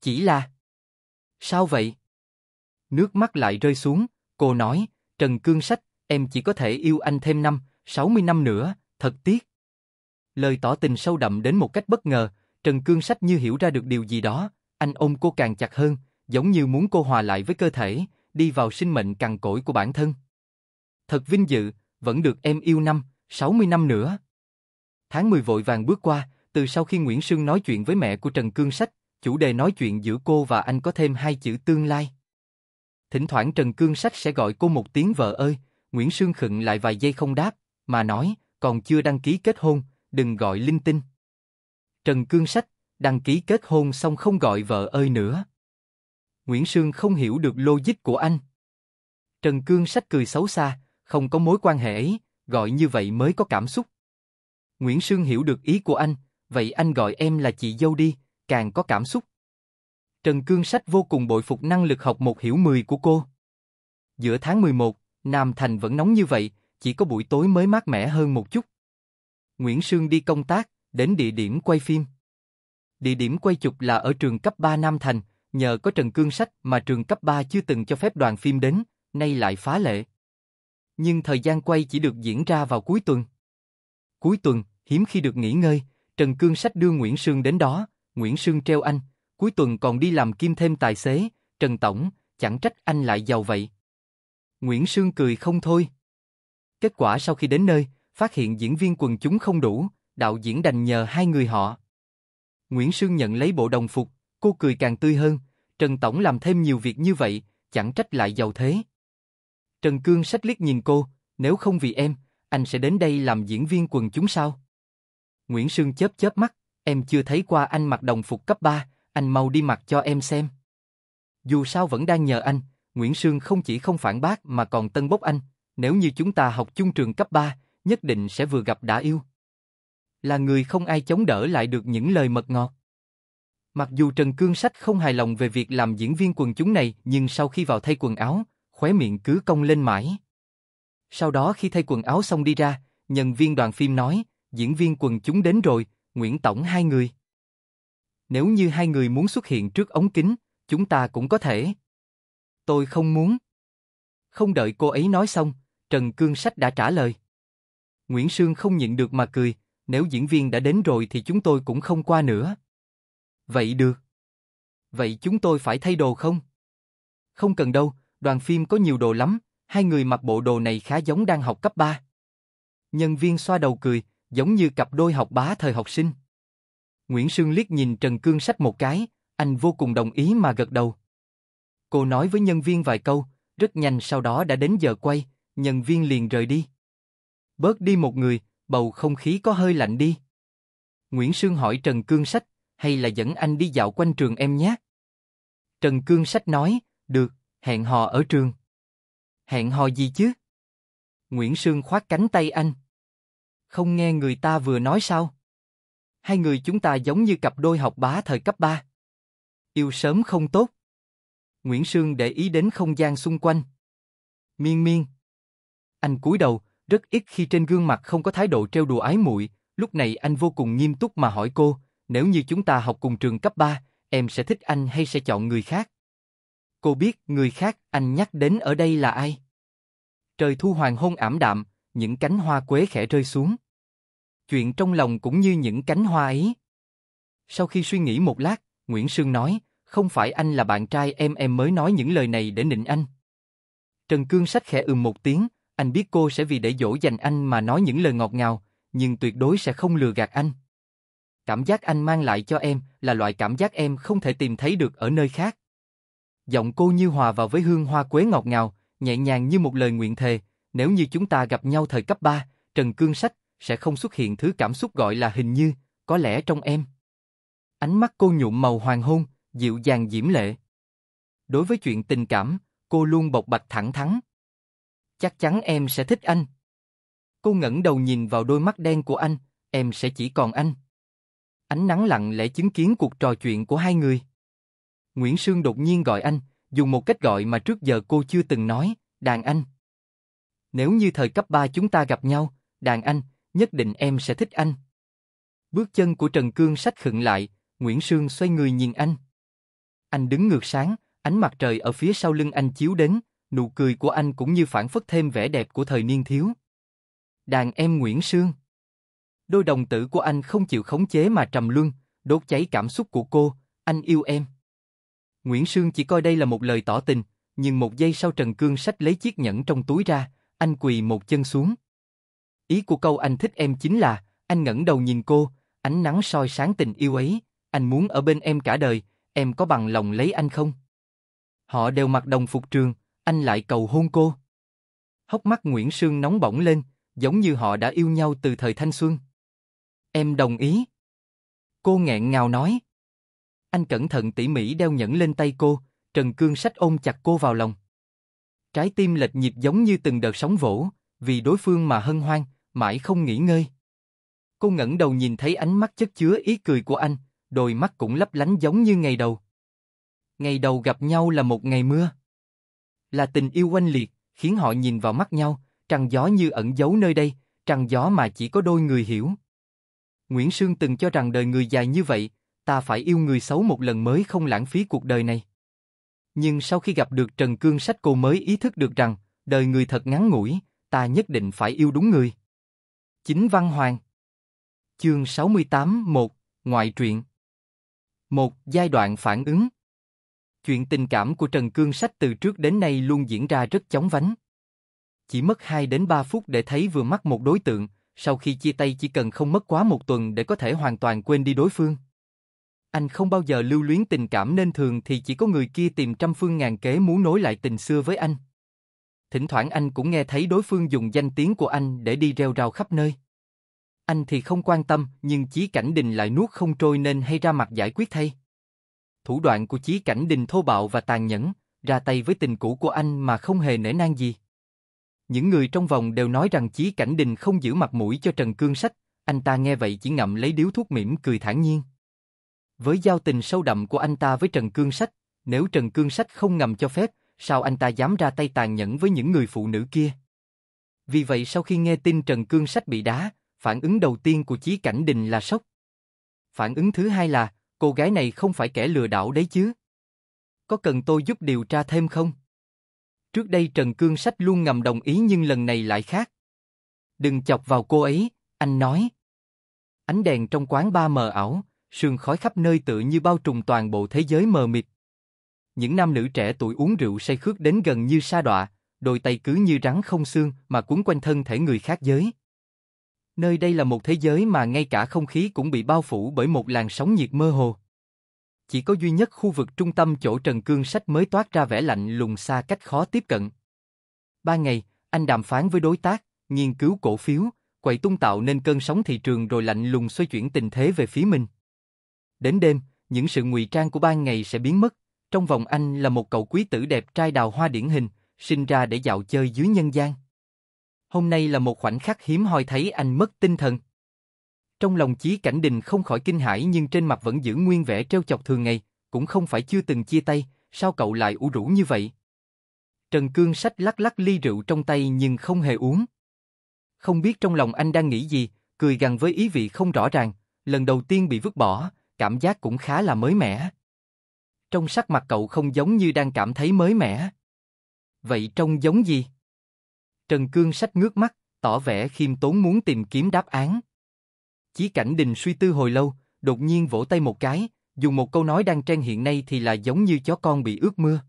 Chỉ là... Sao vậy? Nước mắt lại rơi xuống, cô nói, Trần Cương sách, Em chỉ có thể yêu anh thêm năm, 60 năm nữa, thật tiếc. Lời tỏ tình sâu đậm đến một cách bất ngờ, Trần Cương Sách như hiểu ra được điều gì đó, anh ôm cô càng chặt hơn, giống như muốn cô hòa lại với cơ thể, đi vào sinh mệnh cằn cỗi của bản thân. Thật vinh dự, vẫn được em yêu năm, 60 năm nữa. Tháng 10 vội vàng bước qua, từ sau khi Nguyễn Sương nói chuyện với mẹ của Trần Cương Sách, chủ đề nói chuyện giữa cô và anh có thêm hai chữ tương lai. Thỉnh thoảng Trần Cương Sách sẽ gọi cô một tiếng vợ ơi, Nguyễn Sương khựng lại vài giây không đáp, mà nói, còn chưa đăng ký kết hôn, đừng gọi linh tinh. Trần Cương Sách, đăng ký kết hôn xong không gọi vợ ơi nữa. Nguyễn Sương không hiểu được logic của anh. Trần Cương Sách cười xấu xa, không có mối quan hệ ấy, gọi như vậy mới có cảm xúc. Nguyễn Sương hiểu được ý của anh, vậy anh gọi em là chị dâu đi, càng có cảm xúc. Trần Cương Sách vô cùng bội phục năng lực học một hiểu mười của cô. Giữa tháng 11, Nam Thành vẫn nóng như vậy, chỉ có buổi tối mới mát mẻ hơn một chút. Nguyễn Sương đi công tác, đến địa điểm quay phim. Địa điểm quay chụp là ở trường cấp 3 Nam Thành, nhờ có Trần Cương Sách mà trường cấp 3 chưa từng cho phép đoàn phim đến, nay lại phá lệ. Nhưng thời gian quay chỉ được diễn ra vào cuối tuần. Cuối tuần, hiếm khi được nghỉ ngơi, Trần Cương Sách đưa Nguyễn Sương đến đó, Nguyễn Sương treo anh, cuối tuần còn đi làm kim thêm tài xế, Trần Tổng, chẳng trách anh lại giàu vậy. Nguyễn Sương cười không thôi. Kết quả sau khi đến nơi, phát hiện diễn viên quần chúng không đủ, đạo diễn đành nhờ hai người họ. Nguyễn Sương nhận lấy bộ đồng phục, cô cười càng tươi hơn, Trần Tổng làm thêm nhiều việc như vậy, chẳng trách lại giàu thế. Trần Cương sách liếc nhìn cô, nếu không vì em, anh sẽ đến đây làm diễn viên quần chúng sao? Nguyễn Sương chớp chớp mắt, em chưa thấy qua anh mặc đồng phục cấp 3, anh mau đi mặc cho em xem. Dù sao vẫn đang nhờ anh, Nguyễn Sương không chỉ không phản bác mà còn tân bốc anh, nếu như chúng ta học chung trường cấp 3, nhất định sẽ vừa gặp đã yêu. Là người không ai chống đỡ lại được những lời mật ngọt. Mặc dù Trần Cương Sách không hài lòng về việc làm diễn viên quần chúng này nhưng sau khi vào thay quần áo, khóe miệng cứ cong lên mãi. Sau đó khi thay quần áo xong đi ra, nhân viên đoàn phim nói, diễn viên quần chúng đến rồi, Nguyễn Tổng hai người. Nếu như hai người muốn xuất hiện trước ống kính, chúng ta cũng có thể tôi không muốn. Không đợi cô ấy nói xong, Trần Cương Sách đã trả lời. Nguyễn Sương không nhịn được mà cười, nếu diễn viên đã đến rồi thì chúng tôi cũng không qua nữa. Vậy được. Vậy chúng tôi phải thay đồ không? Không cần đâu, đoàn phim có nhiều đồ lắm, hai người mặc bộ đồ này khá giống đang học cấp 3. Nhân viên xoa đầu cười, giống như cặp đôi học bá thời học sinh. Nguyễn Sương liếc nhìn Trần Cương Sách một cái, anh vô cùng đồng ý mà gật đầu. Cô nói với nhân viên vài câu, rất nhanh sau đó đã đến giờ quay, nhân viên liền rời đi. Bớt đi một người, bầu không khí có hơi lạnh đi. Nguyễn Sương hỏi Trần Cương Sách, hay là dẫn anh đi dạo quanh trường em nhé? Trần Cương Sách nói, được, hẹn hò ở trường. Hẹn hò gì chứ? Nguyễn Sương khoát cánh tay anh. Không nghe người ta vừa nói sao? Hai người chúng ta giống như cặp đôi học bá thời cấp 3. Yêu sớm không tốt. Nguyễn Sương để ý đến không gian xung quanh. Miên miên. Anh cúi đầu, rất ít khi trên gương mặt không có thái độ trêu đùa ái muội, lúc này anh vô cùng nghiêm túc mà hỏi cô, nếu như chúng ta học cùng trường cấp 3, em sẽ thích anh hay sẽ chọn người khác? Cô biết người khác anh nhắc đến ở đây là ai? Trời thu hoàng hôn ảm đạm, những cánh hoa quế khẽ rơi xuống. Chuyện trong lòng cũng như những cánh hoa ấy. Sau khi suy nghĩ một lát, Nguyễn Sương nói, không phải anh là bạn trai em em mới nói những lời này để nịnh anh. Trần Cương sách khẽ ừm một tiếng, anh biết cô sẽ vì để dỗ dành anh mà nói những lời ngọt ngào, nhưng tuyệt đối sẽ không lừa gạt anh. Cảm giác anh mang lại cho em là loại cảm giác em không thể tìm thấy được ở nơi khác. Giọng cô như hòa vào với hương hoa quế ngọt ngào, nhẹ nhàng như một lời nguyện thề, nếu như chúng ta gặp nhau thời cấp 3, Trần Cương sách sẽ không xuất hiện thứ cảm xúc gọi là hình như, có lẽ trong em. Ánh mắt cô nhuộm màu hoàng hôn, dịu dàng diễm lệ. Đối với chuyện tình cảm, cô luôn bộc bạch thẳng thắn. Chắc chắn em sẽ thích anh. Cô ngẩng đầu nhìn vào đôi mắt đen của anh, em sẽ chỉ còn anh. Ánh nắng lặng lẽ chứng kiến cuộc trò chuyện của hai người. Nguyễn Sương đột nhiên gọi anh, dùng một cách gọi mà trước giờ cô chưa từng nói, đàn anh. Nếu như thời cấp 3 chúng ta gặp nhau, đàn anh, nhất định em sẽ thích anh. Bước chân của Trần Cương sách khựng lại, Nguyễn Sương xoay người nhìn anh. Anh đứng ngược sáng, ánh mặt trời ở phía sau lưng anh chiếu đến, nụ cười của anh cũng như phản phất thêm vẻ đẹp của thời niên thiếu. Đàn em Nguyễn Sương Đôi đồng tử của anh không chịu khống chế mà trầm luân, đốt cháy cảm xúc của cô, anh yêu em. Nguyễn Sương chỉ coi đây là một lời tỏ tình, nhưng một giây sau Trần Cương sách lấy chiếc nhẫn trong túi ra, anh quỳ một chân xuống. Ý của câu anh thích em chính là, anh ngẩng đầu nhìn cô, ánh nắng soi sáng tình yêu ấy, anh muốn ở bên em cả đời, em có bằng lòng lấy anh không? Họ đều mặc đồng phục trường, anh lại cầu hôn cô. Hốc mắt Nguyễn Sương nóng bỏng lên, giống như họ đã yêu nhau từ thời thanh xuân. Em đồng ý. Cô nghẹn ngào nói. Anh cẩn thận tỉ mỉ đeo nhẫn lên tay cô, Trần Cương sách ôm chặt cô vào lòng. Trái tim lệch nhịp giống như từng đợt sóng vỗ, vì đối phương mà hân hoan, mãi không nghỉ ngơi. Cô ngẩng đầu nhìn thấy ánh mắt chất chứa ý cười của anh, đôi mắt cũng lấp lánh giống như ngày đầu. Ngày đầu gặp nhau là một ngày mưa. Là tình yêu oanh liệt, khiến họ nhìn vào mắt nhau, trăng gió như ẩn giấu nơi đây, trăng gió mà chỉ có đôi người hiểu. Nguyễn Sương từng cho rằng đời người dài như vậy, ta phải yêu người xấu một lần mới không lãng phí cuộc đời này. Nhưng sau khi gặp được Trần Cương Sách cô mới ý thức được rằng, đời người thật ngắn ngủi, ta nhất định phải yêu đúng người. Chính Văn Hoàng Chương 68-1 Ngoại truyện một giai đoạn phản ứng. Chuyện tình cảm của Trần Cương Sách từ trước đến nay luôn diễn ra rất chóng vánh. Chỉ mất 2 đến 3 phút để thấy vừa mắt một đối tượng, sau khi chia tay chỉ cần không mất quá một tuần để có thể hoàn toàn quên đi đối phương. Anh không bao giờ lưu luyến tình cảm nên thường thì chỉ có người kia tìm trăm phương ngàn kế muốn nối lại tình xưa với anh. Thỉnh thoảng anh cũng nghe thấy đối phương dùng danh tiếng của anh để đi reo rao khắp nơi. Anh thì không quan tâm, nhưng Chí Cảnh Đình lại nuốt không trôi nên hay ra mặt giải quyết thay. Thủ đoạn của Chí Cảnh Đình thô bạo và tàn nhẫn, ra tay với tình cũ của anh mà không hề nể nang gì. Những người trong vòng đều nói rằng Chí Cảnh Đình không giữ mặt mũi cho Trần Cương Sách, anh ta nghe vậy chỉ ngậm lấy điếu thuốc mỉm cười thản nhiên. Với giao tình sâu đậm của anh ta với Trần Cương Sách, nếu Trần Cương Sách không ngầm cho phép, sao anh ta dám ra tay tàn nhẫn với những người phụ nữ kia? Vì vậy sau khi nghe tin Trần Cương Sách bị đá, phản ứng đầu tiên của Chí Cảnh Đình là sốc. Phản ứng thứ hai là, cô gái này không phải kẻ lừa đảo đấy chứ. Có cần tôi giúp điều tra thêm không? Trước đây Trần Cương Sách luôn ngầm đồng ý nhưng lần này lại khác. Đừng chọc vào cô ấy, anh nói. Ánh đèn trong quán ba mờ ảo, sương khói khắp nơi tựa như bao trùm toàn bộ thế giới mờ mịt. Những nam nữ trẻ tuổi uống rượu say khướt đến gần như sa đọa, đôi tay cứ như rắn không xương mà cuốn quanh thân thể người khác giới. Nơi đây là một thế giới mà ngay cả không khí cũng bị bao phủ bởi một làn sóng nhiệt mơ hồ. Chỉ có duy nhất khu vực trung tâm chỗ Trần Cương Sách mới toát ra vẻ lạnh lùng xa cách khó tiếp cận. Ba ngày, anh đàm phán với đối tác, nghiên cứu cổ phiếu, quậy tung tạo nên cơn sóng thị trường rồi lạnh lùng xoay chuyển tình thế về phía mình. Đến đêm, những sự ngụy trang của ban ngày sẽ biến mất, trong vòng anh là một cậu quý tử đẹp trai đào hoa điển hình, sinh ra để dạo chơi dưới nhân gian. Hôm nay là một khoảnh khắc hiếm hoi thấy anh mất tinh thần. Trong lòng Chí Cảnh Đình không khỏi kinh hãi nhưng trên mặt vẫn giữ nguyên vẻ treo chọc thường ngày, cũng không phải chưa từng chia tay, sao cậu lại u rũ như vậy? Trần Cương sách lắc lắc ly rượu trong tay nhưng không hề uống. Không biết trong lòng anh đang nghĩ gì, cười gằn với ý vị không rõ ràng, lần đầu tiên bị vứt bỏ, cảm giác cũng khá là mới mẻ. Trong sắc mặt cậu không giống như đang cảm thấy mới mẻ. Vậy trông giống gì? Trần Cương sách ngước mắt, tỏ vẻ khiêm tốn muốn tìm kiếm đáp án. Chí Cảnh Đình suy tư hồi lâu, đột nhiên vỗ tay một cái, dùng một câu nói đang trang hiện nay thì là giống như chó con bị ướt mưa.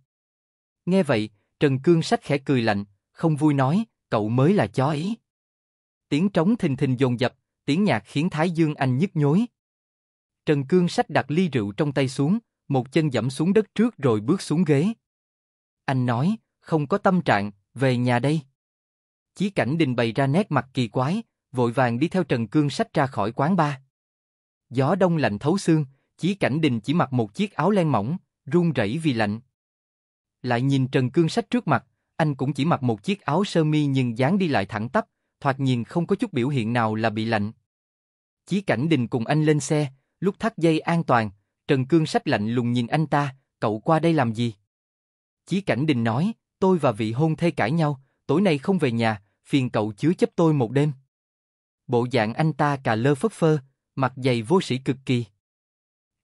Nghe vậy, Trần Cương sách khẽ cười lạnh, không vui nói, cậu mới là chó ấy. Tiếng trống thình thình dồn dập, tiếng nhạc khiến Thái Dương Anh nhức nhối. Trần Cương sách đặt ly rượu trong tay xuống, một chân dẫm xuống đất trước rồi bước xuống ghế. Anh nói, không có tâm trạng, về nhà đây. Chí Cảnh Đình bày ra nét mặt kỳ quái, vội vàng đi theo Trần Cương sách ra khỏi quán ba. Gió đông lạnh thấu xương, Chí Cảnh Đình chỉ mặc một chiếc áo len mỏng, run rẩy vì lạnh. Lại nhìn Trần Cương sách trước mặt, anh cũng chỉ mặc một chiếc áo sơ mi nhưng dáng đi lại thẳng tắp, thoạt nhìn không có chút biểu hiện nào là bị lạnh. Chí Cảnh Đình cùng anh lên xe, lúc thắt dây an toàn, Trần Cương sách lạnh lùng nhìn anh ta, cậu qua đây làm gì? Chí Cảnh Đình nói, tôi và vị hôn thê cãi nhau, tối nay không về nhà, phiền cậu chứa chấp tôi một đêm. Bộ dạng anh ta cà lơ phất phơ, mặt dày vô sĩ cực kỳ.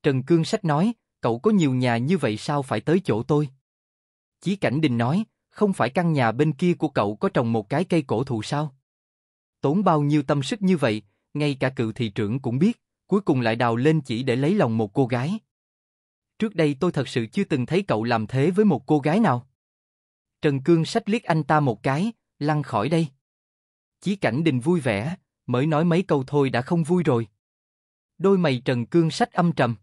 Trần Cương Sách nói, cậu có nhiều nhà như vậy sao phải tới chỗ tôi? Chí Cảnh Đình nói, không phải căn nhà bên kia của cậu có trồng một cái cây cổ thụ sao? Tốn bao nhiêu tâm sức như vậy, ngay cả cựu thị trưởng cũng biết, cuối cùng lại đào lên chỉ để lấy lòng một cô gái. Trước đây tôi thật sự chưa từng thấy cậu làm thế với một cô gái nào. Trần Cương sách liếc anh ta một cái, lăn khỏi đây. Chí Cảnh Đình vui vẻ, mới nói mấy câu thôi đã không vui rồi. Đôi mày Trần Cương sách âm trầm.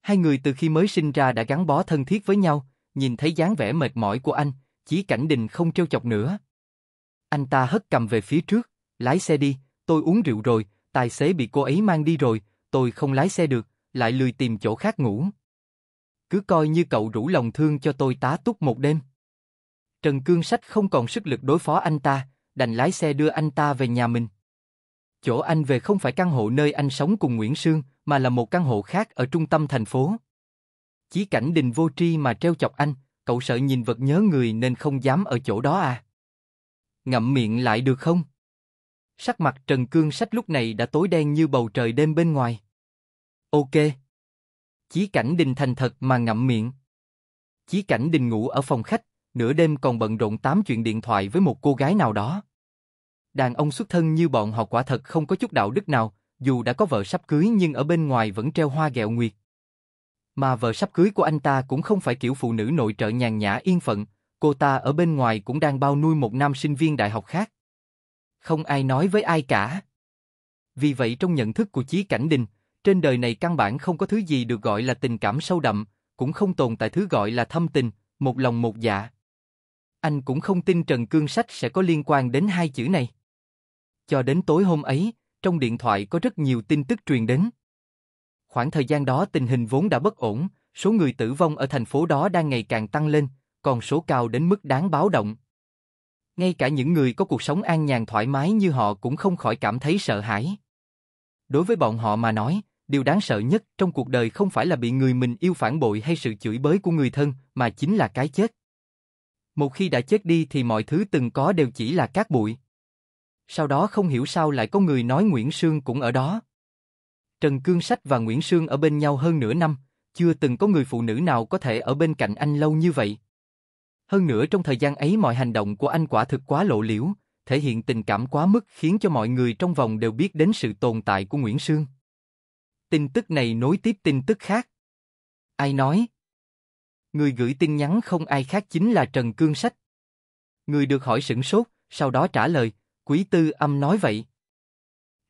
Hai người từ khi mới sinh ra đã gắn bó thân thiết với nhau, nhìn thấy dáng vẻ mệt mỏi của anh, Chí Cảnh Đình không trêu chọc nữa. Anh ta hất cầm về phía trước, lái xe đi, tôi uống rượu rồi, tài xế bị cô ấy mang đi rồi, tôi không lái xe được, lại lười tìm chỗ khác ngủ. Cứ coi như cậu rủ lòng thương cho tôi tá túc một đêm. Trần Cương Sách không còn sức lực đối phó anh ta, đành lái xe đưa anh ta về nhà mình. Chỗ anh về không phải căn hộ nơi anh sống cùng Nguyễn Sương, mà là một căn hộ khác ở trung tâm thành phố. Chí cảnh đình vô tri mà treo chọc anh, cậu sợ nhìn vật nhớ người nên không dám ở chỗ đó à. Ngậm miệng lại được không? Sắc mặt Trần Cương Sách lúc này đã tối đen như bầu trời đêm bên ngoài. Ok. Chí cảnh đình thành thật mà ngậm miệng. Chí cảnh đình ngủ ở phòng khách, nửa đêm còn bận rộn tám chuyện điện thoại với một cô gái nào đó. Đàn ông xuất thân như bọn họ quả thật không có chút đạo đức nào, dù đã có vợ sắp cưới nhưng ở bên ngoài vẫn treo hoa gẹo nguyệt. Mà vợ sắp cưới của anh ta cũng không phải kiểu phụ nữ nội trợ nhàn nhã yên phận, cô ta ở bên ngoài cũng đang bao nuôi một nam sinh viên đại học khác. Không ai nói với ai cả. Vì vậy trong nhận thức của Chí Cảnh Đình, trên đời này căn bản không có thứ gì được gọi là tình cảm sâu đậm, cũng không tồn tại thứ gọi là thâm tình, một lòng một dạ. Anh cũng không tin Trần Cương Sách sẽ có liên quan đến hai chữ này. Cho đến tối hôm ấy, trong điện thoại có rất nhiều tin tức truyền đến. Khoảng thời gian đó tình hình vốn đã bất ổn, số người tử vong ở thành phố đó đang ngày càng tăng lên, còn số cao đến mức đáng báo động. Ngay cả những người có cuộc sống an nhàn thoải mái như họ cũng không khỏi cảm thấy sợ hãi. Đối với bọn họ mà nói, điều đáng sợ nhất trong cuộc đời không phải là bị người mình yêu phản bội hay sự chửi bới của người thân, mà chính là cái chết. Một khi đã chết đi thì mọi thứ từng có đều chỉ là cát bụi. Sau đó không hiểu sao lại có người nói Nguyễn Sương cũng ở đó. Trần Cương Sách và Nguyễn Sương ở bên nhau hơn nửa năm, chưa từng có người phụ nữ nào có thể ở bên cạnh anh lâu như vậy. Hơn nữa trong thời gian ấy mọi hành động của anh quả thực quá lộ liễu, thể hiện tình cảm quá mức khiến cho mọi người trong vòng đều biết đến sự tồn tại của Nguyễn Sương. Tin tức này nối tiếp tin tức khác. Ai nói? Người gửi tin nhắn không ai khác chính là Trần Cương Sách. Người được hỏi sửng sốt, sau đó trả lời, quý tư âm nói vậy.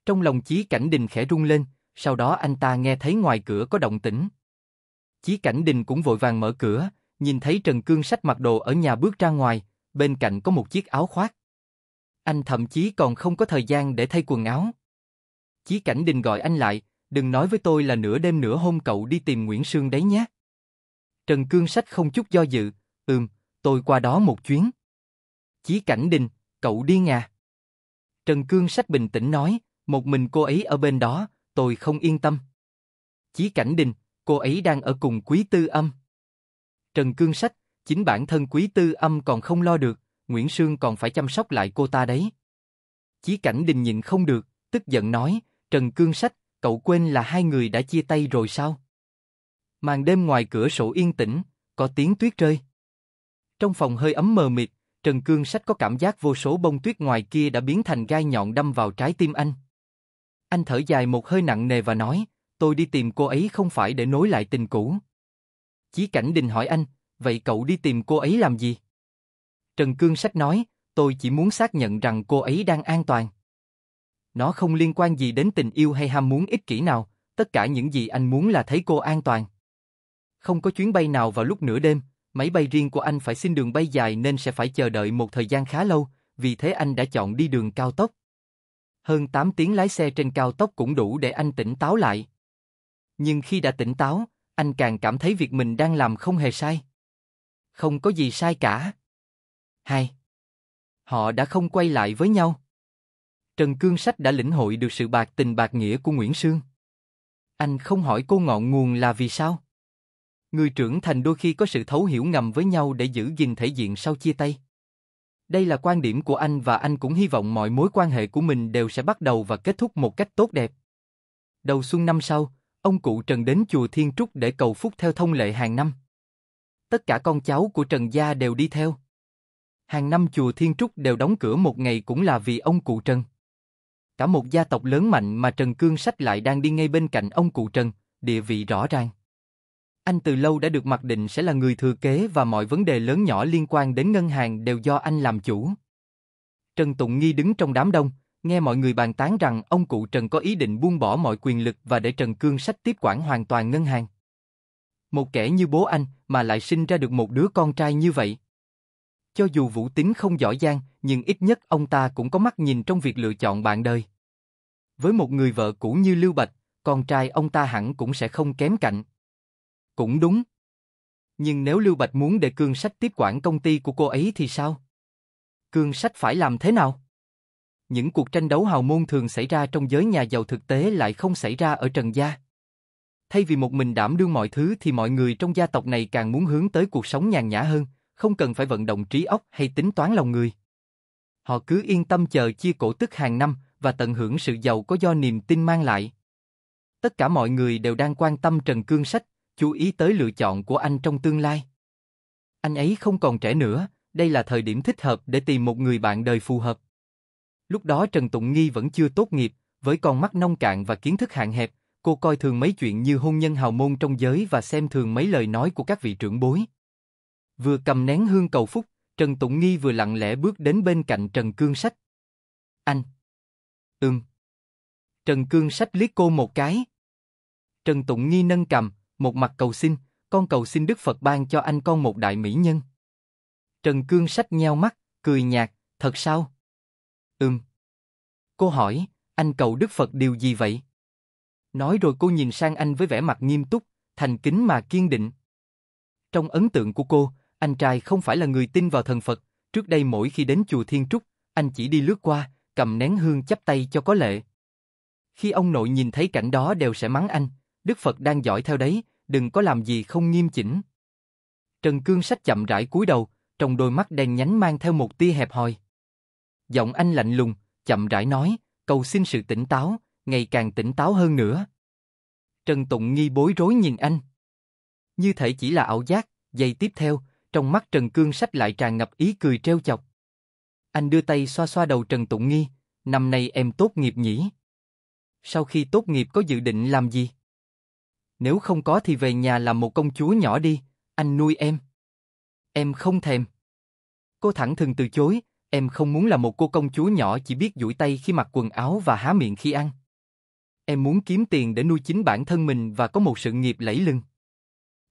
Trong lòng Chí Cảnh Đình khẽ rung lên, sau đó anh ta nghe thấy ngoài cửa có động tĩnh. Chí Cảnh Đình cũng vội vàng mở cửa, nhìn thấy Trần Cương Sách mặc đồ ở nhà bước ra ngoài, bên cạnh có một chiếc áo khoác. Anh thậm chí còn không có thời gian để thay quần áo. Chí Cảnh Đình gọi anh lại, đừng nói với tôi là nửa đêm nửa hôm cậu đi tìm Nguyễn Sương đấy nhé. Trần Cương Sách không chút do dự, ừm, tôi qua đó một chuyến. Chí Cảnh Đình, cậu đi à? Trần Cương Sách bình tĩnh nói, một mình cô ấy ở bên đó, tôi không yên tâm. Chí Cảnh Đình, cô ấy đang ở cùng Quý Tư Âm. Trần Cương Sách, chính bản thân Quý Tư Âm còn không lo được, Nguyễn Sương còn phải chăm sóc lại cô ta đấy. Chí Cảnh Đình nhịn không được, tức giận nói, Trần Cương Sách, cậu quên là hai người đã chia tay rồi sao? Màn đêm ngoài cửa sổ yên tĩnh, có tiếng tuyết rơi. Trong phòng hơi ấm mờ mịt, Trần Cương Sách có cảm giác vô số bông tuyết ngoài kia đã biến thành gai nhọn đâm vào trái tim anh. Anh thở dài một hơi nặng nề và nói, tôi đi tìm cô ấy không phải để nối lại tình cũ. Chí Cảnh Đình hỏi anh, vậy cậu đi tìm cô ấy làm gì? Trần Cương Sách nói, tôi chỉ muốn xác nhận rằng cô ấy đang an toàn. Nó không liên quan gì đến tình yêu hay ham muốn ích kỷ nào, tất cả những gì anh muốn là thấy cô an toàn. Không có chuyến bay nào vào lúc nửa đêm, máy bay riêng của anh phải xin đường bay dài nên sẽ phải chờ đợi một thời gian khá lâu, vì thế anh đã chọn đi đường cao tốc. Hơn 8 tiếng lái xe trên cao tốc cũng đủ để anh tỉnh táo lại. Nhưng khi đã tỉnh táo, anh càng cảm thấy việc mình đang làm không hề sai. Không có gì sai cả. Hai. Họ đã không quay lại với nhau. Trần Cương Sách đã lĩnh hội được sự bạc tình bạc nghĩa của Nguyễn Sương. Anh không hỏi cô ngọn nguồn là vì sao. Người trưởng thành đôi khi có sự thấu hiểu ngầm với nhau để giữ gìn thể diện sau chia tay. Đây là quan điểm của anh và anh cũng hy vọng mọi mối quan hệ của mình đều sẽ bắt đầu và kết thúc một cách tốt đẹp. Đầu xuân năm sau, ông cụ Trần đến chùa Thiên Trúc để cầu phúc theo thông lệ hàng năm. Tất cả con cháu của Trần gia đều đi theo. Hàng năm chùa Thiên Trúc đều đóng cửa một ngày cũng là vì ông cụ Trần. Cả một gia tộc lớn mạnh mà Trần Cương Sách lại đang đi ngay bên cạnh ông cụ Trần, địa vị rõ ràng anh từ lâu đã được mặc định sẽ là người thừa kế và mọi vấn đề lớn nhỏ liên quan đến ngân hàng đều do anh làm chủ. Trần Tụng Nghi đứng trong đám đông, nghe mọi người bàn tán rằng ông cụ Trần có ý định buông bỏ mọi quyền lực và để Trần Cương sách tiếp quản hoàn toàn ngân hàng. Một kẻ như bố anh mà lại sinh ra được một đứa con trai như vậy. Cho dù Vũ tính không giỏi giang, nhưng ít nhất ông ta cũng có mắt nhìn trong việc lựa chọn bạn đời. Với một người vợ cũ như Lưu Bạch, con trai ông ta hẳn cũng sẽ không kém cạnh. Cũng đúng. Nhưng nếu Lưu Bạch muốn để Cương Sách tiếp quản công ty của cô ấy thì sao? Cương Sách phải làm thế nào? Những cuộc tranh đấu hào môn thường xảy ra trong giới nhà giàu thực tế lại không xảy ra ở Trần Gia. Thay vì một mình đảm đương mọi thứ thì mọi người trong gia tộc này càng muốn hướng tới cuộc sống nhàn nhã hơn, không cần phải vận động trí óc hay tính toán lòng người. Họ cứ yên tâm chờ chia cổ tức hàng năm và tận hưởng sự giàu có do niềm tin mang lại. Tất cả mọi người đều đang quan tâm Trần Cương Sách chú ý tới lựa chọn của anh trong tương lai. Anh ấy không còn trẻ nữa, đây là thời điểm thích hợp để tìm một người bạn đời phù hợp. Lúc đó Trần Tụng Nghi vẫn chưa tốt nghiệp, với con mắt nông cạn và kiến thức hạn hẹp, cô coi thường mấy chuyện như hôn nhân hào môn trong giới và xem thường mấy lời nói của các vị trưởng bối. Vừa cầm nén hương cầu phúc, Trần Tụng Nghi vừa lặng lẽ bước đến bên cạnh Trần Cương Sách. Anh. Ừm. Trần Cương Sách liếc cô một cái. Trần Tụng Nghi nâng cầm, một mặt cầu xin, con cầu xin Đức Phật ban cho anh con một đại mỹ nhân. Trần Cương sách nheo mắt, cười nhạt, thật sao? Ừm. Cô hỏi, anh cầu Đức Phật điều gì vậy? Nói rồi cô nhìn sang anh với vẻ mặt nghiêm túc, thành kính mà kiên định. Trong ấn tượng của cô, anh trai không phải là người tin vào thần Phật, trước đây mỗi khi đến chùa Thiên Trúc, anh chỉ đi lướt qua, cầm nén hương chắp tay cho có lệ. Khi ông nội nhìn thấy cảnh đó đều sẽ mắng anh, Đức Phật đang dõi theo đấy, đừng có làm gì không nghiêm chỉnh. Trần Cương sách chậm rãi cúi đầu, trong đôi mắt đen nhánh mang theo một tia hẹp hòi. Giọng anh lạnh lùng, chậm rãi nói, cầu xin sự tỉnh táo, ngày càng tỉnh táo hơn nữa. Trần Tụng Nghi bối rối nhìn anh. Như thể chỉ là ảo giác, giây tiếp theo, trong mắt Trần Cương sách lại tràn ngập ý cười treo chọc. Anh đưa tay xoa xoa đầu Trần Tụng Nghi, năm nay em tốt nghiệp nhỉ? Sau khi tốt nghiệp có dự định làm gì? nếu không có thì về nhà làm một công chúa nhỏ đi, anh nuôi em. Em không thèm. Cô thẳng thừng từ chối, em không muốn là một cô công chúa nhỏ chỉ biết duỗi tay khi mặc quần áo và há miệng khi ăn. Em muốn kiếm tiền để nuôi chính bản thân mình và có một sự nghiệp lẫy lừng.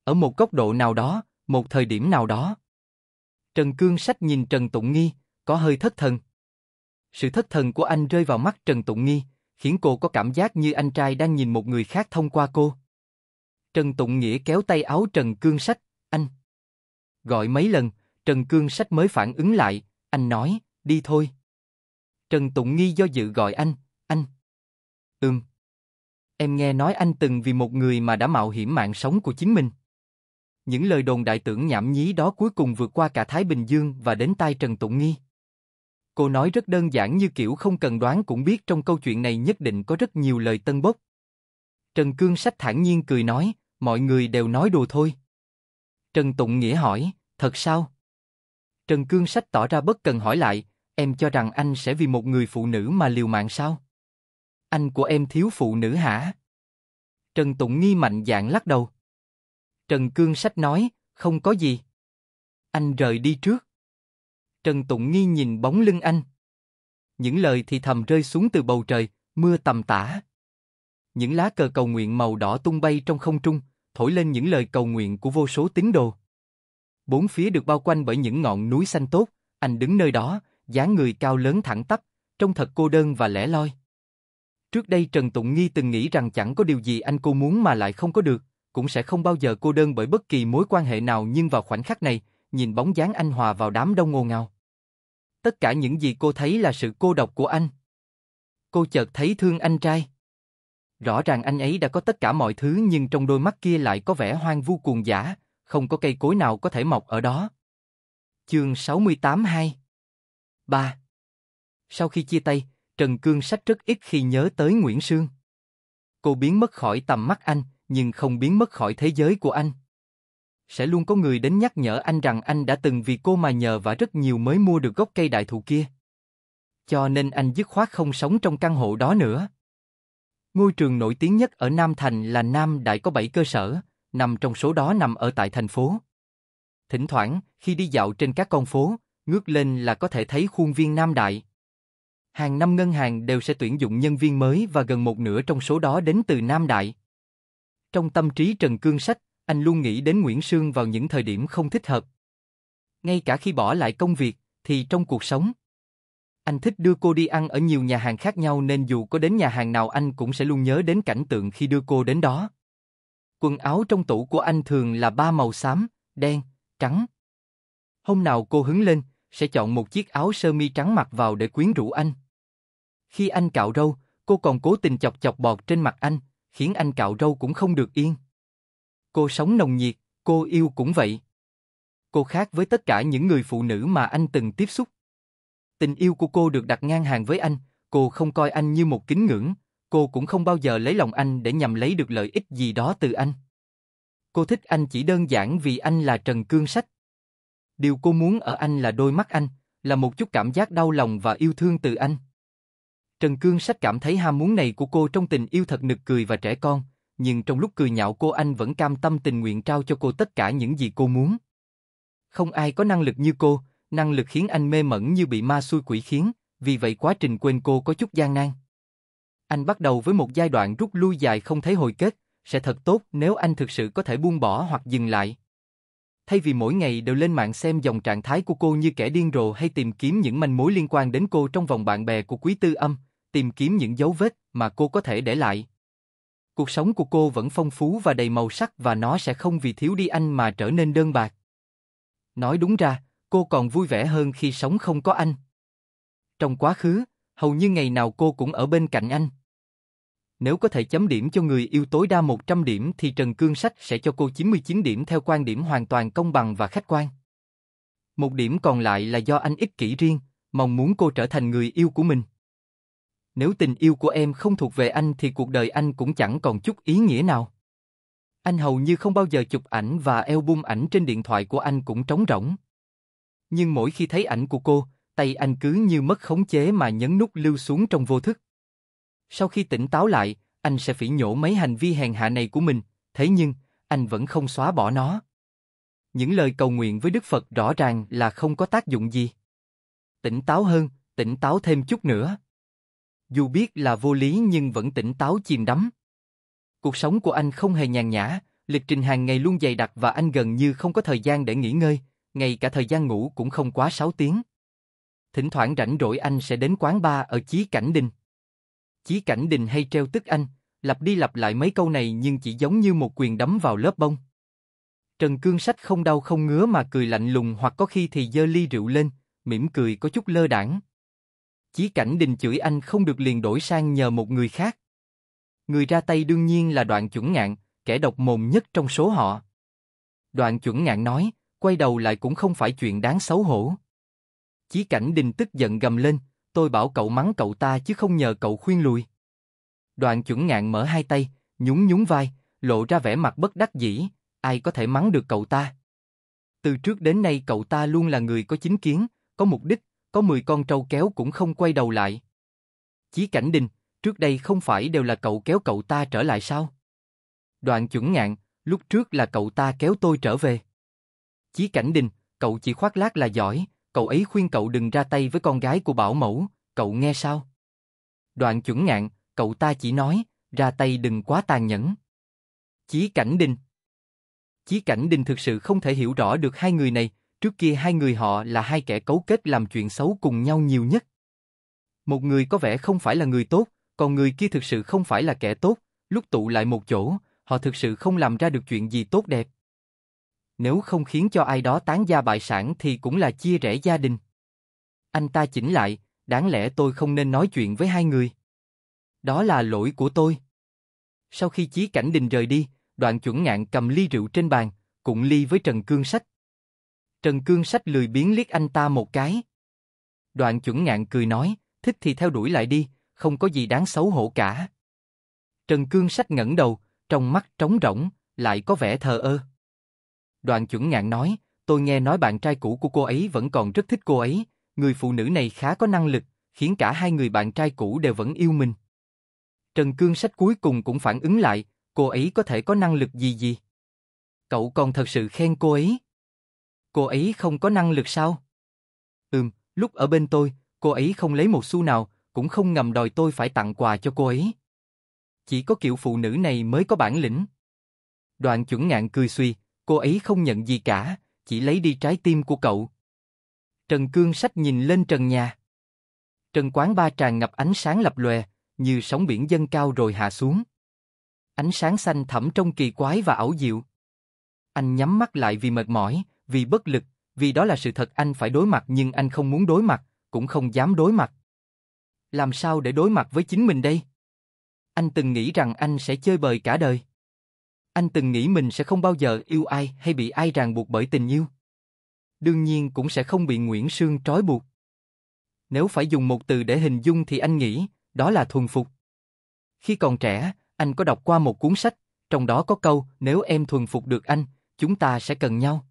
Ở một góc độ nào đó, một thời điểm nào đó. Trần Cương Sách nhìn Trần Tụng Nghi, có hơi thất thần. Sự thất thần của anh rơi vào mắt Trần Tụng Nghi, khiến cô có cảm giác như anh trai đang nhìn một người khác thông qua cô. Trần Tụng Nghĩa kéo tay áo Trần Cương Sách, anh. Gọi mấy lần, Trần Cương Sách mới phản ứng lại, anh nói, đi thôi. Trần Tụng Nghi do dự gọi anh, anh. Ừm. Em nghe nói anh từng vì một người mà đã mạo hiểm mạng sống của chính mình. Những lời đồn đại tưởng nhảm nhí đó cuối cùng vượt qua cả Thái Bình Dương và đến tai Trần Tụng Nghi. Cô nói rất đơn giản như kiểu không cần đoán cũng biết trong câu chuyện này nhất định có rất nhiều lời tân bốc, Trần Cương Sách thản nhiên cười nói, mọi người đều nói đùa thôi. Trần Tụng Nghĩa hỏi, thật sao? Trần Cương Sách tỏ ra bất cần hỏi lại, em cho rằng anh sẽ vì một người phụ nữ mà liều mạng sao? Anh của em thiếu phụ nữ hả? Trần Tụng Nghi mạnh dạng lắc đầu. Trần Cương Sách nói, không có gì. Anh rời đi trước. Trần Tụng Nghi nhìn bóng lưng anh. Những lời thì thầm rơi xuống từ bầu trời, mưa tầm tã. Những lá cờ cầu nguyện màu đỏ tung bay trong không trung, thổi lên những lời cầu nguyện của vô số tín đồ. Bốn phía được bao quanh bởi những ngọn núi xanh tốt, anh đứng nơi đó, dáng người cao lớn thẳng tắp, trông thật cô đơn và lẻ loi. Trước đây Trần Tụng Nghi từng nghĩ rằng chẳng có điều gì anh cô muốn mà lại không có được, cũng sẽ không bao giờ cô đơn bởi bất kỳ mối quan hệ nào nhưng vào khoảnh khắc này, nhìn bóng dáng anh hòa vào đám đông ngô ngào. Tất cả những gì cô thấy là sự cô độc của anh. Cô chợt thấy thương anh trai. Rõ ràng anh ấy đã có tất cả mọi thứ nhưng trong đôi mắt kia lại có vẻ hoang vu cuồng giả, không có cây cối nào có thể mọc ở đó. Chương 68-2 3. Sau khi chia tay, Trần Cương Sách rất ít khi nhớ tới Nguyễn Sương. Cô biến mất khỏi tầm mắt anh, nhưng không biến mất khỏi thế giới của anh. Sẽ luôn có người đến nhắc nhở anh rằng anh đã từng vì cô mà nhờ và rất nhiều mới mua được gốc cây đại thụ kia. Cho nên anh dứt khoát không sống trong căn hộ đó nữa. Ngôi trường nổi tiếng nhất ở Nam Thành là Nam Đại có 7 cơ sở, nằm trong số đó nằm ở tại thành phố. Thỉnh thoảng, khi đi dạo trên các con phố, ngước lên là có thể thấy khuôn viên Nam Đại. Hàng năm ngân hàng đều sẽ tuyển dụng nhân viên mới và gần một nửa trong số đó đến từ Nam Đại. Trong tâm trí Trần Cương Sách, anh luôn nghĩ đến Nguyễn Sương vào những thời điểm không thích hợp. Ngay cả khi bỏ lại công việc, thì trong cuộc sống, anh thích đưa cô đi ăn ở nhiều nhà hàng khác nhau nên dù có đến nhà hàng nào anh cũng sẽ luôn nhớ đến cảnh tượng khi đưa cô đến đó. Quần áo trong tủ của anh thường là ba màu xám, đen, trắng. Hôm nào cô hứng lên, sẽ chọn một chiếc áo sơ mi trắng mặc vào để quyến rũ anh. Khi anh cạo râu, cô còn cố tình chọc chọc bọt trên mặt anh, khiến anh cạo râu cũng không được yên. Cô sống nồng nhiệt, cô yêu cũng vậy. Cô khác với tất cả những người phụ nữ mà anh từng tiếp xúc. Tình yêu của cô được đặt ngang hàng với anh, cô không coi anh như một kính ngưỡng, cô cũng không bao giờ lấy lòng anh để nhằm lấy được lợi ích gì đó từ anh. Cô thích anh chỉ đơn giản vì anh là Trần Cương Sách. Điều cô muốn ở anh là đôi mắt anh, là một chút cảm giác đau lòng và yêu thương từ anh. Trần Cương Sách cảm thấy ham muốn này của cô trong tình yêu thật nực cười và trẻ con, nhưng trong lúc cười nhạo cô anh vẫn cam tâm tình nguyện trao cho cô tất cả những gì cô muốn. Không ai có năng lực như cô, năng lực khiến anh mê mẩn như bị ma xui quỷ khiến, vì vậy quá trình quên cô có chút gian nan. Anh bắt đầu với một giai đoạn rút lui dài không thấy hồi kết, sẽ thật tốt nếu anh thực sự có thể buông bỏ hoặc dừng lại. Thay vì mỗi ngày đều lên mạng xem dòng trạng thái của cô như kẻ điên rồ hay tìm kiếm những manh mối liên quan đến cô trong vòng bạn bè của quý tư âm, tìm kiếm những dấu vết mà cô có thể để lại. Cuộc sống của cô vẫn phong phú và đầy màu sắc và nó sẽ không vì thiếu đi anh mà trở nên đơn bạc. Nói đúng ra, cô còn vui vẻ hơn khi sống không có anh. Trong quá khứ, hầu như ngày nào cô cũng ở bên cạnh anh. Nếu có thể chấm điểm cho người yêu tối đa 100 điểm thì Trần Cương Sách sẽ cho cô 99 điểm theo quan điểm hoàn toàn công bằng và khách quan. Một điểm còn lại là do anh ích kỷ riêng, mong muốn cô trở thành người yêu của mình. Nếu tình yêu của em không thuộc về anh thì cuộc đời anh cũng chẳng còn chút ý nghĩa nào. Anh hầu như không bao giờ chụp ảnh và album ảnh trên điện thoại của anh cũng trống rỗng nhưng mỗi khi thấy ảnh của cô, tay anh cứ như mất khống chế mà nhấn nút lưu xuống trong vô thức. Sau khi tỉnh táo lại, anh sẽ phỉ nhổ mấy hành vi hèn hạ này của mình, thế nhưng, anh vẫn không xóa bỏ nó. Những lời cầu nguyện với Đức Phật rõ ràng là không có tác dụng gì. Tỉnh táo hơn, tỉnh táo thêm chút nữa. Dù biết là vô lý nhưng vẫn tỉnh táo chìm đắm. Cuộc sống của anh không hề nhàn nhã, lịch trình hàng ngày luôn dày đặc và anh gần như không có thời gian để nghỉ ngơi, ngay cả thời gian ngủ cũng không quá 6 tiếng. Thỉnh thoảng rảnh rỗi anh sẽ đến quán bar ở Chí Cảnh Đình. Chí Cảnh Đình hay treo tức anh, lặp đi lặp lại mấy câu này nhưng chỉ giống như một quyền đấm vào lớp bông. Trần Cương Sách không đau không ngứa mà cười lạnh lùng hoặc có khi thì dơ ly rượu lên, mỉm cười có chút lơ đảng. Chí Cảnh Đình chửi anh không được liền đổi sang nhờ một người khác. Người ra tay đương nhiên là đoạn chuẩn ngạn, kẻ độc mồm nhất trong số họ. Đoạn chuẩn ngạn nói, quay đầu lại cũng không phải chuyện đáng xấu hổ. Chí cảnh đình tức giận gầm lên, tôi bảo cậu mắng cậu ta chứ không nhờ cậu khuyên lùi. Đoàn chuẩn ngạn mở hai tay, nhún nhún vai, lộ ra vẻ mặt bất đắc dĩ, ai có thể mắng được cậu ta. Từ trước đến nay cậu ta luôn là người có chính kiến, có mục đích, có mười con trâu kéo cũng không quay đầu lại. Chí cảnh đình, trước đây không phải đều là cậu kéo cậu ta trở lại sao? Đoạn chuẩn ngạn, lúc trước là cậu ta kéo tôi trở về. Chí Cảnh Đình, cậu chỉ khoác lác là giỏi, cậu ấy khuyên cậu đừng ra tay với con gái của bảo mẫu, cậu nghe sao? Đoạn chuẩn ngạn, cậu ta chỉ nói, ra tay đừng quá tàn nhẫn. Chí Cảnh Đình Chí Cảnh Đình thực sự không thể hiểu rõ được hai người này, trước kia hai người họ là hai kẻ cấu kết làm chuyện xấu cùng nhau nhiều nhất. Một người có vẻ không phải là người tốt, còn người kia thực sự không phải là kẻ tốt, lúc tụ lại một chỗ, họ thực sự không làm ra được chuyện gì tốt đẹp nếu không khiến cho ai đó tán gia bại sản thì cũng là chia rẽ gia đình. Anh ta chỉnh lại, đáng lẽ tôi không nên nói chuyện với hai người. Đó là lỗi của tôi. Sau khi Chí Cảnh Đình rời đi, đoạn chuẩn ngạn cầm ly rượu trên bàn, cụng ly với Trần Cương Sách. Trần Cương Sách lười biến liếc anh ta một cái. Đoạn chuẩn ngạn cười nói, thích thì theo đuổi lại đi, không có gì đáng xấu hổ cả. Trần Cương Sách ngẩng đầu, trong mắt trống rỗng, lại có vẻ thờ ơ. Đoạn chuẩn ngạn nói, tôi nghe nói bạn trai cũ của cô ấy vẫn còn rất thích cô ấy, người phụ nữ này khá có năng lực, khiến cả hai người bạn trai cũ đều vẫn yêu mình. Trần Cương Sách cuối cùng cũng phản ứng lại, cô ấy có thể có năng lực gì gì? Cậu còn thật sự khen cô ấy. Cô ấy không có năng lực sao? Ừm, lúc ở bên tôi, cô ấy không lấy một xu nào, cũng không ngầm đòi tôi phải tặng quà cho cô ấy. Chỉ có kiểu phụ nữ này mới có bản lĩnh. Đoàn chuẩn ngạn cười suy, cô ấy không nhận gì cả, chỉ lấy đi trái tim của cậu. Trần Cương Sách nhìn lên trần nhà. Trần quán ba tràn ngập ánh sáng lập lòe, như sóng biển dâng cao rồi hạ xuống. Ánh sáng xanh thẳm trong kỳ quái và ảo diệu. Anh nhắm mắt lại vì mệt mỏi, vì bất lực, vì đó là sự thật anh phải đối mặt nhưng anh không muốn đối mặt, cũng không dám đối mặt. Làm sao để đối mặt với chính mình đây? Anh từng nghĩ rằng anh sẽ chơi bời cả đời. Anh từng nghĩ mình sẽ không bao giờ yêu ai hay bị ai ràng buộc bởi tình yêu. Đương nhiên cũng sẽ không bị Nguyễn Sương trói buộc. Nếu phải dùng một từ để hình dung thì anh nghĩ, đó là thuần phục. Khi còn trẻ, anh có đọc qua một cuốn sách, trong đó có câu nếu em thuần phục được anh, chúng ta sẽ cần nhau.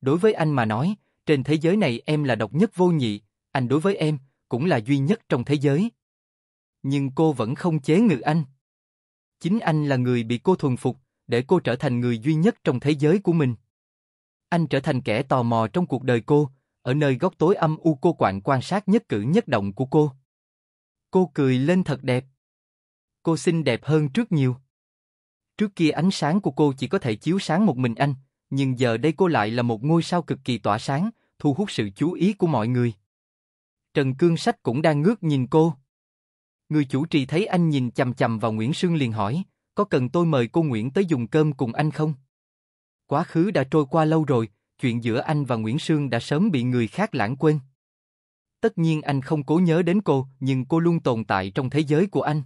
Đối với anh mà nói, trên thế giới này em là độc nhất vô nhị, anh đối với em cũng là duy nhất trong thế giới. Nhưng cô vẫn không chế ngự anh. Chính anh là người bị cô thuần phục, để cô trở thành người duy nhất trong thế giới của mình. Anh trở thành kẻ tò mò trong cuộc đời cô, ở nơi góc tối âm u cô quạnh quan sát nhất cử nhất động của cô. Cô cười lên thật đẹp. Cô xinh đẹp hơn trước nhiều. Trước kia ánh sáng của cô chỉ có thể chiếu sáng một mình anh, nhưng giờ đây cô lại là một ngôi sao cực kỳ tỏa sáng, thu hút sự chú ý của mọi người. Trần Cương Sách cũng đang ngước nhìn cô. Người chủ trì thấy anh nhìn chầm chầm vào Nguyễn Sương liền hỏi, có cần tôi mời cô Nguyễn tới dùng cơm cùng anh không? Quá khứ đã trôi qua lâu rồi, chuyện giữa anh và Nguyễn Sương đã sớm bị người khác lãng quên. Tất nhiên anh không cố nhớ đến cô, nhưng cô luôn tồn tại trong thế giới của anh.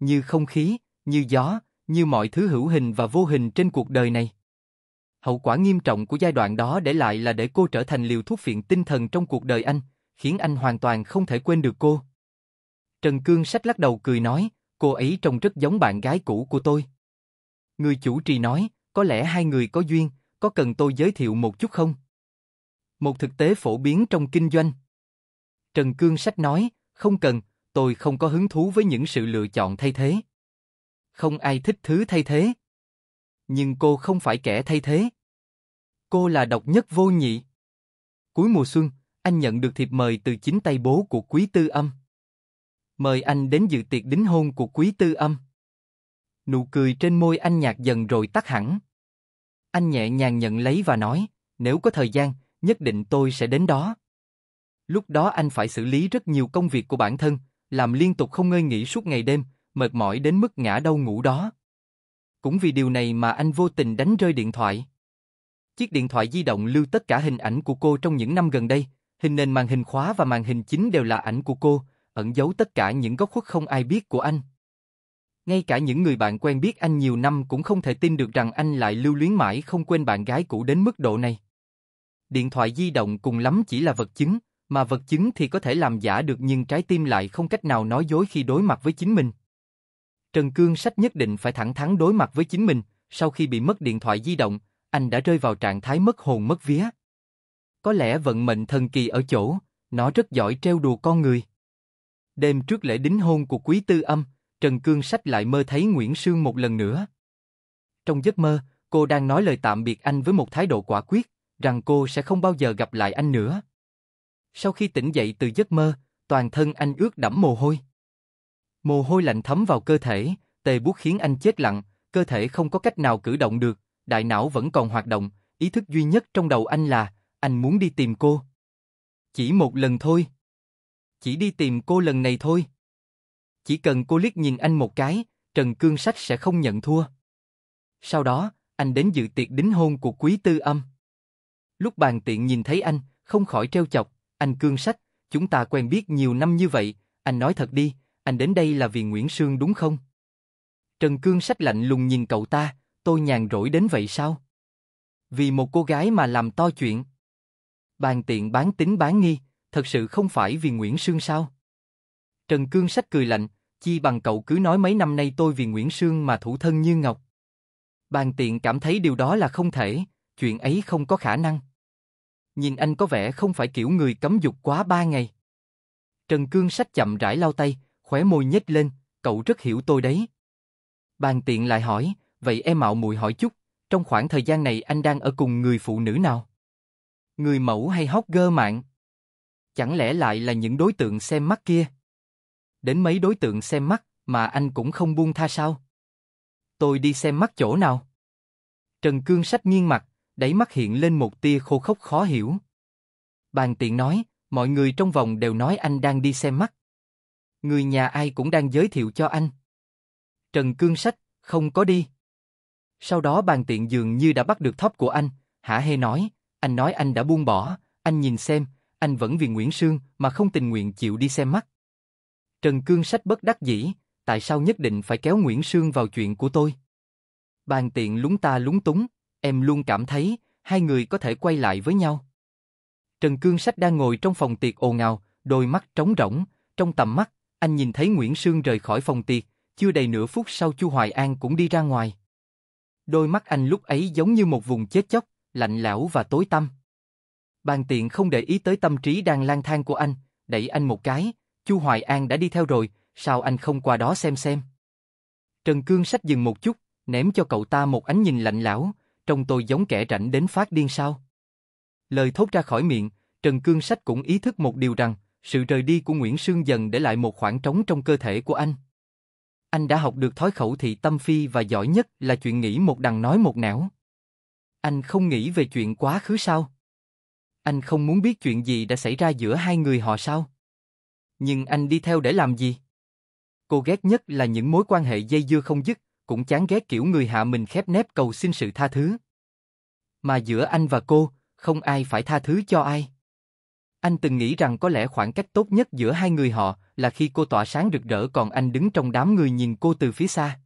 Như không khí, như gió, như mọi thứ hữu hình và vô hình trên cuộc đời này. Hậu quả nghiêm trọng của giai đoạn đó để lại là để cô trở thành liều thuốc phiện tinh thần trong cuộc đời anh, khiến anh hoàn toàn không thể quên được cô. Trần Cương sách lắc đầu cười nói, cô ấy trông rất giống bạn gái cũ của tôi. Người chủ trì nói, có lẽ hai người có duyên, có cần tôi giới thiệu một chút không? Một thực tế phổ biến trong kinh doanh. Trần Cương Sách nói, không cần, tôi không có hứng thú với những sự lựa chọn thay thế. Không ai thích thứ thay thế. Nhưng cô không phải kẻ thay thế. Cô là độc nhất vô nhị. Cuối mùa xuân, anh nhận được thiệp mời từ chính tay bố của quý tư âm mời anh đến dự tiệc đính hôn của quý tư âm. Nụ cười trên môi anh nhạt dần rồi tắt hẳn. Anh nhẹ nhàng nhận lấy và nói, nếu có thời gian, nhất định tôi sẽ đến đó. Lúc đó anh phải xử lý rất nhiều công việc của bản thân, làm liên tục không ngơi nghỉ suốt ngày đêm, mệt mỏi đến mức ngã đau ngủ đó. Cũng vì điều này mà anh vô tình đánh rơi điện thoại. Chiếc điện thoại di động lưu tất cả hình ảnh của cô trong những năm gần đây, hình nền màn hình khóa và màn hình chính đều là ảnh của cô, ẩn giấu tất cả những góc khuất không ai biết của anh. Ngay cả những người bạn quen biết anh nhiều năm cũng không thể tin được rằng anh lại lưu luyến mãi không quên bạn gái cũ đến mức độ này. Điện thoại di động cùng lắm chỉ là vật chứng, mà vật chứng thì có thể làm giả được nhưng trái tim lại không cách nào nói dối khi đối mặt với chính mình. Trần Cương Sách nhất định phải thẳng thắn đối mặt với chính mình, sau khi bị mất điện thoại di động, anh đã rơi vào trạng thái mất hồn mất vía. Có lẽ vận mệnh thần kỳ ở chỗ, nó rất giỏi treo đùa con người. Đêm trước lễ đính hôn của quý tư âm, Trần Cương Sách lại mơ thấy Nguyễn Sương một lần nữa. Trong giấc mơ, cô đang nói lời tạm biệt anh với một thái độ quả quyết, rằng cô sẽ không bao giờ gặp lại anh nữa. Sau khi tỉnh dậy từ giấc mơ, toàn thân anh ướt đẫm mồ hôi. Mồ hôi lạnh thấm vào cơ thể, tê bút khiến anh chết lặng, cơ thể không có cách nào cử động được, đại não vẫn còn hoạt động, ý thức duy nhất trong đầu anh là anh muốn đi tìm cô. Chỉ một lần thôi. Chỉ đi tìm cô lần này thôi. Chỉ cần cô liếc nhìn anh một cái, Trần Cương Sách sẽ không nhận thua. Sau đó, anh đến dự tiệc đính hôn của Quý Tư Âm. Lúc bàn tiện nhìn thấy anh, không khỏi treo chọc, anh Cương Sách, chúng ta quen biết nhiều năm như vậy, anh nói thật đi, anh đến đây là vì Nguyễn Sương đúng không? Trần Cương Sách lạnh lùng nhìn cậu ta, tôi nhàn rỗi đến vậy sao? Vì một cô gái mà làm to chuyện. Bàn tiện bán tính bán nghi, thật sự không phải vì Nguyễn Sương sao? Trần Cương Sách cười lạnh, chi bằng cậu cứ nói mấy năm nay tôi vì Nguyễn Sương mà thủ thân như ngọc. Bàn tiện cảm thấy điều đó là không thể, chuyện ấy không có khả năng. Nhìn anh có vẻ không phải kiểu người cấm dục quá ba ngày. Trần Cương Sách chậm rãi lau tay, khóe môi nhếch lên, cậu rất hiểu tôi đấy. Bàn tiện lại hỏi, vậy em mạo muội hỏi chút, trong khoảng thời gian này anh đang ở cùng người phụ nữ nào? Người mẫu hay hot girl mạng? Chẳng lẽ lại là những đối tượng xem mắt kia? Đến mấy đối tượng xem mắt mà anh cũng không buông tha sao? Tôi đi xem mắt chỗ nào? Trần Cương sách nghiêng mặt, đáy mắt hiện lên một tia khô khốc khó hiểu. Bàn tiện nói, mọi người trong vòng đều nói anh đang đi xem mắt. Người nhà ai cũng đang giới thiệu cho anh. Trần Cương sách, không có đi. Sau đó bàn tiện dường như đã bắt được thóp của anh, hả hê nói, anh nói anh đã buông bỏ, anh nhìn xem, anh vẫn vì Nguyễn Sương mà không tình nguyện chịu đi xem mắt. Trần Cương Sách bất đắc dĩ, tại sao nhất định phải kéo Nguyễn Sương vào chuyện của tôi? Bàn tiện lúng ta lúng túng, em luôn cảm thấy hai người có thể quay lại với nhau. Trần Cương Sách đang ngồi trong phòng tiệc ồn ào, đôi mắt trống rỗng, trong tầm mắt, anh nhìn thấy Nguyễn Sương rời khỏi phòng tiệc, chưa đầy nửa phút sau Chu Hoài An cũng đi ra ngoài. Đôi mắt anh lúc ấy giống như một vùng chết chóc, lạnh lẽo và tối tăm ban tiện không để ý tới tâm trí đang lang thang của anh, đẩy anh một cái, Chu Hoài An đã đi theo rồi, sao anh không qua đó xem xem. Trần Cương sách dừng một chút, ném cho cậu ta một ánh nhìn lạnh lão, trông tôi giống kẻ rảnh đến phát điên sao. Lời thốt ra khỏi miệng, Trần Cương sách cũng ý thức một điều rằng, sự rời đi của Nguyễn Sương dần để lại một khoảng trống trong cơ thể của anh. Anh đã học được thói khẩu thị tâm phi và giỏi nhất là chuyện nghĩ một đằng nói một nẻo. Anh không nghĩ về chuyện quá khứ sao? Anh không muốn biết chuyện gì đã xảy ra giữa hai người họ sao? Nhưng anh đi theo để làm gì? Cô ghét nhất là những mối quan hệ dây dưa không dứt, cũng chán ghét kiểu người hạ mình khép nép cầu xin sự tha thứ. Mà giữa anh và cô, không ai phải tha thứ cho ai. Anh từng nghĩ rằng có lẽ khoảng cách tốt nhất giữa hai người họ là khi cô tỏa sáng rực rỡ còn anh đứng trong đám người nhìn cô từ phía xa.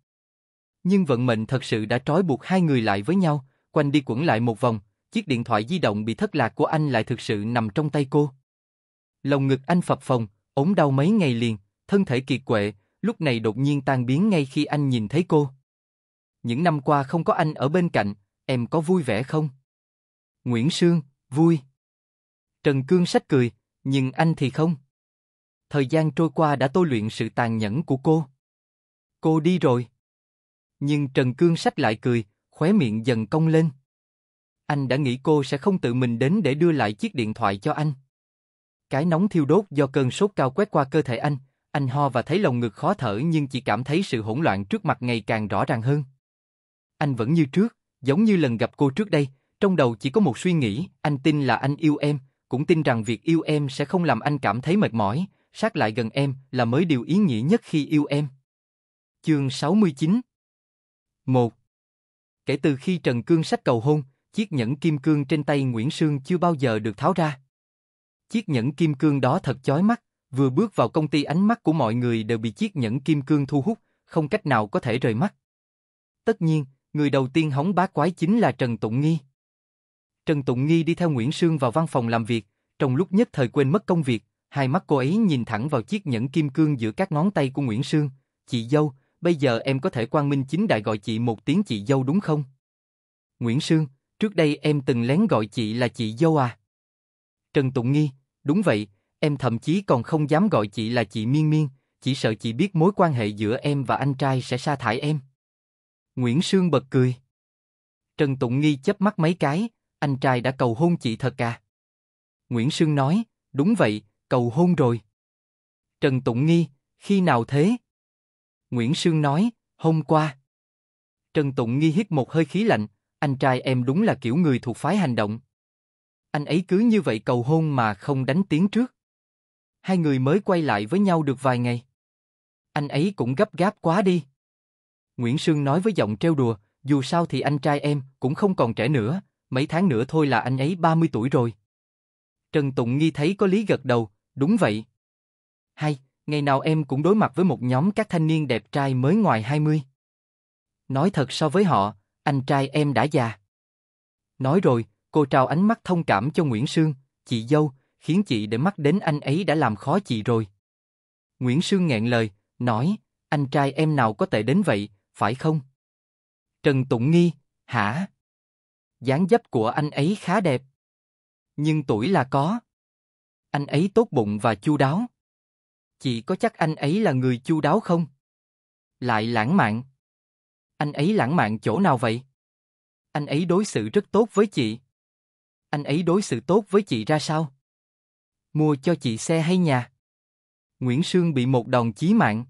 Nhưng vận mệnh thật sự đã trói buộc hai người lại với nhau, quanh đi quẩn lại một vòng, chiếc điện thoại di động bị thất lạc của anh lại thực sự nằm trong tay cô. lòng ngực anh phập phồng, ốm đau mấy ngày liền, thân thể kiệt quệ, lúc này đột nhiên tan biến ngay khi anh nhìn thấy cô. Những năm qua không có anh ở bên cạnh, em có vui vẻ không? Nguyễn Sương, vui. Trần Cương sách cười, nhưng anh thì không. Thời gian trôi qua đã tôi luyện sự tàn nhẫn của cô. Cô đi rồi. Nhưng Trần Cương sách lại cười, khóe miệng dần cong lên. Anh đã nghĩ cô sẽ không tự mình đến để đưa lại chiếc điện thoại cho anh. Cái nóng thiêu đốt do cơn sốt cao quét qua cơ thể anh, anh ho và thấy lồng ngực khó thở nhưng chỉ cảm thấy sự hỗn loạn trước mặt ngày càng rõ ràng hơn. Anh vẫn như trước, giống như lần gặp cô trước đây, trong đầu chỉ có một suy nghĩ, anh tin là anh yêu em, cũng tin rằng việc yêu em sẽ không làm anh cảm thấy mệt mỏi, sát lại gần em là mới điều ý nghĩa nhất khi yêu em. Chương 69 1. Kể từ khi Trần Cương sách cầu hôn, chiếc nhẫn kim cương trên tay Nguyễn Sương chưa bao giờ được tháo ra. Chiếc nhẫn kim cương đó thật chói mắt, vừa bước vào công ty ánh mắt của mọi người đều bị chiếc nhẫn kim cương thu hút, không cách nào có thể rời mắt. Tất nhiên, người đầu tiên hóng bá quái chính là Trần Tụng Nghi. Trần Tụng Nghi đi theo Nguyễn Sương vào văn phòng làm việc, trong lúc nhất thời quên mất công việc, hai mắt cô ấy nhìn thẳng vào chiếc nhẫn kim cương giữa các ngón tay của Nguyễn Sương. Chị dâu, bây giờ em có thể quang minh chính đại gọi chị một tiếng chị dâu đúng không? Nguyễn Sương, Trước đây em từng lén gọi chị là chị dâu à? Trần Tụng Nghi, đúng vậy, em thậm chí còn không dám gọi chị là chị Miên Miên, chỉ sợ chị biết mối quan hệ giữa em và anh trai sẽ sa thải em. Nguyễn Sương bật cười. Trần Tụng Nghi chớp mắt mấy cái, anh trai đã cầu hôn chị thật à? Nguyễn Sương nói, đúng vậy, cầu hôn rồi. Trần Tụng Nghi, khi nào thế? Nguyễn Sương nói, hôm qua. Trần Tụng Nghi hít một hơi khí lạnh, anh trai em đúng là kiểu người thuộc phái hành động. Anh ấy cứ như vậy cầu hôn mà không đánh tiếng trước. Hai người mới quay lại với nhau được vài ngày. Anh ấy cũng gấp gáp quá đi. Nguyễn Sương nói với giọng trêu đùa, dù sao thì anh trai em cũng không còn trẻ nữa, mấy tháng nữa thôi là anh ấy 30 tuổi rồi. Trần Tụng Nghi thấy có lý gật đầu, đúng vậy. Hay, ngày nào em cũng đối mặt với một nhóm các thanh niên đẹp trai mới ngoài 20. Nói thật so với họ, anh trai em đã già. Nói rồi, cô trao ánh mắt thông cảm cho Nguyễn Sương, chị dâu, khiến chị để mắt đến anh ấy đã làm khó chị rồi. Nguyễn Sương nghẹn lời, nói, anh trai em nào có tệ đến vậy, phải không? Trần Tụng Nghi, hả? Dáng dấp của anh ấy khá đẹp. Nhưng tuổi là có. Anh ấy tốt bụng và chu đáo. Chị có chắc anh ấy là người chu đáo không? Lại lãng mạn. Anh ấy lãng mạn chỗ nào vậy? Anh ấy đối xử rất tốt với chị. Anh ấy đối xử tốt với chị ra sao? Mua cho chị xe hay nhà? Nguyễn Sương bị một đòn chí mạng.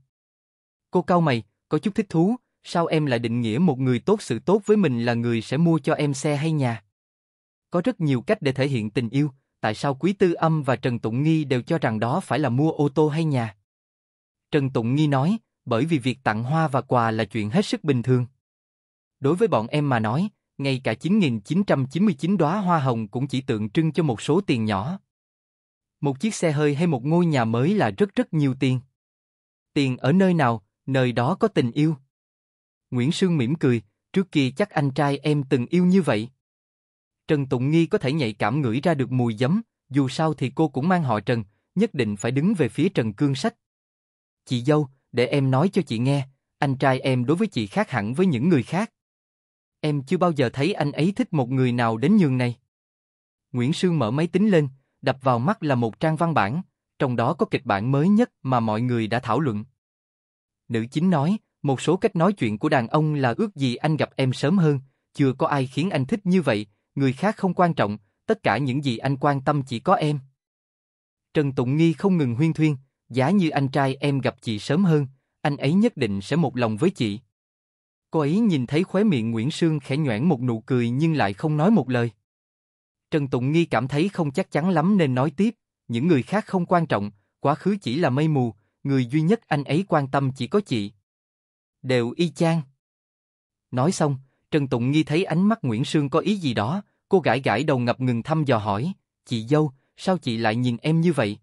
Cô cao mày, có chút thích thú, sao em lại định nghĩa một người tốt sự tốt với mình là người sẽ mua cho em xe hay nhà? Có rất nhiều cách để thể hiện tình yêu, tại sao Quý Tư Âm và Trần Tụng Nghi đều cho rằng đó phải là mua ô tô hay nhà? Trần Tụng Nghi nói, bởi vì việc tặng hoa và quà là chuyện hết sức bình thường. Đối với bọn em mà nói, ngay cả 9.999 đóa hoa hồng cũng chỉ tượng trưng cho một số tiền nhỏ. Một chiếc xe hơi hay một ngôi nhà mới là rất rất nhiều tiền. Tiền ở nơi nào, nơi đó có tình yêu. Nguyễn Sương mỉm cười, trước kia chắc anh trai em từng yêu như vậy. Trần Tụng Nghi có thể nhạy cảm ngửi ra được mùi giấm, dù sao thì cô cũng mang họ Trần, nhất định phải đứng về phía Trần Cương Sách. Chị dâu, để em nói cho chị nghe, anh trai em đối với chị khác hẳn với những người khác. Em chưa bao giờ thấy anh ấy thích một người nào đến nhường này. Nguyễn Sương mở máy tính lên, đập vào mắt là một trang văn bản, trong đó có kịch bản mới nhất mà mọi người đã thảo luận. Nữ chính nói, một số cách nói chuyện của đàn ông là ước gì anh gặp em sớm hơn, chưa có ai khiến anh thích như vậy, người khác không quan trọng, tất cả những gì anh quan tâm chỉ có em. Trần Tụng Nghi không ngừng huyên thuyên, Giá như anh trai em gặp chị sớm hơn, anh ấy nhất định sẽ một lòng với chị. Cô ấy nhìn thấy khóe miệng Nguyễn Sương khẽ nhoảng một nụ cười nhưng lại không nói một lời. Trần Tụng Nghi cảm thấy không chắc chắn lắm nên nói tiếp, những người khác không quan trọng, quá khứ chỉ là mây mù, người duy nhất anh ấy quan tâm chỉ có chị. Đều y chang. Nói xong, Trần Tụng Nghi thấy ánh mắt Nguyễn Sương có ý gì đó, cô gãi gãi đầu ngập ngừng thăm dò hỏi, chị dâu, sao chị lại nhìn em như vậy?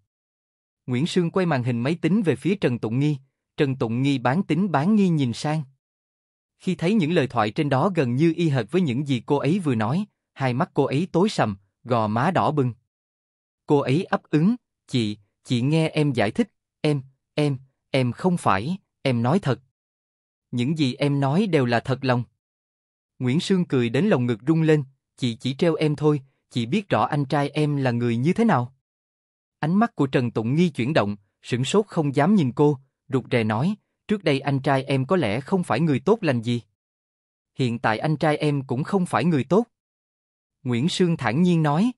Nguyễn Sương quay màn hình máy tính về phía Trần Tụng Nghi, Trần Tụng Nghi bán tính bán nghi nhìn sang. Khi thấy những lời thoại trên đó gần như y hệt với những gì cô ấy vừa nói, hai mắt cô ấy tối sầm, gò má đỏ bừng. Cô ấy ấp ứng, chị, chị nghe em giải thích, em, em, em không phải, em nói thật. Những gì em nói đều là thật lòng. Nguyễn Sương cười đến lòng ngực rung lên, chị chỉ treo em thôi, chị biết rõ anh trai em là người như thế nào. Ánh mắt của Trần Tụng Nghi chuyển động, sững sốt không dám nhìn cô, rụt rè nói, trước đây anh trai em có lẽ không phải người tốt lành gì. Hiện tại anh trai em cũng không phải người tốt. Nguyễn Sương thản nhiên nói.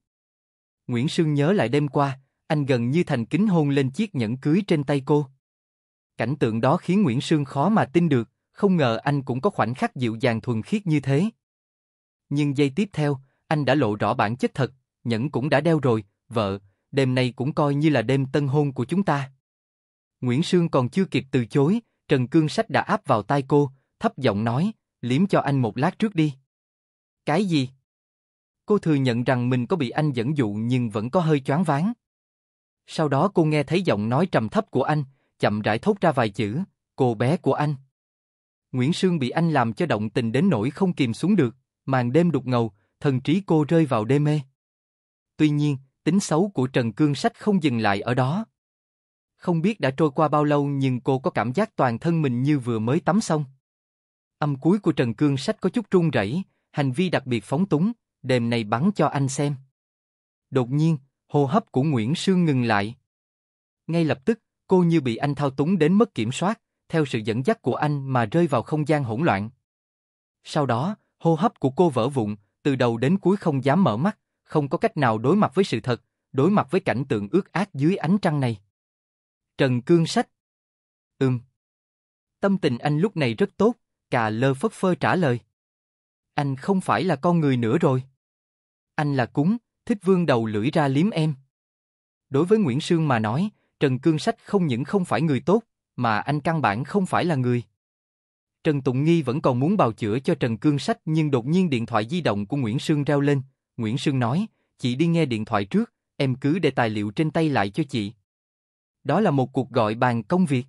Nguyễn Sương nhớ lại đêm qua, anh gần như thành kính hôn lên chiếc nhẫn cưới trên tay cô. Cảnh tượng đó khiến Nguyễn Sương khó mà tin được, không ngờ anh cũng có khoảnh khắc dịu dàng thuần khiết như thế. Nhưng giây tiếp theo, anh đã lộ rõ bản chất thật, nhẫn cũng đã đeo rồi, vợ, đêm nay cũng coi như là đêm tân hôn của chúng ta. Nguyễn Sương còn chưa kịp từ chối, Trần Cương Sách đã áp vào tai cô, thấp giọng nói, liếm cho anh một lát trước đi. Cái gì? Cô thừa nhận rằng mình có bị anh dẫn dụ nhưng vẫn có hơi choáng váng. Sau đó cô nghe thấy giọng nói trầm thấp của anh, chậm rãi thốt ra vài chữ, cô bé của anh. Nguyễn Sương bị anh làm cho động tình đến nỗi không kìm xuống được, màn đêm đục ngầu, thần trí cô rơi vào đê mê. Tuy nhiên, tính xấu của Trần Cương Sách không dừng lại ở đó. Không biết đã trôi qua bao lâu nhưng cô có cảm giác toàn thân mình như vừa mới tắm xong. Âm cuối của Trần Cương Sách có chút run rẩy, hành vi đặc biệt phóng túng, đêm này bắn cho anh xem. Đột nhiên, hô hấp của Nguyễn Sương ngừng lại. Ngay lập tức, cô như bị anh thao túng đến mất kiểm soát, theo sự dẫn dắt của anh mà rơi vào không gian hỗn loạn. Sau đó, hô hấp của cô vỡ vụn, từ đầu đến cuối không dám mở mắt, không có cách nào đối mặt với sự thật, đối mặt với cảnh tượng ước át dưới ánh trăng này. Trần Cương Sách Ừm. Tâm tình anh lúc này rất tốt, cà lơ phất phơ trả lời. Anh không phải là con người nữa rồi. Anh là cúng, thích vương đầu lưỡi ra liếm em. Đối với Nguyễn Sương mà nói, Trần Cương Sách không những không phải người tốt, mà anh căn bản không phải là người. Trần Tụng Nghi vẫn còn muốn bào chữa cho Trần Cương Sách nhưng đột nhiên điện thoại di động của Nguyễn Sương reo lên, Nguyễn Sương nói, chị đi nghe điện thoại trước, em cứ để tài liệu trên tay lại cho chị. Đó là một cuộc gọi bàn công việc.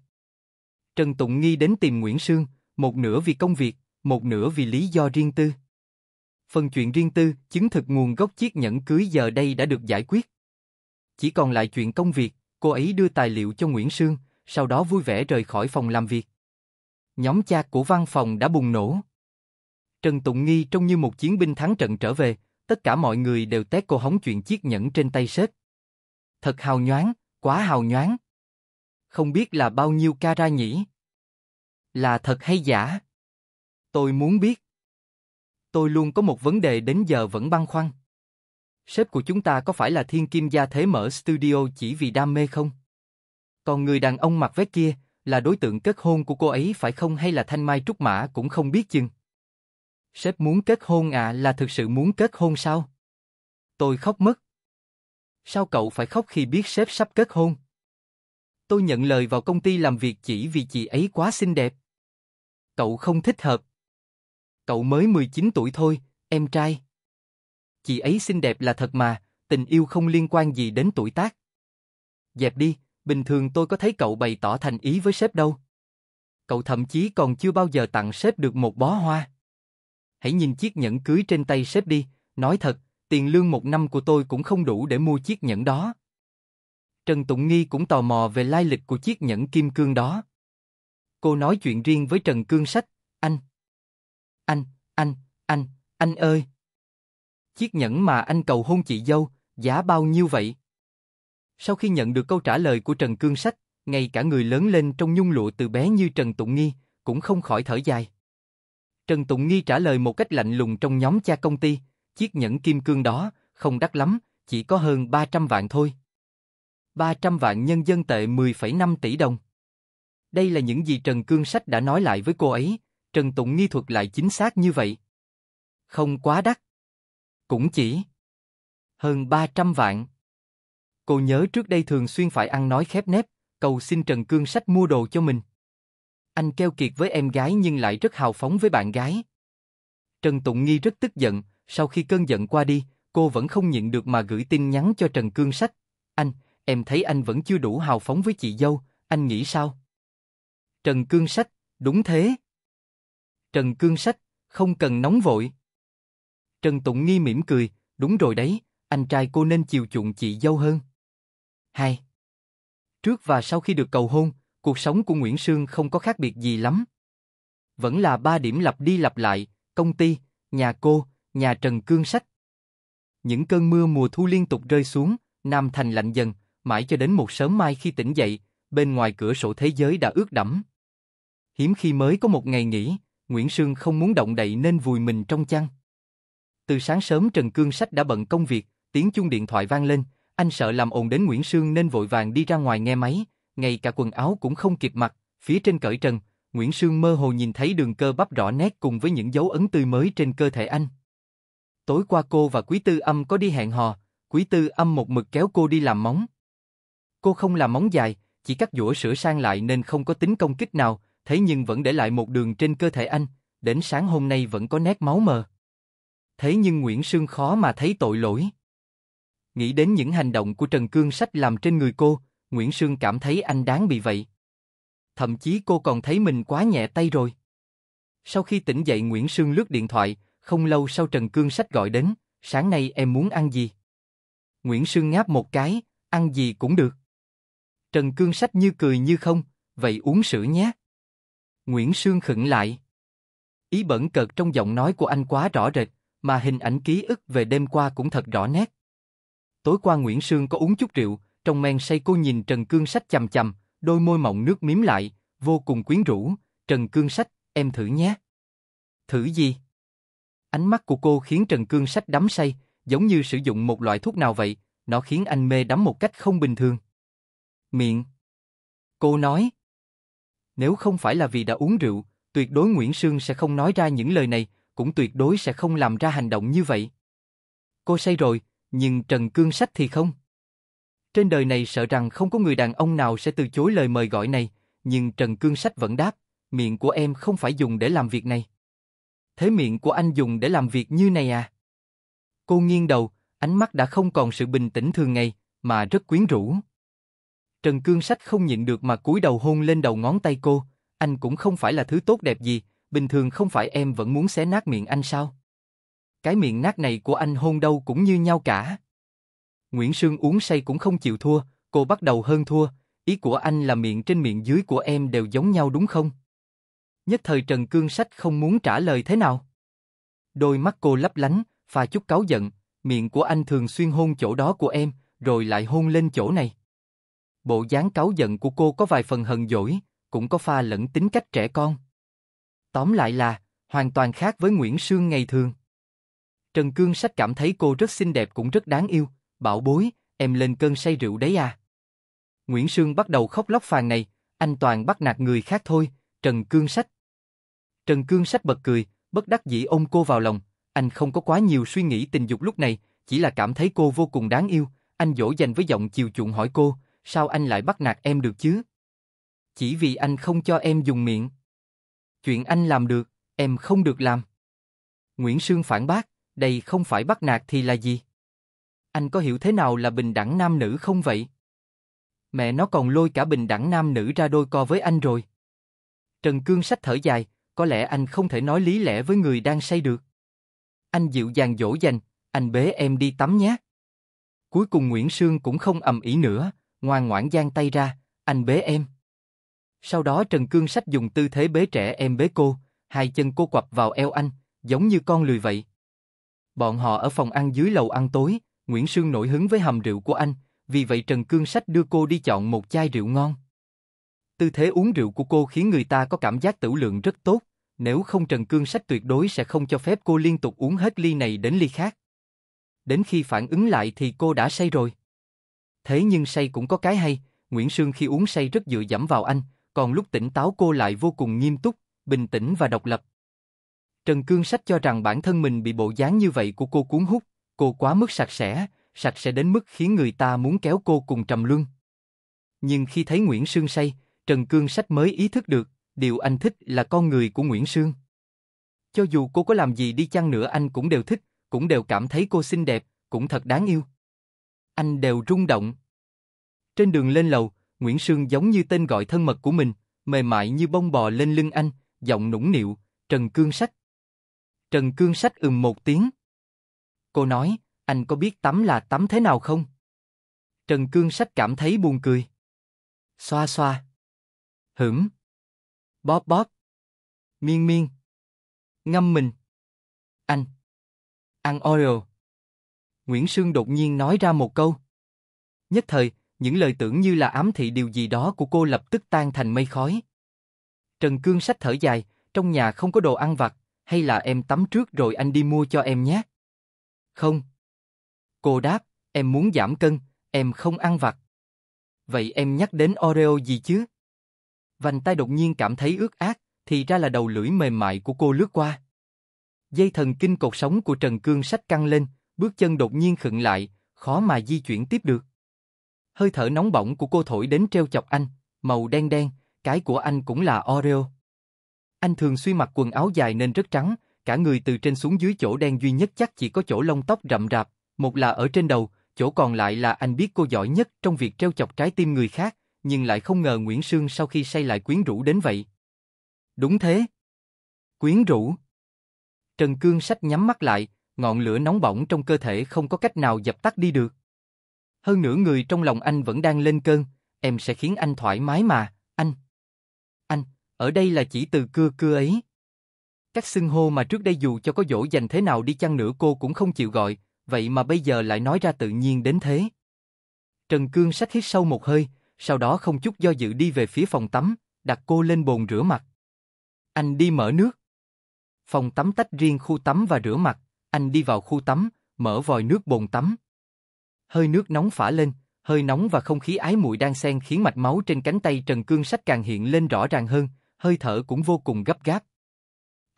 Trần Tụng Nghi đến tìm Nguyễn Sương, một nửa vì công việc, một nửa vì lý do riêng tư. Phần chuyện riêng tư, chứng thực nguồn gốc chiếc nhẫn cưới giờ đây đã được giải quyết. Chỉ còn lại chuyện công việc, cô ấy đưa tài liệu cho Nguyễn Sương, sau đó vui vẻ rời khỏi phòng làm việc. Nhóm cha của văn phòng đã bùng nổ. Trần Tụng Nghi trông như một chiến binh thắng trận trở về, tất cả mọi người đều té cô hóng chuyện chiếc nhẫn trên tay sếp. Thật hào nhoáng, quá hào nhoáng. Không biết là bao nhiêu ca ra nhỉ? Là thật hay giả? Tôi muốn biết. Tôi luôn có một vấn đề đến giờ vẫn băn khoăn. Sếp của chúng ta có phải là thiên kim gia thế mở studio chỉ vì đam mê không? Còn người đàn ông mặc vest kia là đối tượng kết hôn của cô ấy phải không hay là thanh mai trúc mã cũng không biết chừng. Sếp muốn kết hôn ạ à là thực sự muốn kết hôn sao? Tôi khóc mất. Sao cậu phải khóc khi biết sếp sắp kết hôn? Tôi nhận lời vào công ty làm việc chỉ vì chị ấy quá xinh đẹp. Cậu không thích hợp. Cậu mới 19 tuổi thôi, em trai. Chị ấy xinh đẹp là thật mà, tình yêu không liên quan gì đến tuổi tác. Dẹp đi, bình thường tôi có thấy cậu bày tỏ thành ý với sếp đâu. Cậu thậm chí còn chưa bao giờ tặng sếp được một bó hoa hãy nhìn chiếc nhẫn cưới trên tay sếp đi, nói thật, tiền lương một năm của tôi cũng không đủ để mua chiếc nhẫn đó. Trần Tụng Nghi cũng tò mò về lai lịch của chiếc nhẫn kim cương đó. Cô nói chuyện riêng với Trần Cương Sách, anh. Anh, anh, anh, anh ơi. Chiếc nhẫn mà anh cầu hôn chị dâu, giá bao nhiêu vậy? Sau khi nhận được câu trả lời của Trần Cương Sách, ngay cả người lớn lên trong nhung lụa từ bé như Trần Tụng Nghi, cũng không khỏi thở dài. Trần Tụng Nghi trả lời một cách lạnh lùng trong nhóm cha công ty, chiếc nhẫn kim cương đó, không đắt lắm, chỉ có hơn 300 vạn thôi. 300 vạn nhân dân tệ 10,5 tỷ đồng. Đây là những gì Trần Cương Sách đã nói lại với cô ấy, Trần Tụng Nghi thuật lại chính xác như vậy. Không quá đắt. Cũng chỉ hơn 300 vạn. Cô nhớ trước đây thường xuyên phải ăn nói khép nép, cầu xin Trần Cương Sách mua đồ cho mình. Anh keo kiệt với em gái nhưng lại rất hào phóng với bạn gái. Trần Tụng Nghi rất tức giận, sau khi cơn giận qua đi, cô vẫn không nhịn được mà gửi tin nhắn cho Trần Cương Sách. Anh, em thấy anh vẫn chưa đủ hào phóng với chị dâu, anh nghĩ sao? Trần Cương Sách, đúng thế. Trần Cương Sách, không cần nóng vội. Trần Tụng Nghi mỉm cười, đúng rồi đấy, anh trai cô nên chiều chuộng chị dâu hơn. 2. Trước và sau khi được cầu hôn, cuộc sống của Nguyễn Sương không có khác biệt gì lắm. Vẫn là ba điểm lặp đi lặp lại, công ty, nhà cô, nhà Trần Cương Sách. Những cơn mưa mùa thu liên tục rơi xuống, Nam Thành lạnh dần, mãi cho đến một sớm mai khi tỉnh dậy, bên ngoài cửa sổ thế giới đã ướt đẫm. Hiếm khi mới có một ngày nghỉ, Nguyễn Sương không muốn động đậy nên vùi mình trong chăn. Từ sáng sớm Trần Cương Sách đã bận công việc, tiếng chuông điện thoại vang lên, anh sợ làm ồn đến Nguyễn Sương nên vội vàng đi ra ngoài nghe máy, ngay cả quần áo cũng không kịp mặc, phía trên cởi trần, Nguyễn Sương mơ hồ nhìn thấy đường cơ bắp rõ nét cùng với những dấu ấn tươi mới trên cơ thể anh. Tối qua cô và Quý Tư Âm có đi hẹn hò, Quý Tư Âm một mực kéo cô đi làm móng. Cô không làm móng dài, chỉ cắt dũa sửa sang lại nên không có tính công kích nào, thế nhưng vẫn để lại một đường trên cơ thể anh, đến sáng hôm nay vẫn có nét máu mờ. Thế nhưng Nguyễn Sương khó mà thấy tội lỗi. Nghĩ đến những hành động của Trần Cương Sách làm trên người cô, Nguyễn Sương cảm thấy anh đáng bị vậy. Thậm chí cô còn thấy mình quá nhẹ tay rồi. Sau khi tỉnh dậy Nguyễn Sương lướt điện thoại, không lâu sau Trần Cương Sách gọi đến, sáng nay em muốn ăn gì? Nguyễn Sương ngáp một cái, ăn gì cũng được. Trần Cương Sách như cười như không, vậy uống sữa nhé. Nguyễn Sương khựng lại. Ý bẩn cợt trong giọng nói của anh quá rõ rệt, mà hình ảnh ký ức về đêm qua cũng thật rõ nét. Tối qua Nguyễn Sương có uống chút rượu, trong men say cô nhìn Trần Cương Sách chầm chầm, đôi môi mọng nước miếm lại, vô cùng quyến rũ, Trần Cương Sách, em thử nhé. Thử gì? Ánh mắt của cô khiến Trần Cương Sách đắm say, giống như sử dụng một loại thuốc nào vậy, nó khiến anh mê đắm một cách không bình thường. Miệng. Cô nói. Nếu không phải là vì đã uống rượu, tuyệt đối Nguyễn Sương sẽ không nói ra những lời này, cũng tuyệt đối sẽ không làm ra hành động như vậy. Cô say rồi, nhưng Trần Cương Sách thì không. Trên đời này sợ rằng không có người đàn ông nào sẽ từ chối lời mời gọi này, nhưng Trần Cương Sách vẫn đáp, miệng của em không phải dùng để làm việc này. Thế miệng của anh dùng để làm việc như này à? Cô nghiêng đầu, ánh mắt đã không còn sự bình tĩnh thường ngày, mà rất quyến rũ. Trần Cương Sách không nhịn được mà cúi đầu hôn lên đầu ngón tay cô, anh cũng không phải là thứ tốt đẹp gì, bình thường không phải em vẫn muốn xé nát miệng anh sao? Cái miệng nát này của anh hôn đâu cũng như nhau cả. Nguyễn Sương uống say cũng không chịu thua, cô bắt đầu hơn thua, ý của anh là miệng trên miệng dưới của em đều giống nhau đúng không? Nhất thời Trần Cương Sách không muốn trả lời thế nào. Đôi mắt cô lấp lánh, pha chút cáu giận, miệng của anh thường xuyên hôn chỗ đó của em, rồi lại hôn lên chỗ này. Bộ dáng cáu giận của cô có vài phần hờn dỗi, cũng có pha lẫn tính cách trẻ con. Tóm lại là, hoàn toàn khác với Nguyễn Sương ngày thường. Trần Cương Sách cảm thấy cô rất xinh đẹp cũng rất đáng yêu, bảo bối, em lên cơn say rượu đấy à. Nguyễn Sương bắt đầu khóc lóc phàn này, anh toàn bắt nạt người khác thôi, Trần Cương Sách. Trần Cương Sách bật cười, bất đắc dĩ ôm cô vào lòng, anh không có quá nhiều suy nghĩ tình dục lúc này, chỉ là cảm thấy cô vô cùng đáng yêu, anh dỗ dành với giọng chiều chuộng hỏi cô, sao anh lại bắt nạt em được chứ? Chỉ vì anh không cho em dùng miệng. Chuyện anh làm được, em không được làm. Nguyễn Sương phản bác, đây không phải bắt nạt thì là gì? anh có hiểu thế nào là bình đẳng nam nữ không vậy? Mẹ nó còn lôi cả bình đẳng nam nữ ra đôi co với anh rồi. Trần Cương sách thở dài, có lẽ anh không thể nói lý lẽ với người đang say được. Anh dịu dàng dỗ dành, anh bế em đi tắm nhé. Cuối cùng Nguyễn Sương cũng không ầm ý nữa, ngoan ngoãn giang tay ra, anh bế em. Sau đó Trần Cương sách dùng tư thế bế trẻ em bế cô, hai chân cô quặp vào eo anh, giống như con lười vậy. Bọn họ ở phòng ăn dưới lầu ăn tối, Nguyễn Sương nổi hứng với hầm rượu của anh, vì vậy Trần Cương Sách đưa cô đi chọn một chai rượu ngon. Tư thế uống rượu của cô khiến người ta có cảm giác tửu lượng rất tốt, nếu không Trần Cương Sách tuyệt đối sẽ không cho phép cô liên tục uống hết ly này đến ly khác. Đến khi phản ứng lại thì cô đã say rồi. Thế nhưng say cũng có cái hay, Nguyễn Sương khi uống say rất dựa dẫm vào anh, còn lúc tỉnh táo cô lại vô cùng nghiêm túc, bình tĩnh và độc lập. Trần Cương Sách cho rằng bản thân mình bị bộ dáng như vậy của cô cuốn hút, cô quá mức sạch sẽ, sạch sẽ đến mức khiến người ta muốn kéo cô cùng trầm luân. Nhưng khi thấy Nguyễn Sương say, Trần Cương Sách mới ý thức được, điều anh thích là con người của Nguyễn Sương. Cho dù cô có làm gì đi chăng nữa anh cũng đều thích, cũng đều cảm thấy cô xinh đẹp, cũng thật đáng yêu. Anh đều rung động. Trên đường lên lầu, Nguyễn Sương giống như tên gọi thân mật của mình, mềm mại như bông bò lên lưng anh, giọng nũng nịu, Trần Cương Sách. Trần Cương Sách ừm một tiếng. Cô nói, anh có biết tắm là tắm thế nào không? Trần Cương Sách cảm thấy buồn cười. Xoa xoa. Hửm. Bóp bóp. Miên miên. Ngâm mình. Anh. Ăn oil Nguyễn Sương đột nhiên nói ra một câu. Nhất thời, những lời tưởng như là ám thị điều gì đó của cô lập tức tan thành mây khói. Trần Cương Sách thở dài, trong nhà không có đồ ăn vặt, hay là em tắm trước rồi anh đi mua cho em nhé. Không. Cô đáp, em muốn giảm cân, em không ăn vặt. Vậy em nhắc đến Oreo gì chứ? Vành tay đột nhiên cảm thấy ướt át, thì ra là đầu lưỡi mềm mại của cô lướt qua. Dây thần kinh cột sống của Trần Cương sách căng lên, bước chân đột nhiên khựng lại, khó mà di chuyển tiếp được. Hơi thở nóng bỏng của cô thổi đến treo chọc anh, màu đen đen, cái của anh cũng là Oreo. Anh thường xuyên mặc quần áo dài nên rất trắng, cả người từ trên xuống dưới chỗ đen duy nhất chắc chỉ có chỗ lông tóc rậm rạp, một là ở trên đầu, chỗ còn lại là anh biết cô giỏi nhất trong việc treo chọc trái tim người khác, nhưng lại không ngờ Nguyễn Sương sau khi say lại quyến rũ đến vậy. Đúng thế. Quyến rũ. Trần Cương Sách nhắm mắt lại, ngọn lửa nóng bỏng trong cơ thể không có cách nào dập tắt đi được. Hơn nửa người trong lòng anh vẫn đang lên cơn, em sẽ khiến anh thoải mái mà, anh. Anh, ở đây là chỉ từ cưa cưa ấy. Các xưng hô mà trước đây dù cho có dỗ dành thế nào đi chăng nữa cô cũng không chịu gọi, vậy mà bây giờ lại nói ra tự nhiên đến thế. Trần Cương sách hít sâu một hơi, sau đó không chút do dự đi về phía phòng tắm, đặt cô lên bồn rửa mặt. Anh đi mở nước. Phòng tắm tách riêng khu tắm và rửa mặt, anh đi vào khu tắm, mở vòi nước bồn tắm. Hơi nước nóng phả lên, hơi nóng và không khí ái muội đang xen khiến mạch máu trên cánh tay Trần Cương Sách càng hiện lên rõ ràng hơn, hơi thở cũng vô cùng gấp gáp.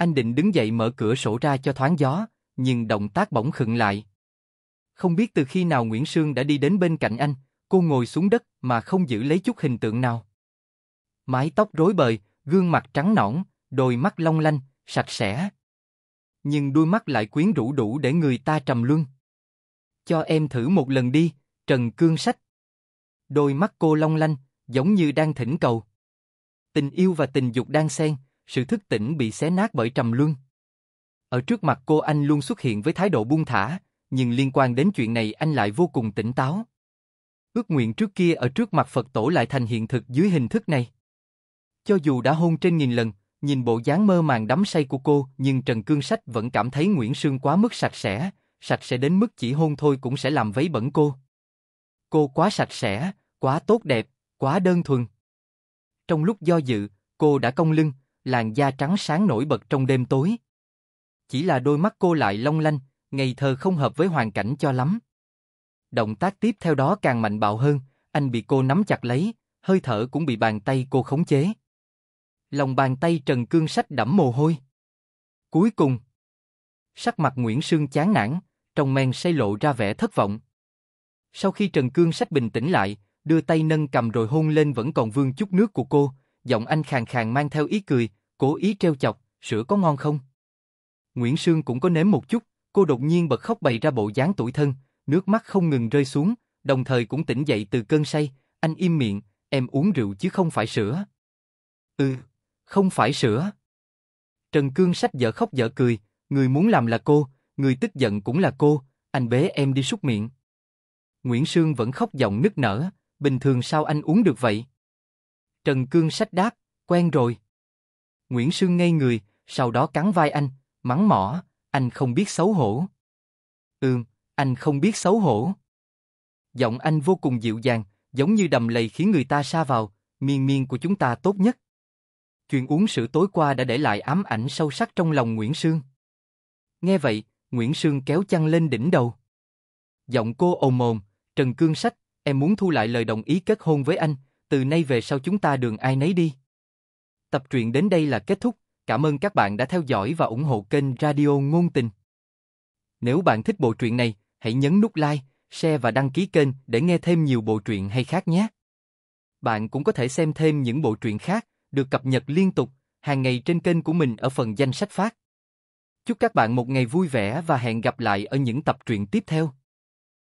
Anh định đứng dậy mở cửa sổ ra cho thoáng gió, nhưng động tác bỗng khựng lại. Không biết từ khi nào Nguyễn Sương đã đi đến bên cạnh anh, cô ngồi xuống đất mà không giữ lấy chút hình tượng nào. Mái tóc rối bời, gương mặt trắng nõn, đôi mắt long lanh, sạch sẽ. Nhưng đôi mắt lại quyến rũ đủ để người ta trầm luân. Cho em thử một lần đi, Trần Cương Sách. Đôi mắt cô long lanh, giống như đang thỉnh cầu. Tình yêu và tình dục đang xen, sự thức tỉnh bị xé nát bởi trầm luân. Ở trước mặt cô anh luôn xuất hiện với thái độ buông thả, nhưng liên quan đến chuyện này anh lại vô cùng tỉnh táo. Ước nguyện trước kia ở trước mặt Phật tổ lại thành hiện thực dưới hình thức này. Cho dù đã hôn trên nghìn lần, nhìn bộ dáng mơ màng đắm say của cô, nhưng Trần Cương Sách vẫn cảm thấy Nguyễn Sương quá mức sạch sẽ, sạch sẽ đến mức chỉ hôn thôi cũng sẽ làm vấy bẩn cô. Cô quá sạch sẽ, quá tốt đẹp, quá đơn thuần. Trong lúc do dự, cô đã cong lưng, làn da trắng sáng nổi bật trong đêm tối. Chỉ là đôi mắt cô lại long lanh, ngày thơ không hợp với hoàn cảnh cho lắm. Động tác tiếp theo đó càng mạnh bạo hơn, anh bị cô nắm chặt lấy, hơi thở cũng bị bàn tay cô khống chế. Lòng bàn tay Trần Cương sách đẫm mồ hôi. Cuối cùng, sắc mặt Nguyễn Sương chán nản, trong men say lộ ra vẻ thất vọng. Sau khi Trần Cương sách bình tĩnh lại, đưa tay nâng cầm rồi hôn lên vẫn còn vương chút nước của cô, giọng anh khàn khàn mang theo ý cười, cố ý treo chọc, sữa có ngon không? Nguyễn Sương cũng có nếm một chút, cô đột nhiên bật khóc bày ra bộ dáng tuổi thân, nước mắt không ngừng rơi xuống, đồng thời cũng tỉnh dậy từ cơn say, anh im miệng, em uống rượu chứ không phải sữa. Ừ, không phải sữa. Trần Cương sách dở khóc dở cười, người muốn làm là cô, người tức giận cũng là cô, anh bế em đi súc miệng. Nguyễn Sương vẫn khóc giọng nức nở, bình thường sao anh uống được vậy? Trần Cương sách đáp, quen rồi. Nguyễn Sương ngây người, sau đó cắn vai anh, mắng mỏ, anh không biết xấu hổ. Ừm, anh không biết xấu hổ. Giọng anh vô cùng dịu dàng, giống như đầm lầy khiến người ta xa vào, miên miên của chúng ta tốt nhất. Chuyện uống sữa tối qua đã để lại ám ảnh sâu sắc trong lòng Nguyễn Sương. Nghe vậy, Nguyễn Sương kéo chăn lên đỉnh đầu. Giọng cô ồm mồm, Trần Cương sách, em muốn thu lại lời đồng ý kết hôn với anh, từ nay về sau chúng ta đường ai nấy đi. Tập truyện đến đây là kết thúc, cảm ơn các bạn đã theo dõi và ủng hộ kênh Radio Ngôn Tình. Nếu bạn thích bộ truyện này, hãy nhấn nút like, share và đăng ký kênh để nghe thêm nhiều bộ truyện hay khác nhé. Bạn cũng có thể xem thêm những bộ truyện khác được cập nhật liên tục hàng ngày trên kênh của mình ở phần danh sách phát. Chúc các bạn một ngày vui vẻ và hẹn gặp lại ở những tập truyện tiếp theo.